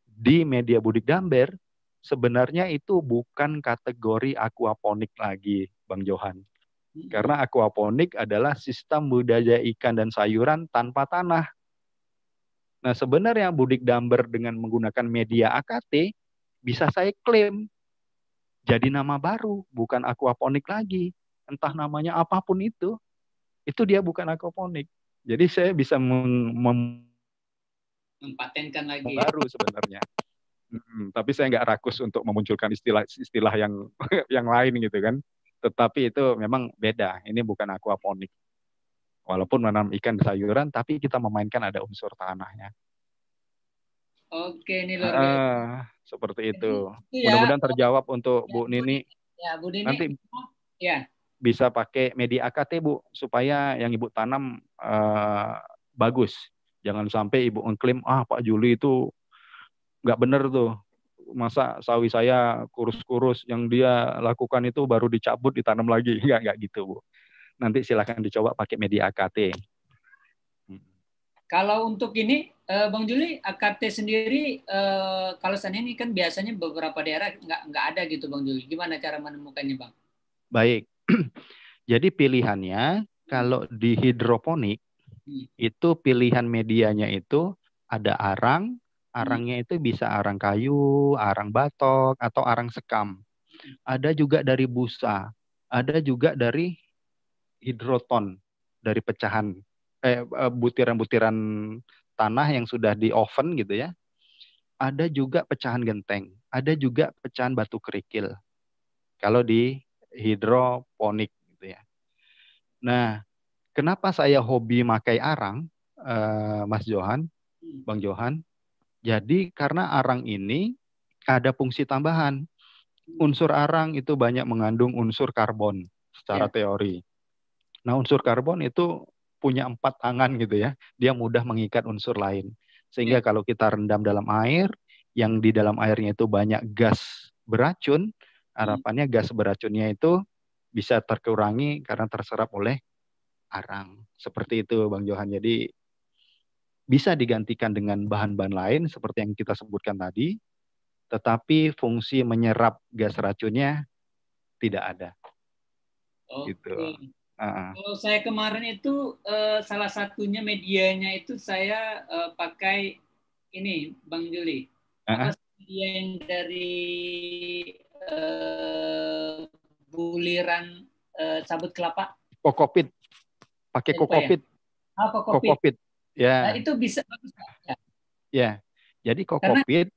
di media Budik Damber, sebenarnya itu bukan kategori aquaponik lagi, Bang Johan. Karena aquaponik adalah sistem budidaya ikan dan sayuran tanpa tanah. Nah, sebenarnya budik damber dengan menggunakan media AKT bisa saya klaim jadi nama baru, bukan aquaponik lagi. Entah namanya apapun itu, itu dia bukan aquaponik. Jadi saya bisa mempatenkan lagi ya. baru sebenarnya. Hmm, tapi saya nggak rakus untuk memunculkan istilah-istilah yang [LAUGHS] yang lain gitu kan. Tetapi itu memang beda. Ini bukan aquaponik. Walaupun menanam ikan sayuran, tapi kita memainkan ada unsur tanahnya. Oke, ini luar biasa. Ah, seperti itu. Ya. Mudah-mudahan terjawab untuk ya, Bu Nini. Ya, Bu Nini. Nanti ya. bisa pakai media AKT, Bu, supaya yang Ibu tanam uh, bagus. Jangan sampai Ibu mengklaim ah Pak Juli itu nggak bener tuh masa sawi saya kurus-kurus yang dia lakukan itu baru dicabut ditanam lagi [LAUGHS] nggak nggak gitu bu nanti silahkan dicoba pakai media AKT kalau untuk ini eh, Bang Juli AKT sendiri eh, kalau seandainya ini kan biasanya beberapa daerah nggak nggak ada gitu Bang Juli gimana cara menemukannya Bang baik [CLEARS THROAT] jadi pilihannya kalau di hidroponik hmm. itu pilihan medianya itu ada arang Hmm. Arangnya itu bisa arang kayu, arang batok, atau arang sekam. Ada juga dari busa, ada juga dari hidroton, dari pecahan eh, eh butiran-butiran tanah yang sudah di oven gitu ya. Ada juga pecahan genteng, ada juga pecahan batu kerikil. Kalau di hidroponik gitu ya. Nah, kenapa saya hobi pakai arang, eh, Mas Johan, hmm. Bang Johan? Jadi karena arang ini ada fungsi tambahan. Unsur arang itu banyak mengandung unsur karbon secara ya. teori. Nah, unsur karbon itu punya empat tangan gitu ya. Dia mudah mengikat unsur lain. Sehingga ya. kalau kita rendam dalam air, yang di dalam airnya itu banyak gas beracun, harapannya hmm. gas beracunnya itu bisa terkurangi karena terserap oleh arang. Seperti itu Bang Johan. Jadi bisa digantikan dengan bahan-bahan lain seperti yang kita sebutkan tadi, tetapi fungsi menyerap gas racunnya tidak ada. Oh, Gitu. uh Kalau saya kemarin itu uh, salah satunya medianya itu saya uh, pakai ini, Bang Juli. Uh-uh. yang dari uh, eh, buliran uh, sabut kelapa. Kokopit. Pakai ya? kokopit. Ya? Ah, kokopit. kokopit. Ya. Nah, itu bisa kan? Ya. ya. Jadi kokopit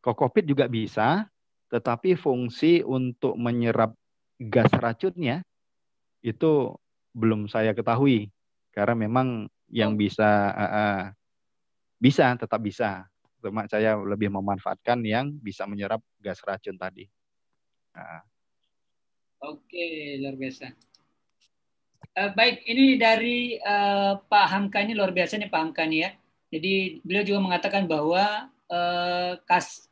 kokopit [CLEARS THROAT] juga bisa, tetapi fungsi untuk menyerap gas racunnya itu belum saya ketahui karena memang yang oh. bisa uh, uh, bisa tetap bisa cuma saya lebih memanfaatkan yang bisa menyerap gas racun tadi. Uh. Oke, luar biasa. Eh, baik, ini dari uh, Pak Hamka ini luar biasa nih Pak Hamka nih ya. Jadi beliau juga mengatakan bahwa uh,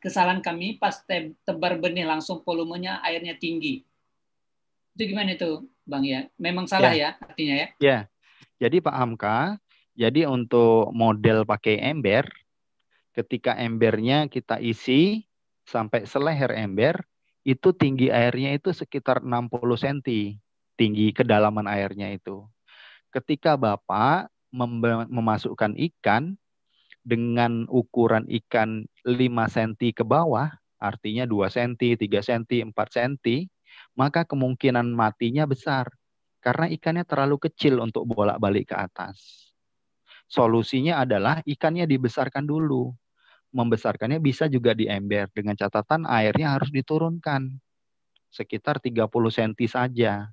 kesalahan kami pas te tebar benih langsung volumenya airnya tinggi. Itu gimana itu Bang ya? Memang salah ya, ya artinya ya? Ya, jadi Pak Hamka, jadi untuk model pakai ember, ketika embernya kita isi sampai seleher ember, itu tinggi airnya itu sekitar 60 cm tinggi kedalaman airnya itu. Ketika Bapak memasukkan ikan dengan ukuran ikan 5 cm ke bawah, artinya 2 cm, 3 cm, 4 cm, maka kemungkinan matinya besar karena ikannya terlalu kecil untuk bolak-balik ke atas. Solusinya adalah ikannya dibesarkan dulu. Membesarkannya bisa juga di ember dengan catatan airnya harus diturunkan sekitar 30 cm saja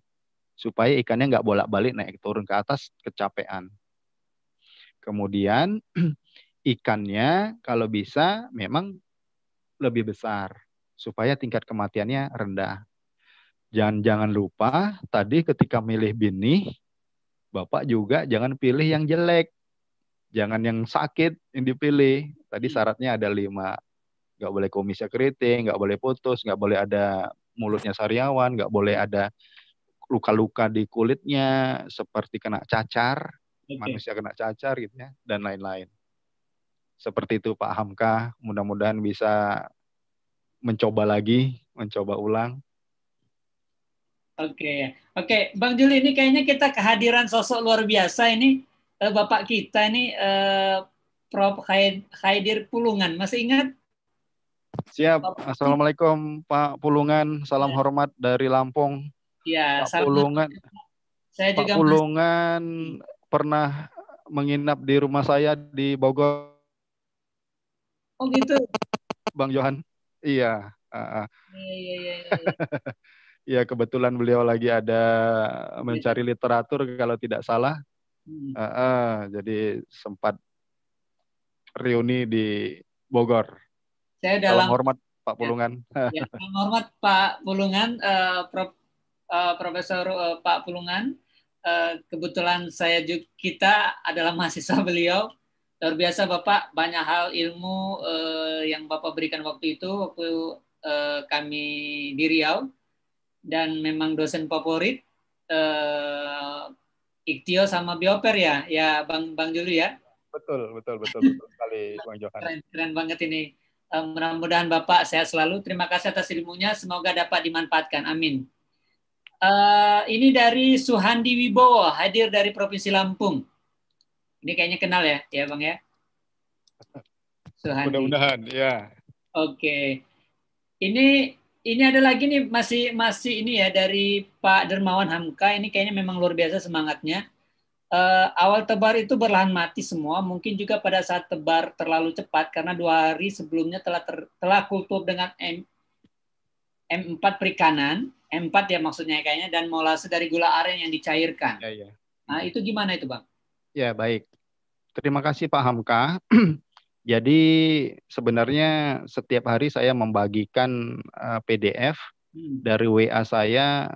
supaya ikannya nggak bolak-balik naik turun ke atas kecapean. Kemudian [CLEARS THROAT] ikannya kalau bisa memang lebih besar supaya tingkat kematiannya rendah. Jangan jangan lupa tadi ketika milih bini Bapak juga jangan pilih yang jelek. Jangan yang sakit yang dipilih. Tadi syaratnya ada lima. Nggak boleh komisnya keriting, nggak boleh putus, nggak boleh ada mulutnya sariawan, nggak boleh ada luka-luka di kulitnya seperti kena cacar, okay. manusia kena cacar gitu ya dan lain-lain. Seperti itu Pak Hamka, mudah-mudahan bisa mencoba lagi, mencoba ulang. Oke, okay. oke, okay. Bang Juli ini kayaknya kita kehadiran sosok luar biasa ini eh, bapak kita ini eh, Prof. Khaidir Pulungan, masih ingat? Siap. Assalamualaikum Pak Pulungan, salam ya. hormat dari Lampung. Iya, pulungan, Saya Pak juga Pulungan masih... pernah menginap di rumah saya di Bogor. Oh gitu. Bang Johan. Iya. Iya, iya, iya. Iya. [LAUGHS] iya, kebetulan beliau lagi ada mencari literatur kalau tidak salah. Uh, uh, jadi sempat reuni di Bogor. Saya dalam hormat Pak ya. Pulungan. Ya, ya, hormat Pak Pulungan, uh, Prof uh, Profesor uh, Pak Pulungan. Uh, kebetulan saya juga, kita adalah [LAUGHS] mahasiswa beliau. Luar biasa Bapak, banyak hal ilmu uh, yang Bapak berikan waktu itu, waktu uh, kami di Riau. Dan memang dosen favorit, uh, Iktio sama Bioper ya, ya Bang Bang Juli ya. Betul, betul, betul, betul sekali [LAUGHS] Bang Johan. Keren, keren banget ini. Uh, Mudah-mudahan Bapak sehat selalu. Terima kasih atas ilmunya. Semoga dapat dimanfaatkan. Amin. Eh, ini dari Suhandi Wibowo, hadir dari Provinsi Lampung. Ini kayaknya kenal ya, ya Bang ya? Suhandi. Mudah-mudahan, ya. Oke. Okay. Ini ini ada lagi nih masih masih ini ya dari Pak Dermawan Hamka ini kayaknya memang luar biasa semangatnya. Uh, awal tebar itu berlahan mati semua, mungkin juga pada saat tebar terlalu cepat karena dua hari sebelumnya telah ter, telah kultur dengan M, M4 perikanan empat ya maksudnya kayaknya dan molase dari gula aren yang dicairkan. Ya, ya. Nah, itu gimana itu, Bang? Ya, baik. Terima kasih Pak Hamka. [CLEARS THROAT] Jadi sebenarnya setiap hari saya membagikan uh, eh, PDF hmm. dari WA saya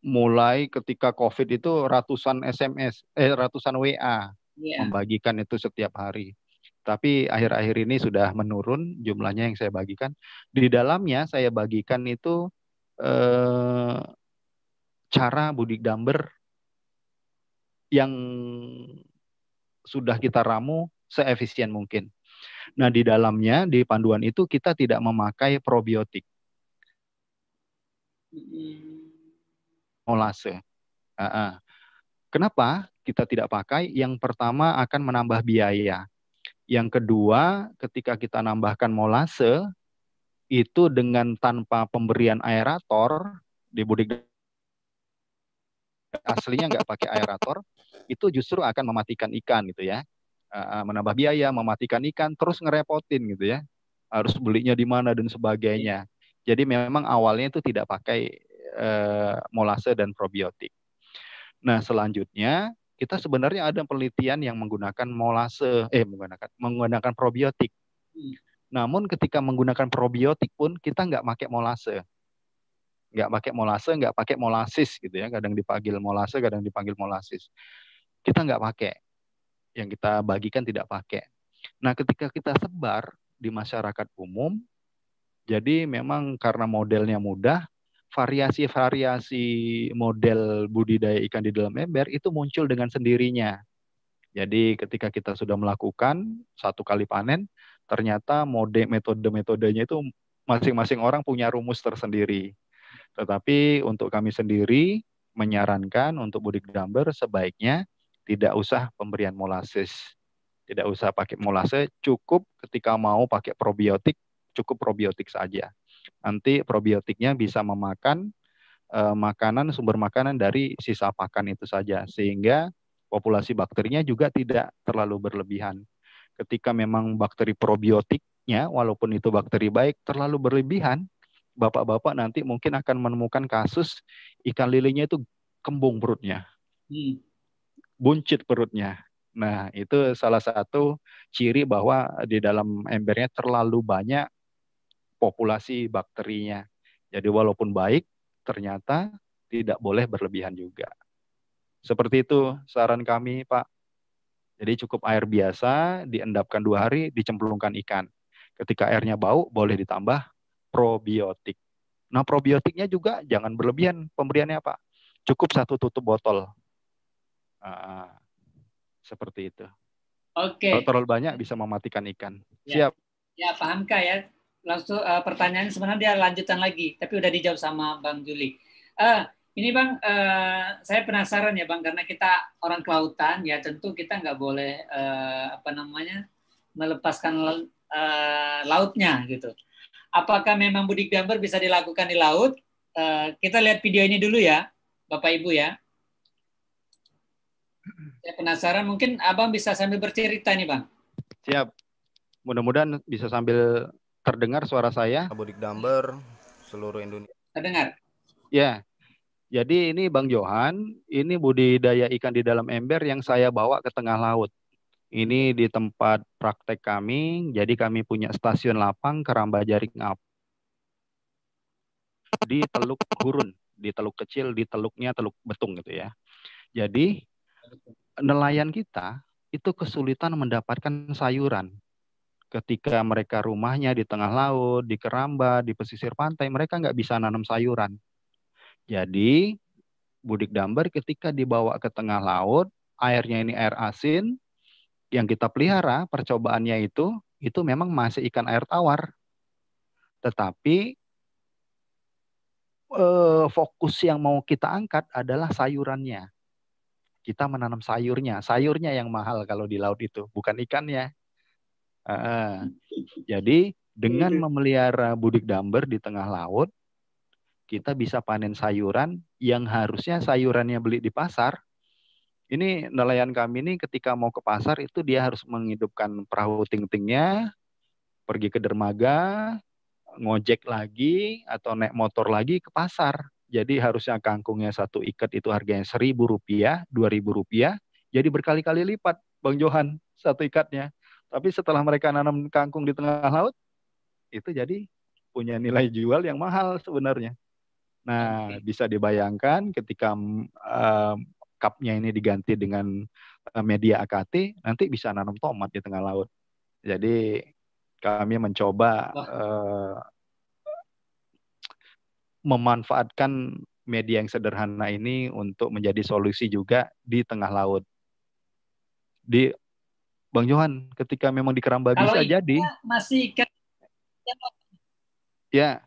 mulai ketika COVID itu ratusan SMS, eh ratusan WA yeah. membagikan itu setiap hari. Tapi akhir-akhir ini sudah menurun jumlahnya yang saya bagikan. Di dalamnya saya bagikan itu eh, cara budik damber yang sudah kita ramu seefisien mungkin. Nah, di dalamnya di panduan itu kita tidak memakai probiotik. Molase. Uh -uh. Kenapa kita tidak pakai? Yang pertama akan menambah biaya. Yang kedua, ketika kita nambahkan molase, itu dengan tanpa pemberian aerator di budik aslinya nggak pakai aerator itu justru akan mematikan ikan gitu ya eh, eh, menambah biaya mematikan ikan terus ngerepotin gitu ya harus belinya di mana dan sebagainya jadi memang awalnya itu tidak pakai e, molase dan probiotik nah selanjutnya kita sebenarnya ada penelitian yang menggunakan molase eh menggunakan menggunakan probiotik hmm. Namun ketika menggunakan probiotik pun kita nggak pakai molase. Nggak pakai molase, nggak pakai molasis gitu ya. Kadang dipanggil molase, kadang dipanggil molasis. Kita nggak pakai. Yang kita bagikan tidak pakai. Nah ketika kita sebar di masyarakat umum, jadi memang karena modelnya mudah, variasi-variasi model budidaya ikan di dalam ember itu muncul dengan sendirinya. Jadi ketika kita sudah melakukan satu kali panen, ternyata mode metode-metodenya itu masing-masing orang punya rumus tersendiri. Tetapi untuk kami sendiri menyarankan untuk budik gambar sebaiknya tidak usah pemberian molasis. Tidak usah pakai molase, cukup ketika mau pakai probiotik, cukup probiotik saja. Nanti probiotiknya bisa memakan eh, makanan sumber makanan dari sisa pakan itu saja sehingga populasi bakterinya juga tidak terlalu berlebihan ketika memang bakteri probiotiknya walaupun itu bakteri baik terlalu berlebihan bapak-bapak nanti mungkin akan menemukan kasus ikan lilinya itu kembung perutnya hmm. buncit perutnya nah itu salah satu ciri bahwa di dalam embernya terlalu banyak populasi bakterinya jadi walaupun baik ternyata tidak boleh berlebihan juga seperti itu saran kami Pak jadi cukup air biasa, diendapkan dua hari, dicemplungkan ikan. Ketika airnya bau, boleh ditambah probiotik. Nah probiotiknya juga jangan berlebihan pemberiannya Pak. Cukup satu tutup botol. Uh, seperti itu. Oke. Okay. Kalau terlalu banyak bisa mematikan ikan. Ya. Siap. Ya paham Kak ya. Langsung uh, pertanyaan sebenarnya dia lanjutan lagi, tapi udah dijawab sama Bang Juli. Uh, ini Bang, uh, saya penasaran ya Bang, karena kita orang kelautan ya tentu kita nggak boleh uh, apa namanya melepaskan uh, lautnya gitu. Apakah memang budik gambar bisa dilakukan di laut? Uh, kita lihat video ini dulu ya, Bapak Ibu ya. Saya penasaran, mungkin Abang bisa sambil bercerita nih Bang. Siap, mudah-mudahan bisa sambil terdengar suara saya. Budik gambar seluruh Indonesia. Terdengar? Ya, jadi ini Bang Johan, ini budidaya ikan di dalam ember yang saya bawa ke tengah laut. Ini di tempat praktek kami, jadi kami punya stasiun lapang keramba jaring Di Teluk Gurun, di teluk kecil, di teluknya teluk betung gitu ya. Jadi nelayan kita itu kesulitan mendapatkan sayuran. Ketika mereka rumahnya di tengah laut, di keramba, di pesisir pantai, mereka nggak bisa nanam sayuran jadi budik dambar ketika dibawa ke tengah laut, airnya ini air asin yang kita pelihara, percobaannya itu itu memang masih ikan air tawar. Tetapi eh, fokus yang mau kita angkat adalah sayurannya. Kita menanam sayurnya, sayurnya yang mahal kalau di laut itu, bukan ikannya. Uh, jadi dengan memelihara budik damber di tengah laut, kita bisa panen sayuran yang harusnya sayurannya beli di pasar. Ini nelayan kami ini ketika mau ke pasar itu dia harus menghidupkan perahu ting-tingnya, pergi ke dermaga, ngojek lagi atau naik motor lagi ke pasar. Jadi harusnya kangkungnya satu ikat itu harganya seribu rupiah, dua ribu rupiah. Jadi berkali-kali lipat, Bang Johan, satu ikatnya. Tapi setelah mereka nanam kangkung di tengah laut, itu jadi punya nilai jual yang mahal sebenarnya. Nah, okay. bisa dibayangkan ketika uh, ini diganti dengan media AKT, nanti bisa nanam tomat di tengah laut. Jadi kami mencoba uh, memanfaatkan media yang sederhana ini untuk menjadi solusi juga di tengah laut. Di Bang Johan, ketika memang di Keramba bisa jadi masih ke... ya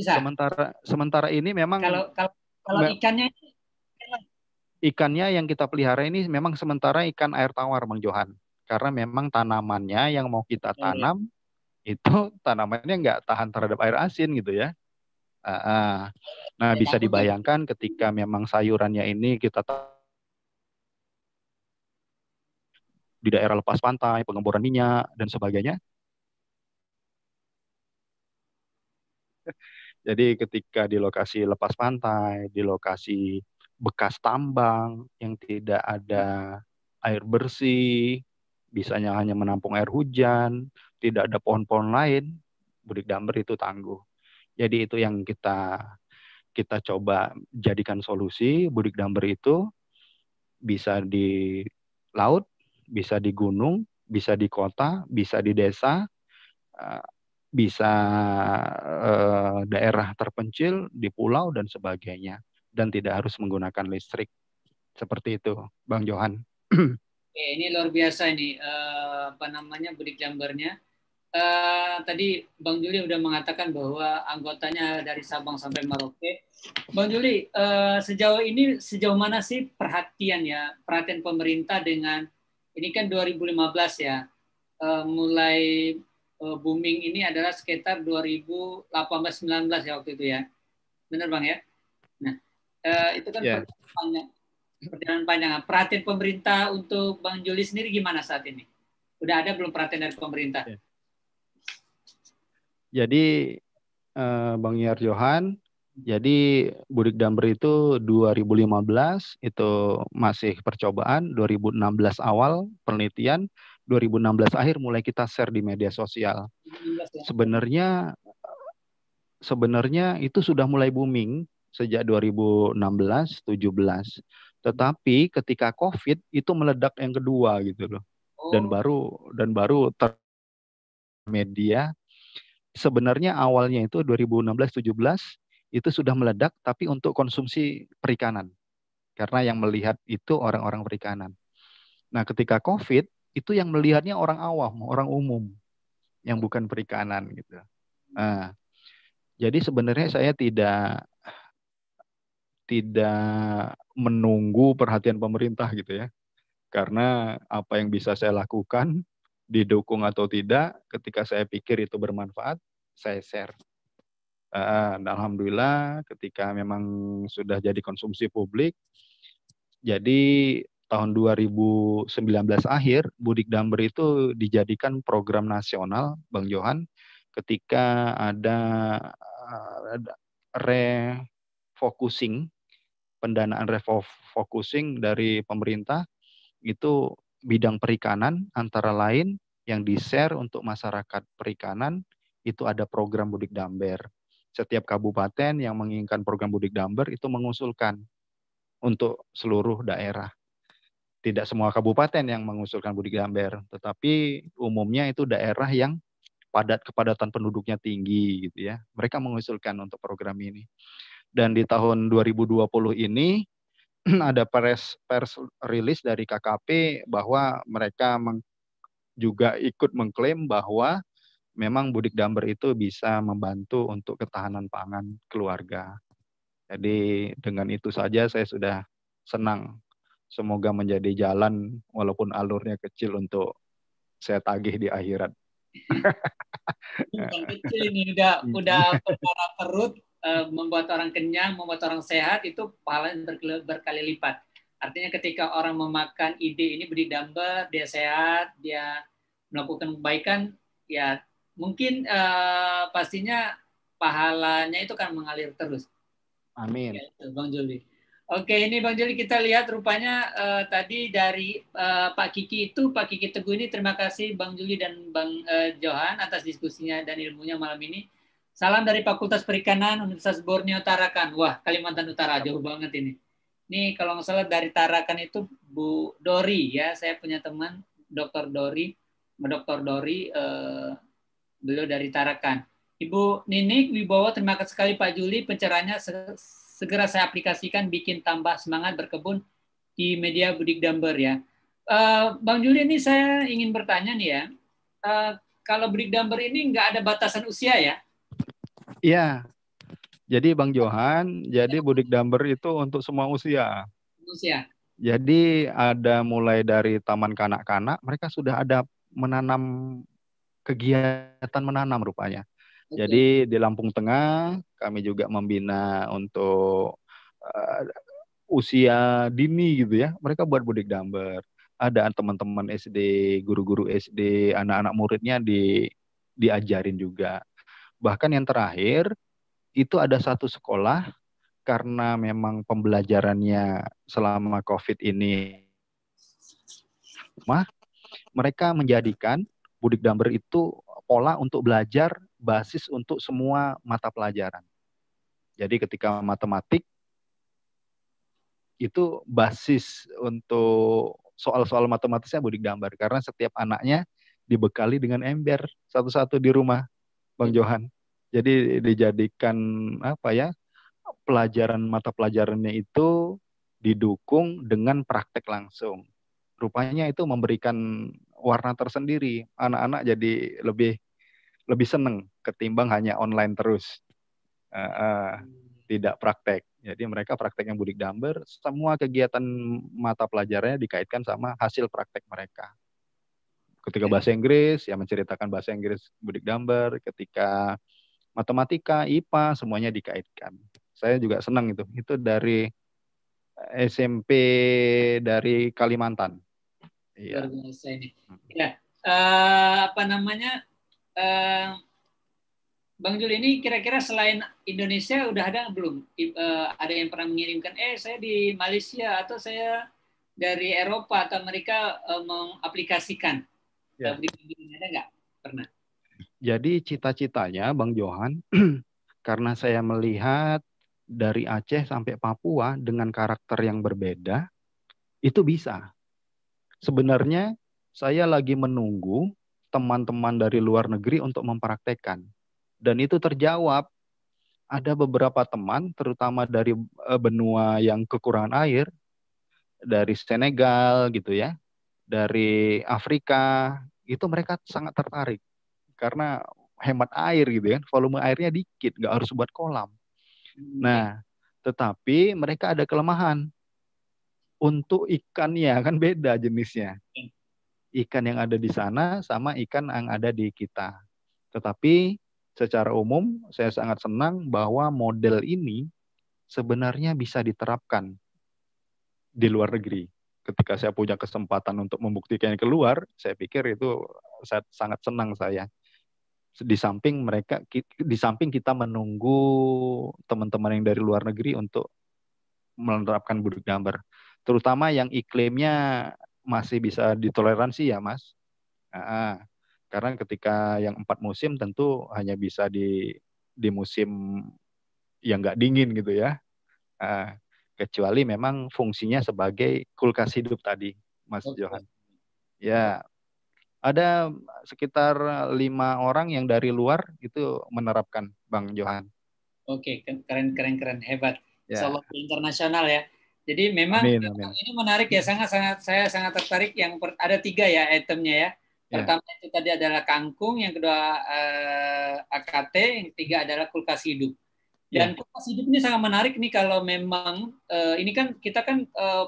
bisa. Sementara sementara ini memang kalau kalau, kalau ikannya ikannya yang kita pelihara ini memang sementara ikan air tawar Bang Johan. Karena memang tanamannya yang mau kita iya, iya. tanam itu tanamannya nggak tahan terhadap air asin gitu ya. Nah, nah bisa dibayangkan ketika memang sayurannya ini kita di daerah lepas pantai, pengeboran minyak dan sebagainya, Jadi ketika di lokasi lepas pantai, di lokasi bekas tambang yang tidak ada air bersih, bisanya hanya menampung air hujan, tidak ada pohon-pohon lain, budik damber itu tangguh. Jadi itu yang kita kita coba jadikan solusi budik damber itu bisa di laut, bisa di gunung, bisa di kota, bisa di desa, eh, bisa eh, daerah terpencil di pulau dan sebagainya dan tidak harus menggunakan listrik seperti itu Bang Johan. Oke, ini luar biasa ini uh, apa namanya budik gambarnya. Uh, tadi Bang Juli sudah mengatakan bahwa anggotanya dari Sabang sampai Merauke. Bang Juli, uh, sejauh ini sejauh mana sih perhatian ya perhatian pemerintah dengan ini kan 2015 ya mulai Eh, booming ini adalah sekitar 2018-19 ya waktu itu ya. Benar Bang ya? Nah, eh, itu kan yeah. perjalanan panjang. Nah, perhatian pemerintah untuk Bang Juli sendiri gimana saat ini? Udah ada belum perhatian dari pemerintah? Yeah. Jadi eh, Bang Yar Johan, jadi Budik Damber itu 2015 itu masih percobaan, 2016 awal penelitian, 2016 akhir mulai kita share di media sosial. Ya? Sebenarnya sebenarnya itu sudah mulai booming sejak 2016, 17. Tetapi ketika Covid itu meledak yang kedua gitu loh. Dan oh. baru dan baru ter media sebenarnya awalnya itu 2016 17 itu sudah meledak tapi untuk konsumsi perikanan. Karena yang melihat itu orang-orang perikanan. Nah, ketika Covid itu yang melihatnya orang awam, orang umum yang bukan perikanan gitu. Nah, jadi sebenarnya saya tidak tidak menunggu perhatian pemerintah gitu ya. Karena apa yang bisa saya lakukan didukung atau tidak, ketika saya pikir itu bermanfaat, saya share. Uh, ah, dan alhamdulillah ketika memang sudah jadi konsumsi publik, jadi tahun 2019 akhir Budik Damber itu dijadikan program nasional Bang Johan ketika eh, ada refocusing pendanaan refocusing dari pemerintah itu bidang perikanan antara lain yang di-share untuk masyarakat perikanan itu ada program Budik Damber. Setiap kabupaten yang menginginkan program Budik Damber itu mengusulkan untuk seluruh daerah tidak semua kabupaten yang mengusulkan budi Gamber, tetapi umumnya itu daerah yang padat kepadatan penduduknya tinggi gitu ya. Mereka mengusulkan untuk program ini. Dan di tahun 2020 ini [CLEARS THROAT] ada pers pers rilis dari KKP bahwa mereka juga ikut mengklaim bahwa memang budik damber itu bisa membantu untuk ketahanan pangan keluarga. Jadi dengan itu saja saya sudah senang semoga menjadi jalan walaupun alurnya kecil untuk saya tagih di akhirat. kecil ini udah [LAUGHS] udah perkara perut eh, membuat orang kenyang, membuat orang sehat itu pahala berkali lipat. Artinya ketika orang memakan ide ini beri dambar, dia sehat, dia melakukan kebaikan, ya mungkin uh, pastinya pahalanya itu akan mengalir terus. Amin. Ya, Bang Juli. Oke, ini Bang Juli kita lihat rupanya uh, tadi dari uh, Pak Kiki itu, Pak Kiki Teguh ini terima kasih Bang Juli dan Bang uh, Johan atas diskusinya dan ilmunya malam ini. Salam dari Fakultas Perikanan Universitas Borneo Tarakan. Wah, Kalimantan Utara jauh banget ini. Ini kalau nggak salah dari Tarakan itu Bu Dori ya, saya punya teman Dokter Dori, Dokter Dori uh, beliau dari Tarakan. Ibu Ninik Wibowo, terima kasih sekali Pak Juli, pencerahannya segera saya aplikasikan bikin tambah semangat berkebun di media Budik Damber ya. Uh, Bang Juli ini saya ingin bertanya nih ya, uh, kalau Budik Damber ini nggak ada batasan usia ya? Iya, jadi Bang Johan, jadi ya. Budik Damber itu untuk semua usia. Usia. Jadi ada mulai dari taman kanak-kanak, mereka sudah ada menanam kegiatan menanam rupanya. Jadi di Lampung Tengah kami juga membina untuk uh, usia dini gitu ya. Mereka buat budik damber. Ada teman-teman SD, guru-guru SD, anak-anak muridnya di diajarin juga. Bahkan yang terakhir itu ada satu sekolah karena memang pembelajarannya selama Covid ini mah mereka menjadikan budik damber itu pola untuk belajar basis untuk semua mata pelajaran. Jadi ketika matematik itu basis untuk soal-soal matematisnya Budik gambar karena setiap anaknya dibekali dengan ember satu-satu di rumah Bang iya. Johan. Jadi dijadikan apa ya? pelajaran mata pelajarannya itu didukung dengan praktek langsung. Rupanya itu memberikan warna tersendiri. Anak-anak jadi lebih lebih seneng ketimbang hanya online terus uh, uh, tidak praktek. Jadi mereka praktek yang budik damber, semua kegiatan mata pelajarannya dikaitkan sama hasil praktek mereka. Ketika bahasa Inggris, ya menceritakan bahasa Inggris budik damber. Ketika matematika, IPA, semuanya dikaitkan. Saya juga senang itu. Itu dari SMP dari Kalimantan. Iya. Hmm. Ya, uh, apa namanya? Uh, Bang Jul ini kira-kira selain Indonesia udah ada belum uh, ada yang pernah mengirimkan eh saya di Malaysia atau saya dari Eropa atau mereka uh, eh, mengaplikasikan ya. ada nggak pernah? Jadi cita-citanya Bang Johan [CLEARS THROAT] karena saya melihat dari Aceh sampai Papua dengan karakter yang berbeda itu bisa. Sebenarnya saya lagi menunggu teman-teman dari luar negeri untuk mempraktekkan dan itu terjawab. Ada beberapa teman, terutama dari eh, benua yang kekurangan air, dari Senegal gitu ya, dari Afrika, itu mereka sangat tertarik karena hemat air gitu ya volume airnya dikit, nggak harus buat kolam. Hmm. Nah, tetapi mereka ada kelemahan untuk ikannya kan beda jenisnya. Hmm. Ikan yang ada di sana sama ikan yang ada di kita tetapi secara umum saya sangat senang bahwa model ini sebenarnya bisa diterapkan di luar negeri. Ketika saya punya kesempatan untuk membuktikannya keluar, saya pikir itu saya sangat senang saya. Di samping mereka, di samping kita menunggu teman-teman yang dari luar negeri untuk menerapkan budaya gambar, terutama yang iklimnya masih bisa ditoleransi ya, Mas. Nah, karena ketika yang empat musim tentu hanya bisa di di musim yang nggak dingin gitu ya. Uh, kecuali memang fungsinya sebagai kulkas hidup tadi, Mas okay. Johan. Ya, ada sekitar lima orang yang dari luar itu menerapkan, Bang Johan. Oke, okay. keren keren keren hebat. Ya. internasional ya. Jadi memang amin, amin. ini menarik ya sangat sangat saya sangat tertarik yang ada tiga ya itemnya ya. Iya. Pertama itu tadi adalah kangkung, yang kedua eh, AKT, yang ketiga adalah kulkas hidup. Iya. Dan ya. kulkas hidup ini sangat menarik nih kalau memang eh, ini kan kita kan eh,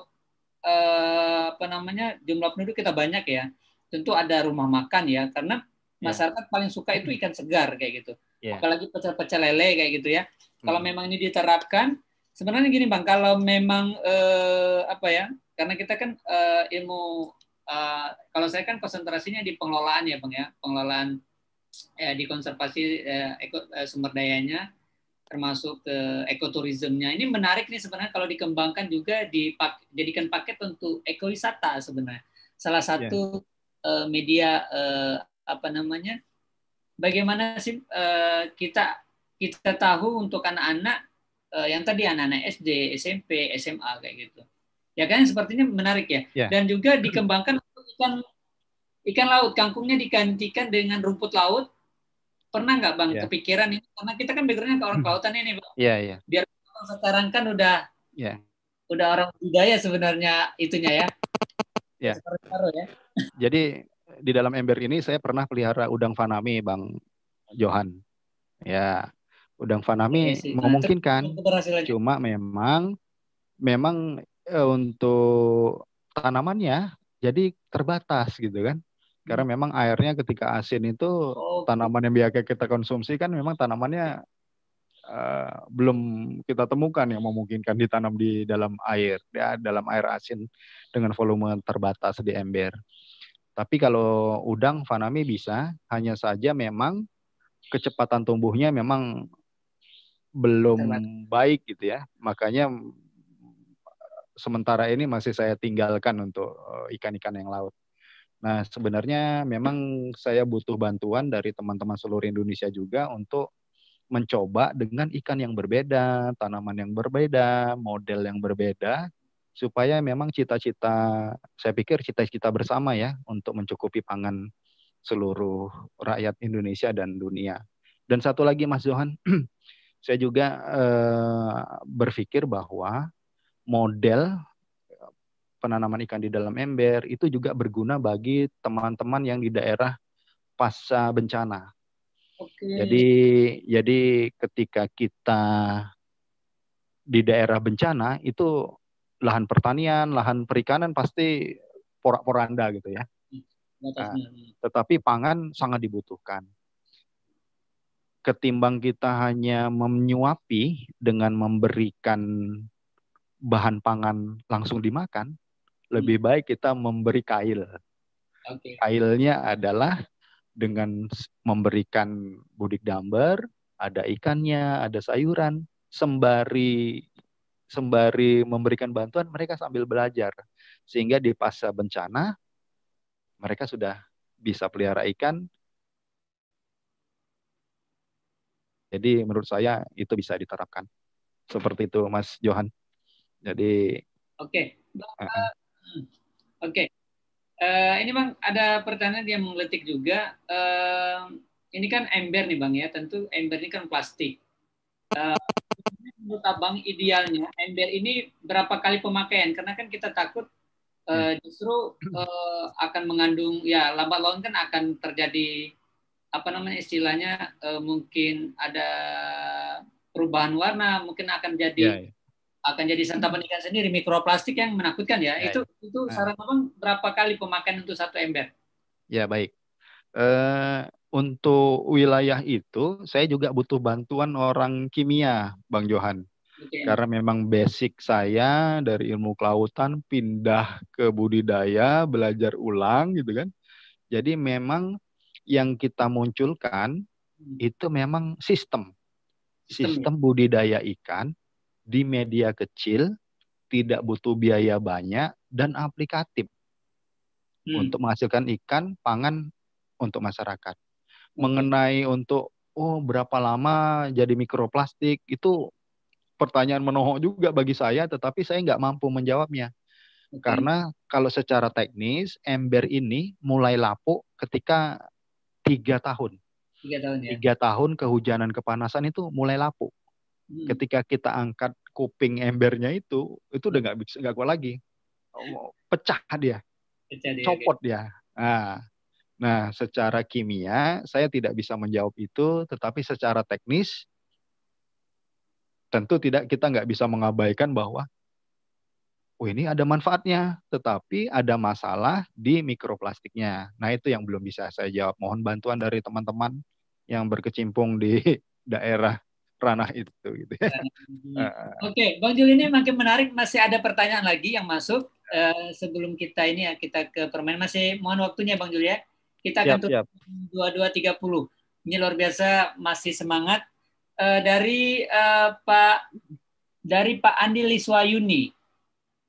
eh, apa namanya jumlah penduduk kita banyak ya. Tentu ada rumah makan ya, karena iya. masyarakat ya. paling suka itu ikan segar kayak gitu. Yeah. Apalagi pecel-pecel lele kayak gitu ya. Hmm. Kalau memang ini diterapkan, sebenarnya gini bang, kalau memang eh, apa ya? Karena kita kan eh, ilmu Eh, kalau saya kan konsentrasinya di pengelolaan ya bang ya pengelolaan eh, di konservasi eh, eko, eh, sumber dayanya termasuk ke ekoturismenya. ini menarik nih sebenarnya kalau dikembangkan juga jadikan paket untuk ekowisata sebenarnya salah ya. satu yeah. uh, media uh, apa namanya bagaimana sih uh, kita kita tahu untuk anak-anak uh, yang tadi anak-anak SD SMP SMA kayak gitu ya kan sepertinya menarik ya yeah. dan juga dikembangkan ikan ikan laut kangkungnya digantikan dengan rumput laut pernah nggak bang yeah. kepikiran ini karena kita kan backgroundnya ke orang hmm. kelautan ini bang yeah, yeah. biar sekarang kan udah yeah. udah orang budaya sebenarnya itunya ya yeah. Sekarang, ya jadi di dalam ember ini saya pernah pelihara udang fanami bang Johan ya udang fanami yes, iya yes. Nah, memungkinkan cuma memang memang e, untuk tanamannya jadi terbatas gitu kan karena hmm. memang airnya ketika asin itu oh. tanaman yang biasa kita konsumsi kan memang tanamannya uh, belum kita temukan yang memungkinkan ditanam di dalam air ya dalam air asin dengan volume terbatas di ember tapi kalau udang fanami bisa hanya saja memang kecepatan tumbuhnya memang belum baik gitu ya makanya sementara ini masih saya tinggalkan untuk eh, ikan-ikan yang laut. Nah, sebenarnya memang saya butuh bantuan dari teman-teman seluruh Indonesia juga untuk mencoba dengan ikan yang berbeda, tanaman yang berbeda, model yang berbeda, supaya memang cita-cita, saya pikir cita-cita bersama ya, untuk mencukupi pangan seluruh rakyat Indonesia dan dunia. Dan satu lagi Mas Johan, [CLEARS THROAT] saya juga eh, berpikir bahwa model penanaman ikan di dalam ember itu juga berguna bagi teman-teman yang di daerah pasca bencana. Okay. Jadi jadi ketika kita di daerah bencana itu lahan pertanian, lahan perikanan pasti porak-poranda gitu ya. Hmm, nah, hmm. tetapi pangan sangat dibutuhkan. Ketimbang kita hanya menyuapi dengan memberikan bahan pangan langsung dimakan, hmm. lebih baik kita memberi kail. Okay. Kailnya adalah dengan memberikan budik dambar, ada ikannya, ada sayuran, sembari sembari memberikan bantuan mereka sambil belajar sehingga di pasca bencana mereka sudah bisa pelihara ikan. Jadi menurut saya itu bisa diterapkan. Seperti itu Mas Johan. Jadi Oke. Okay. Hmm. Oke. Okay. Uh, eh, ini Bang ada pertanyaan yang mengletik juga. Uh, ini kan ember nih Bang ya. Tentu ember ini kan plastik. Uh, menurut Abang idealnya ember ini berapa kali pemakaian? Karena kan kita takut uh, justru uh, akan mengandung ya lambat laun kan akan terjadi apa namanya istilahnya uh, mungkin ada perubahan warna mungkin akan jadi yeah, yeah akan jadi santapan hmm. ikan sendiri mikroplastik yang menakutkan ya. ya itu itu nah. saran abang berapa kali pemakaian untuk satu ember? Ya baik. Uh, untuk wilayah itu saya juga butuh bantuan orang kimia, Bang Johan. Karena memang basic saya dari ilmu kelautan pindah ke budidaya, belajar ulang gitu kan. Jadi memang yang kita munculkan hmm. itu memang sistem. Sistem, ya? budidaya ikan di media kecil, tidak butuh biaya banyak dan aplikatif hmm. untuk menghasilkan ikan pangan untuk masyarakat. Mengenai untuk oh berapa lama jadi mikroplastik itu pertanyaan menohok juga bagi saya, tetapi saya nggak mampu menjawabnya. Okay. Karena kalau secara teknis ember ini mulai lapuk ketika tiga tahun. Tiga tahun ya. Tiga tahun kehujanan kepanasan itu mulai lapuk. Hmm. Ketika kita angkat kuping embernya itu, itu udah nggak bisa nggak kuat lagi, oh. pecah dia, pecah dia copot dia. Nah, nah, secara kimia saya tidak bisa menjawab itu, tetapi secara teknis tentu tidak kita nggak bisa mengabaikan bahwa oh ini ada manfaatnya, tetapi ada masalah di mikroplastiknya. Nah itu yang belum bisa saya jawab. Mohon bantuan dari teman-teman yang berkecimpung di [LAUGHS] daerah ranah itu gitu ya. nah, [LAUGHS] iya. Oke, okay. Bang Jul ini makin menarik masih ada pertanyaan lagi yang masuk uh, sebelum kita ini ya kita ke permen masih mohon waktunya Bang Jul ya. Kita akan tutup dua dua tiga puluh. Ini luar biasa masih semangat uh, dari uh, Pak dari Pak Andi Liswayuni.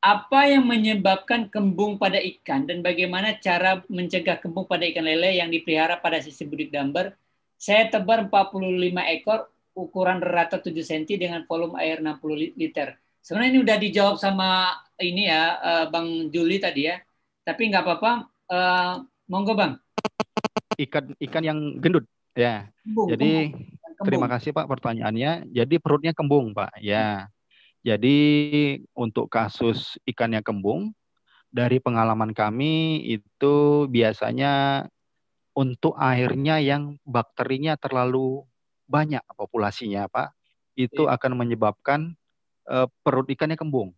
Apa yang menyebabkan kembung pada ikan dan bagaimana cara mencegah kembung pada ikan lele yang dipelihara pada sisi budik damber? Saya tebar 45 ekor ukuran rata 7 cm dengan volume air 60 liter. Sebenarnya ini udah dijawab sama ini ya eh, Bang Juli tadi ya. Tapi nggak apa-apa. Uh, monggo Bang. Ikan ikan yang gendut. Ya. Kembung, Jadi kembung. terima kasih Pak pertanyaannya. Jadi perutnya kembung Pak. Ya. Jadi untuk kasus ikan yang kembung dari pengalaman kami itu biasanya untuk airnya yang bakterinya terlalu banyak populasinya Pak, itu yeah. akan menyebabkan uh, perut ikannya kembung.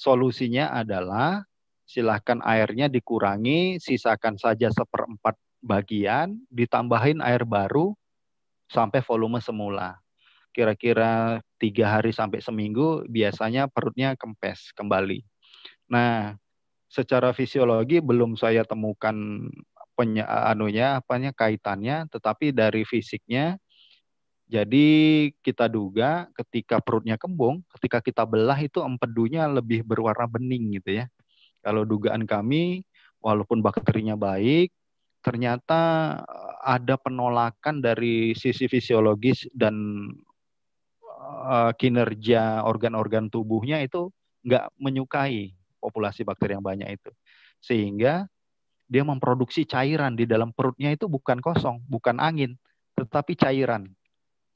Solusinya adalah silahkan airnya dikurangi, sisakan saja seperempat bagian, ditambahin air baru sampai volume semula. Kira-kira tiga hari sampai seminggu biasanya perutnya kempes kembali. Nah, secara fisiologi belum saya temukan penya, anunya apanya kaitannya tetapi dari fisiknya jadi kita duga ketika perutnya kembung, ketika kita belah itu empedunya lebih berwarna bening gitu ya. Kalau dugaan kami, walaupun bakterinya baik, ternyata eh, ada penolakan dari sisi fisiologis dan eh, kinerja organ-organ tubuhnya itu nggak menyukai populasi bakteri yang banyak itu. Sehingga dia memproduksi cairan di dalam perutnya itu bukan kosong, bukan angin, tetapi cairan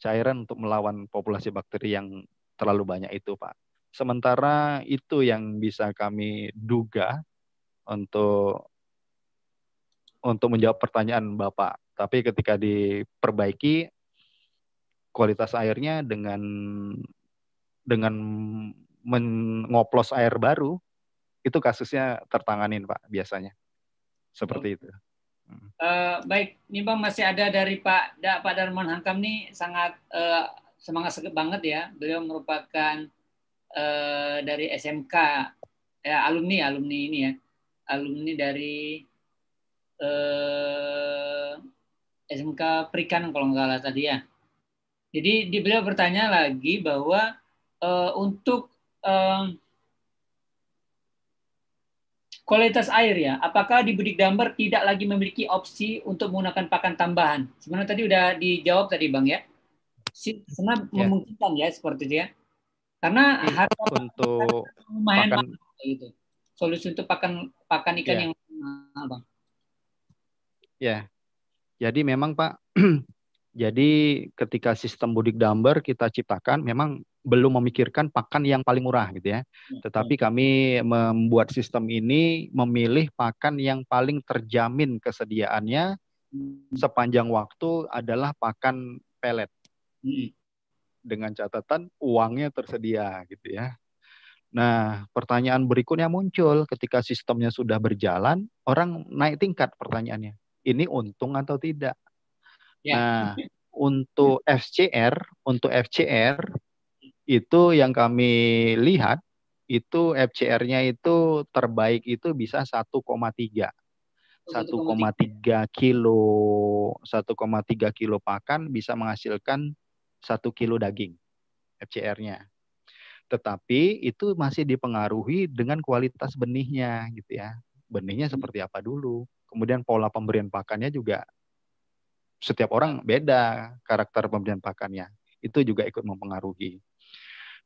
cairan untuk melawan populasi bakteri yang terlalu banyak itu, Pak. Sementara itu yang bisa kami duga untuk untuk menjawab pertanyaan Bapak. Tapi ketika diperbaiki kualitas airnya dengan dengan mengoplos air baru itu kasusnya tertanganin Pak biasanya. Seperti itu. Uh, baik, ini Bang masih ada dari Pak da, Pak Darman Hankam nih sangat uh, semangat banget ya. Beliau merupakan uh, dari SMK ya alumni alumni ini ya. Alumni dari uh, SMK perikan kalau nggak salah tadi ya. Jadi di beliau bertanya lagi bahwa uh, untuk uh, Kualitas air ya, apakah di Budik Dambar tidak lagi memiliki opsi untuk menggunakan pakan tambahan? Sebenarnya tadi udah dijawab tadi Bang ya. Sebenarnya yeah. memungkinkan ya seperti itu ya. Karena iya, harga untuk lumayan pakan, mahal, gitu. Solusi untuk pakan pakan ikan yeah. yang mahal Bang. Ya. Jadi memang Pak, [CLEARS THROAT] jadi ketika sistem Budik Dambar kita ciptakan memang belum memikirkan pakan yang paling murah gitu ya. Hmm, Tetapi hmm. kami membuat sistem ini memilih pakan yang paling terjamin kesediaannya hmm. sepanjang waktu adalah pakan pelet. Dengan catatan uangnya tersedia gitu ya. Nah, pertanyaan berikutnya muncul ketika sistemnya sudah berjalan, orang naik tingkat pertanyaannya. Ini untung atau tidak? Ya. Nah, [LAUGHS] untuk FCR, untuk FCR itu yang kami lihat itu FCR-nya itu terbaik itu bisa 1,3. 1,3 kilo 1,3 kilo pakan bisa menghasilkan 1 kilo daging FCR-nya. Tetapi itu masih dipengaruhi dengan kualitas benihnya gitu ya. Benihnya seperti apa dulu. Kemudian pola pemberian pakannya juga setiap orang beda karakter pemberian pakannya. Itu juga ikut mempengaruhi.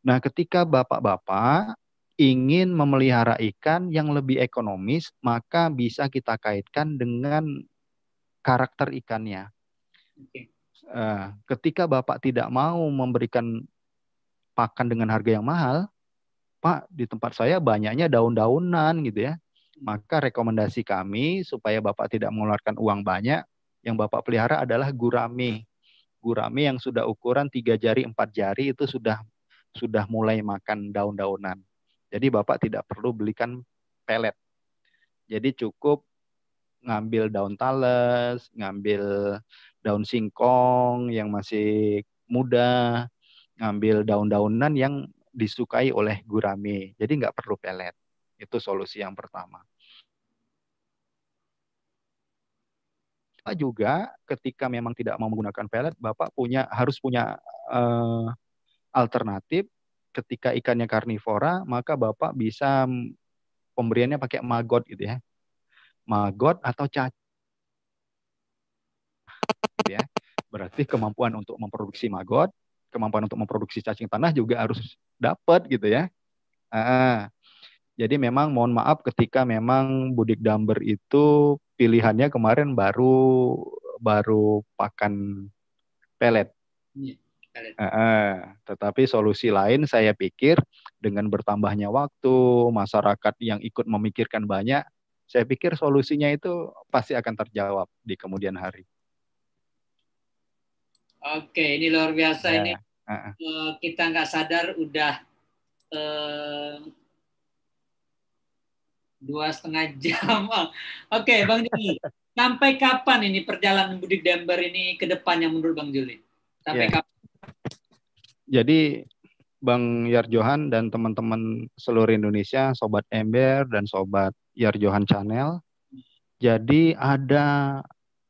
Nah, ketika bapak-bapak ingin memelihara ikan yang lebih ekonomis, maka bisa kita kaitkan dengan karakter ikannya. Okay. Eh, ketika bapak tidak mau memberikan pakan dengan harga yang mahal, pak di tempat saya banyaknya daun-daunan gitu ya. Maka rekomendasi kami supaya bapak tidak mengeluarkan uang banyak, yang bapak pelihara adalah gurame. Gurame yang sudah ukuran tiga jari, empat jari itu sudah sudah mulai makan daun-daunan. Jadi Bapak tidak perlu belikan pelet. Jadi cukup ngambil daun talas, ngambil daun singkong yang masih muda, ngambil daun-daunan yang disukai oleh gurame. Jadi nggak perlu pelet. Itu solusi yang pertama. Bapak juga ketika memang tidak mau menggunakan pelet, Bapak punya harus punya uh, Alternatif ketika ikannya karnivora, maka Bapak bisa pemberiannya pakai maggot gitu ya. Maggot atau cacing. Gitu ya. Berarti kemampuan untuk memproduksi maggot, kemampuan untuk memproduksi cacing tanah juga harus dapat gitu ya. Ah, jadi memang mohon maaf ketika memang budik damber itu pilihannya kemarin baru baru pakan pelet. Iya. Uh, uh, tetapi solusi lain saya pikir dengan bertambahnya waktu masyarakat yang ikut memikirkan banyak, saya pikir solusinya itu pasti akan terjawab di kemudian hari. Oke, ini luar biasa uh, ini uh, uh. kita nggak sadar udah uh, dua setengah [LAUGHS] jam. Oke, okay, Bang Juli, sampai kapan ini perjalanan Budik Dember ini ke depannya menurut Bang Juli? Sampai yeah. kapan? jadi Bang Yar Johan dan teman-teman seluruh Indonesia, Sobat Ember dan Sobat Yar Johan Channel. Jadi ada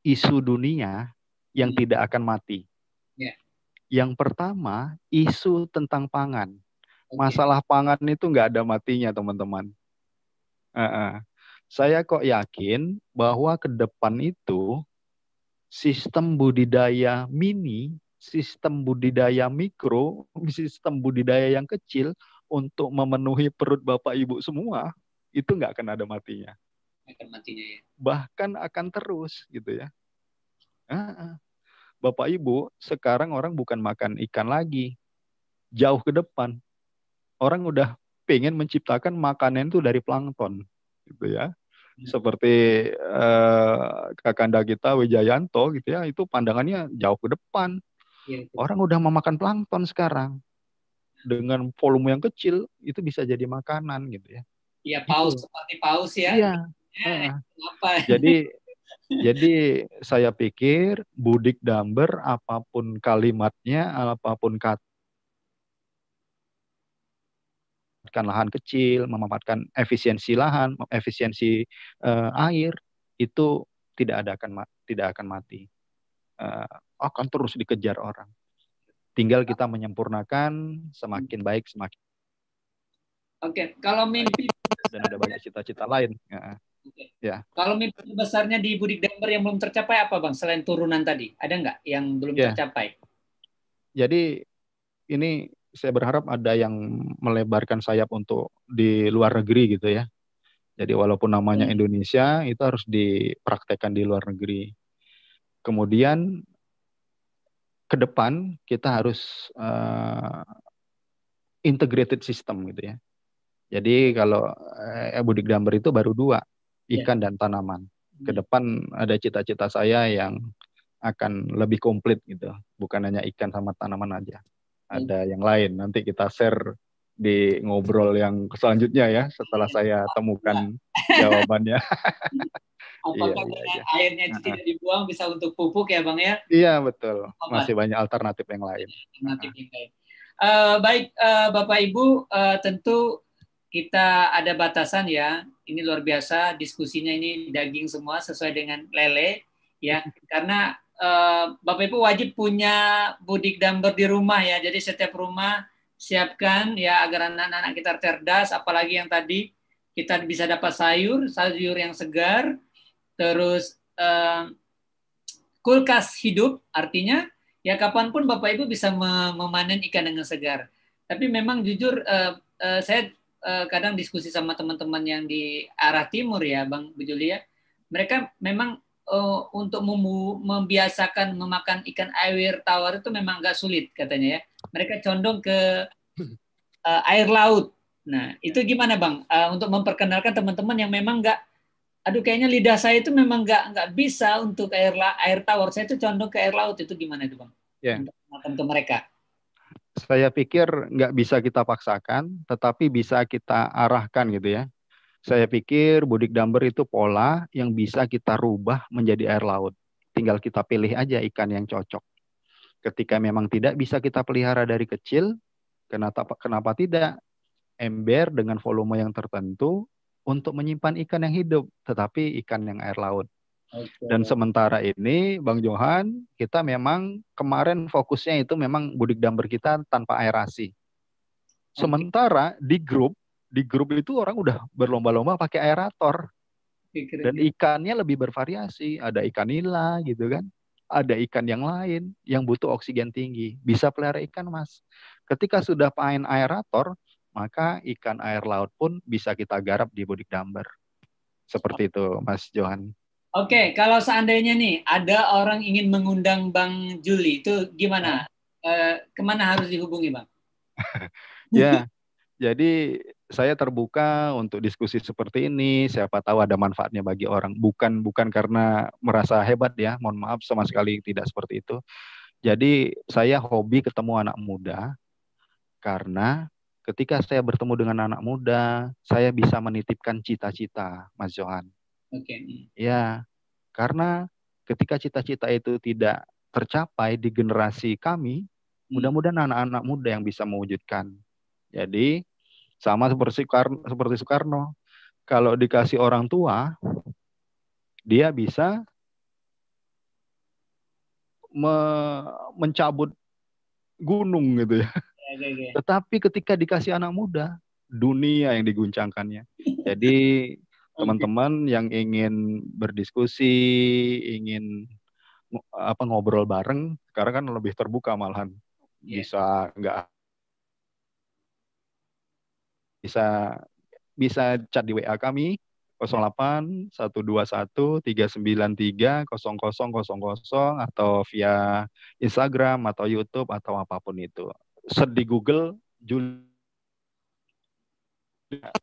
isu dunia yang tidak akan mati. Yeah. Yang pertama, isu tentang pangan. Masalah pangan itu nggak ada matinya, teman-teman. Uh -uh. Saya kok yakin bahwa ke depan itu sistem budidaya mini sistem budidaya mikro, [LAUGHS] sistem budidaya yang kecil untuk memenuhi perut bapak ibu semua itu nggak akan ada matinya. Akan matinya ya. Bahkan akan terus gitu ya. Bapak ibu sekarang orang bukan makan ikan lagi, jauh ke depan orang udah pengen menciptakan makanan itu dari plankton gitu ya hmm. seperti eh, kakanda kita Wijayanto gitu ya itu pandangannya jauh ke depan Iya, Orang udah memakan plankton sekarang. Dengan volume yang kecil itu bisa jadi makanan gitu ya. Iya, paus gitu. seperti paus ya. Iya. Eh, eh. [LAUGHS] Jadi jadi saya pikir budik damber apapun kalimatnya, apapun kata memanfaatkan lahan kecil, memanfaatkan efisiensi lahan, efisiensi uh, air itu tidak ada akan tidak akan mati. Uh, akan terus dikejar orang. Tinggal kita menyempurnakan semakin baik semakin. Oke, okay. kalau mimpi dan ada banyak cita-cita lain. Ya. Okay. ya. Kalau mimpi besarnya di Budik Damber yang belum tercapai apa bang? Selain turunan tadi, ada nggak yang belum yeah. tercapai? Jadi ini saya berharap ada yang melebarkan sayap untuk di luar negeri gitu ya. Jadi walaupun namanya hmm. Indonesia itu harus dipraktekkan di luar negeri. Kemudian ke depan kita harus uh, integrated system gitu ya. Jadi kalau eh, Budik Damber itu baru dua, iya. ikan yeah. dan tanaman. Ke hmm. depan ada cita-cita saya yang akan lebih komplit gitu. Bukan hanya ikan sama tanaman aja. Hmm. Ada yang lain, nanti kita share di ngobrol yang selanjutnya ya setelah iya. saya temukan iya. jawabannya. [LAUGHS] Apakah iya, iya, iya, airnya iya. tidak dibuang bisa untuk pupuk ya bang ya? Iya betul. Masih banyak alternatif yang lain. Alternatif yang lain. Uh, baik uh, bapak ibu uh, tentu kita ada batasan ya. Ini luar biasa diskusinya ini daging semua sesuai dengan lele ya [LAUGHS] karena uh, bapak ibu wajib punya budik damber di rumah ya. Jadi setiap rumah siapkan ya agar anak-anak kita cerdas, apalagi yang tadi kita bisa dapat sayur, sayur yang segar, terus eh, kulkas hidup, artinya ya kapanpun Bapak Ibu bisa memanen ikan dengan segar. Tapi memang jujur eh, eh, saya eh, kadang diskusi sama teman-teman yang di arah timur ya, Bang Bujulia, mereka memang eh, untuk membiasakan memakan ikan air tawar itu memang agak sulit katanya ya mereka condong ke uh, air laut. Nah, ya. itu gimana bang? Uh, untuk memperkenalkan teman-teman yang memang nggak, aduh kayaknya lidah saya itu memang nggak nggak bisa untuk air la, air tawar. Saya itu condong ke air laut itu gimana itu bang? Yeah. Untuk makan ke mereka. Saya pikir nggak bisa kita paksakan, tetapi bisa kita arahkan gitu ya. Saya pikir budik damber itu pola yang bisa kita rubah menjadi air laut. Tinggal kita pilih aja ikan yang cocok. Ketika memang tidak bisa kita pelihara dari kecil, kenapa kenapa tidak? Ember dengan volume yang tertentu untuk menyimpan ikan yang hidup, tetapi ikan yang air laut. Okay. Dan sementara ini, Bang Johan, kita memang kemarin fokusnya itu memang budik damper kita tanpa aerasi. Sementara di grup, di grup itu orang udah berlomba-lomba pakai aerator dan ikannya lebih bervariasi ada ikan nila gitu kan ada ikan yang lain yang butuh oksigen tinggi. Bisa pelihara ikan, Mas. Ketika sudah panen aerator, maka ikan air laut pun bisa kita garap di budik damber. Seperti itu, Mas Johan. Oke, kalau seandainya nih ada orang ingin mengundang Bang Juli, itu gimana? Eh, kemana harus dihubungi, Bang? [LAUGHS] ya, jadi saya terbuka untuk diskusi seperti ini. Siapa tahu ada manfaatnya bagi orang. Bukan bukan karena merasa hebat ya. Mohon maaf sama sekali tidak seperti itu. Jadi saya hobi ketemu anak muda karena ketika saya bertemu dengan anak muda, saya bisa menitipkan cita-cita, Mas Johan. Oke. Okay. Ya, karena ketika cita-cita itu tidak tercapai di generasi kami, hmm. mudah-mudahan anak-anak muda yang bisa mewujudkan. Jadi sama seperti Soekarno, seperti Soekarno. Kalau dikasih orang tua, dia bisa me mencabut gunung gitu ya. ya, ya, ya. Tetapi ketika dikasih anak muda, dunia yang diguncangkannya. Jadi teman-teman yang ingin berdiskusi, ingin apa ngobrol bareng, sekarang kan lebih terbuka malahan bisa nggak bisa bisa chat di WA kami 08 121 393 0000 atau via Instagram atau YouTube atau apapun itu. Search di Google Juli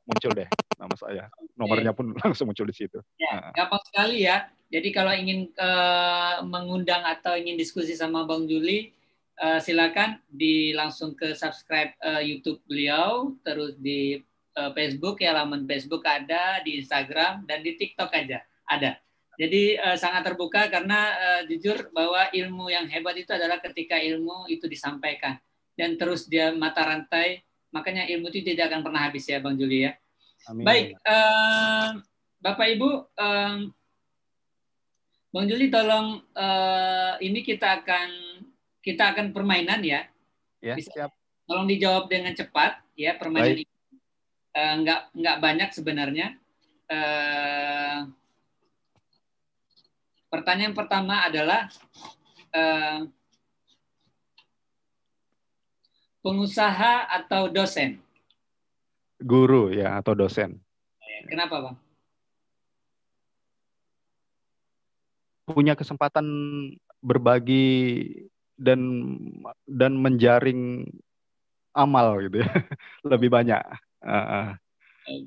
muncul deh nama saya. Nomornya pun [LAUGHS] langsung muncul di situ. Ya, gampang sekali ya. Jadi kalau ingin uh, mengundang atau ingin diskusi sama Bang Juli, uh, silakan di langsung ke subscribe uh, YouTube beliau, terus di uh, Facebook ya laman Facebook ada, di Instagram dan di TikTok aja ada. Jadi uh, sangat terbuka karena uh, jujur bahwa ilmu yang hebat itu adalah ketika ilmu itu disampaikan dan terus dia mata rantai, makanya ilmu itu tidak akan pernah habis ya Bang Juli ya. Amin. Baik, uh, Bapak Ibu, Uh, Bang Juli tolong uh, ini kita akan kita akan permainan ya. Ya, Bisa, siap. Tolong dijawab dengan cepat ya permainan Baik. ini. Uh, nggak nggak banyak sebenarnya. Uh, pertanyaan pertama adalah uh, pengusaha atau dosen? Guru ya atau dosen. Kenapa bang? Punya kesempatan berbagi dan dan menjaring amal gitu ya [LAUGHS] lebih banyak uh,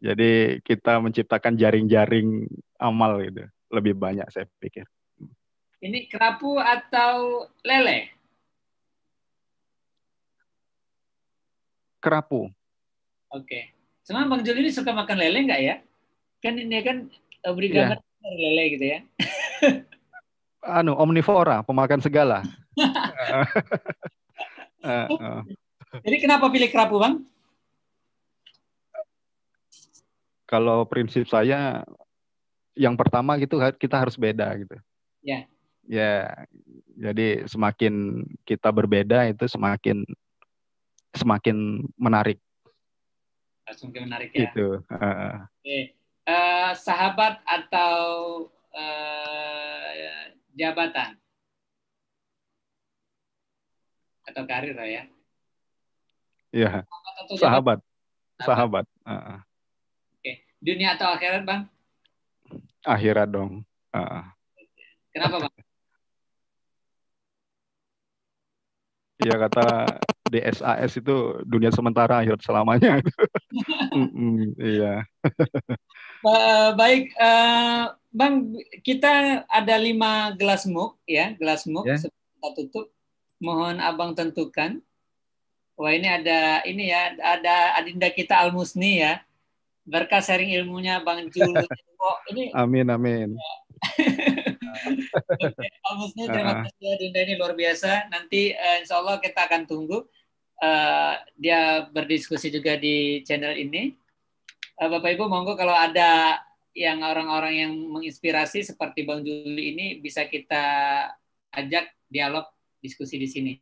jadi kita menciptakan jaring-jaring amal gitu lebih banyak saya pikir ini kerapu atau lele kerapu oke okay. Cuman Bang juli ini suka makan lele nggak ya? Kan ini kan eh, beri iya. gambar yeah. lele gitu ya. [LAUGHS] anu omnivora, pemakan segala. [LAUGHS] [LAUGHS] Jadi kenapa pilih kerapu, Bang? Kalau prinsip saya yang pertama gitu kita harus beda gitu. Ya. Ya. Jadi semakin kita berbeda itu semakin semakin menarik. Semakin menarik ya. Itu. Oke. Uh, sahabat atau uh, jabatan? atau karir lah ya. Iya. Sahabat. Sahabat. Uh. Oke. Dunia atau akhirat, Bang? Akhirat dong. Uh. Kenapa, Bang? Iya kata DSAS itu dunia sementara akhirat selamanya. [LAUGHS] mm iya. Baik, eh, Bang, kita ada lima gelas muk ya, gelas muk yeah. Ya. kita tutup mohon abang tentukan. Wah ini ada ini ya ada adinda kita Al Musni ya berkah sharing ilmunya Bang Jul. [LAUGHS] Oh, ini amin amin. [LAUGHS] Almusni Al Musni terima kasih ya Dinda ini luar biasa. Nanti uh, Insya Allah kita akan tunggu uh, dia berdiskusi juga di channel ini. Uh, Bapak Ibu monggo kalau ada yang orang-orang yang menginspirasi seperti Bang Juli ini bisa kita ajak dialog diskusi di sini.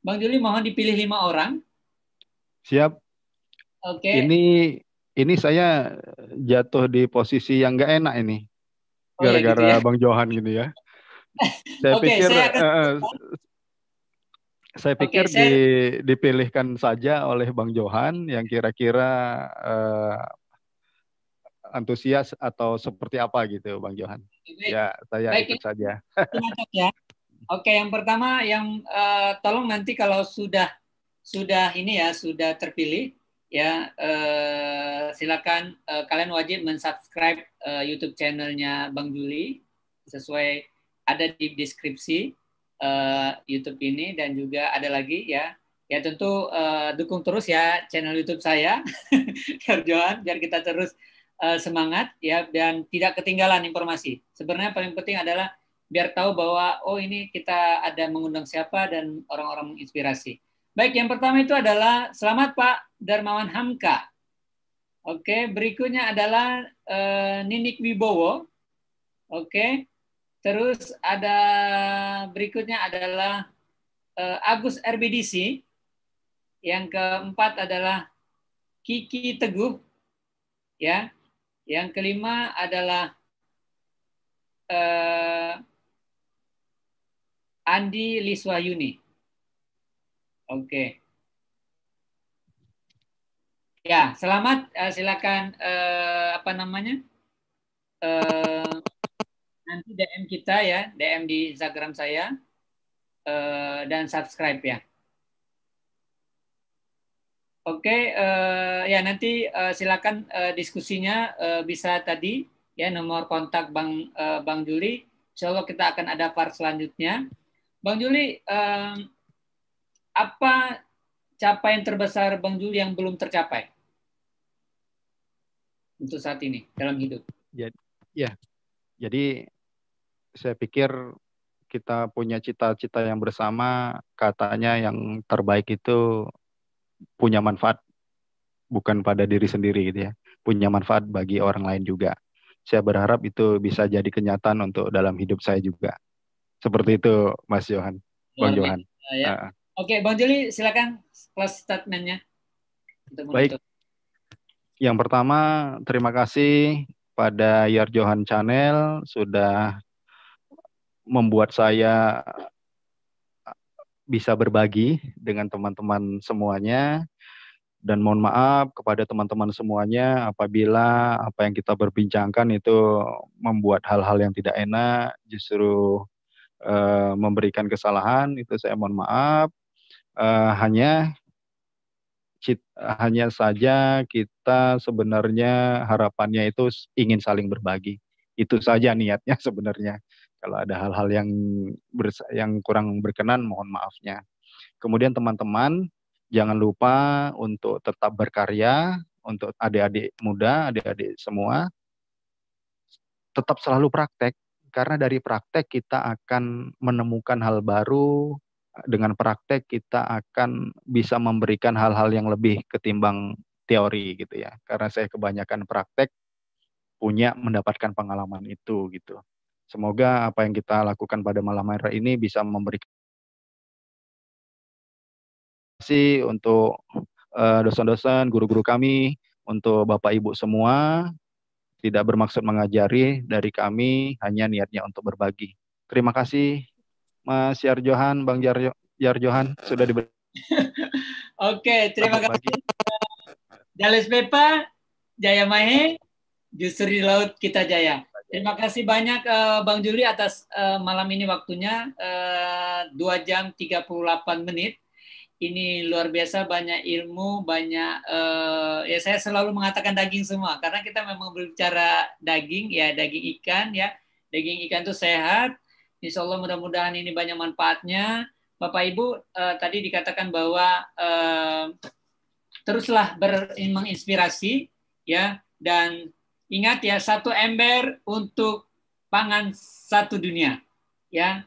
Bang Juli mohon dipilih lima orang. Siap. Oke. Okay. Ini ini saya jatuh di posisi yang nggak enak ini. Oh, iya gitu Gara-gara oh, ya gitu ya? Bang Johan gitu ya. [LAUGHS] saya okay, pikir saya, akan... uh, saya pikir okay, saya... Di, dipilihkan saja oleh Bang Johan yang kira-kira uh, antusias atau seperti apa gitu Bang Johan. Baik. Ya, saya baik, ikut ya. saja. Oke, yang pertama yang uh, tolong nanti kalau sudah sudah ini ya sudah terpilih ya uh, silakan uh, kalian wajib mensubscribe uh, YouTube channelnya Bang Juli sesuai ada di deskripsi uh, YouTube ini dan juga ada lagi ya ya tentu uh, dukung terus ya channel YouTube saya biar [LAUGHS] Johan biar kita terus uh, semangat ya dan tidak ketinggalan informasi sebenarnya paling penting adalah biar tahu bahwa oh ini kita ada mengundang siapa dan orang-orang menginspirasi. Baik, yang pertama itu adalah selamat Pak Darmawan Hamka. Oke, berikutnya adalah uh, Ninik Wibowo. Oke. Terus ada berikutnya adalah uh, Agus RBDC. Yang keempat adalah Kiki Teguh. Ya. Yang kelima adalah eh, Andi Liswayuni. Oke. Okay. Ya, selamat. Uh, silakan uh, apa namanya? Uh, nanti DM kita ya, DM di Instagram saya uh, dan subscribe ya. Oke, okay, uh, ya nanti uh, silakan uh, diskusinya uh, bisa tadi ya nomor kontak Bang uh, Bang Juli. Insya Allah kita akan ada part selanjutnya. Bang Juli, um, apa capaian terbesar Bang Juli yang belum tercapai untuk saat ini dalam hidup? Ya, ya. jadi saya pikir kita punya cita-cita yang bersama, katanya yang terbaik itu punya manfaat bukan pada diri sendiri gitu ya, punya manfaat bagi orang lain juga. Saya berharap itu bisa jadi kenyataan untuk dalam hidup saya juga. Seperti itu Mas Johan. Bang Johan. Ya. Uh, Oke, Bang Juli silakan plus statementnya. Baik. Yang pertama, terima kasih pada Yar Johan Channel sudah membuat saya bisa berbagi dengan teman-teman semuanya dan mohon maaf kepada teman-teman semuanya apabila apa yang kita berbincangkan itu membuat hal-hal yang tidak enak justru Eh, memberikan kesalahan itu saya mohon maaf uh, hanya hanya saja kita sebenarnya harapannya itu ingin saling berbagi itu saja niatnya [LAUGHS] sebenarnya kalau ada hal-hal yang yang kurang berkenan mohon maafnya kemudian teman-teman jangan lupa untuk tetap berkarya untuk adik-adik muda adik-adik semua tetap selalu praktek karena dari praktek kita akan menemukan hal baru, dengan praktek kita akan bisa memberikan hal-hal yang lebih ketimbang teori gitu ya. Karena saya kebanyakan praktek punya mendapatkan pengalaman itu gitu. Semoga apa yang kita lakukan pada malam hari ini bisa memberikan kasih untuk eh, dosen-dosen, guru-guru kami, untuk Bapak Ibu semua tidak bermaksud mengajari dari kami, hanya niatnya untuk berbagi. Terima kasih Mas Yarjohan, Bang Jarjo, Johan sudah diberi. [LAUGHS] Oke, okay, terima kasih. Jales Pepa, Jaya Mahe, justru di laut kita jaya. Terima kasih banyak uh, Bang Juli atas uh, malam ini waktunya uh, eh, 2 jam 38 menit ini luar biasa banyak ilmu banyak uh, ya saya selalu mengatakan daging semua karena kita memang berbicara daging ya daging ikan ya daging ikan itu sehat Insya Allah mudah-mudahan ini banyak manfaatnya Bapak Ibu uh, tadi dikatakan bahwa uh, teruslah menginspirasi ya dan ingat ya satu ember untuk pangan satu dunia ya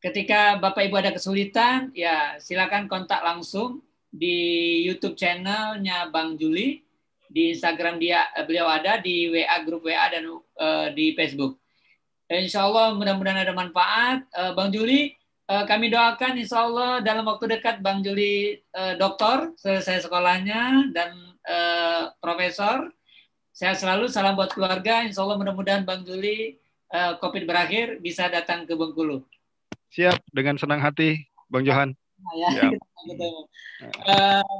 Ketika Bapak Ibu ada kesulitan, ya silakan kontak langsung di YouTube channelnya Bang Juli, di Instagram dia eh, beliau ada, di WA grup WA dan uh, di Facebook. Insya Allah mudah-mudahan ada manfaat. Uh, Bang Juli, uh, kami doakan Insya Allah dalam waktu dekat Bang Juli uh, doktor selesai sekolahnya dan uh, profesor. Saya selalu, salam buat keluarga. Insya Allah mudah-mudahan Bang Juli uh, COVID berakhir bisa datang ke Bengkulu. Siap, dengan senang hati, Bang Johan. Nah, ya. Uh, [LAUGHS]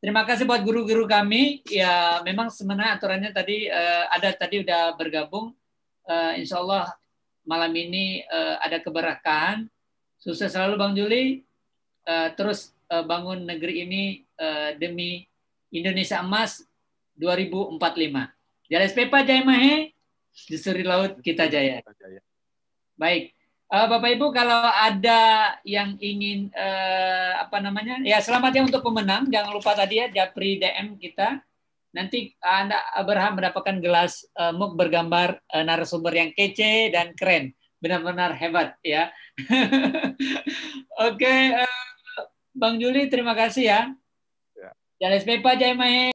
terima kasih buat guru-guru kami. Ya, memang sebenarnya aturannya tadi uh, ada tadi udah bergabung. Uh, insya Allah malam ini uh, ada keberkahan. Sukses selalu Bang Juli. Uh, terus uh, bangun negeri ini uh, demi Indonesia Emas 2045. Jalan Pepa Jaya Mahe, di Suri Laut kita jaya. Baik. Uh, Bapak Ibu kalau ada yang ingin uh, apa namanya ya selamat ya untuk pemenang jangan lupa tadi ya Japri DM kita nanti Anda berhak mendapatkan gelas uh, mug bergambar uh, narasumber yang kece dan keren benar-benar hebat ya [LAUGHS] oke okay, uh, Bang Juli terima kasih ya, ya. Jales Pepa Jai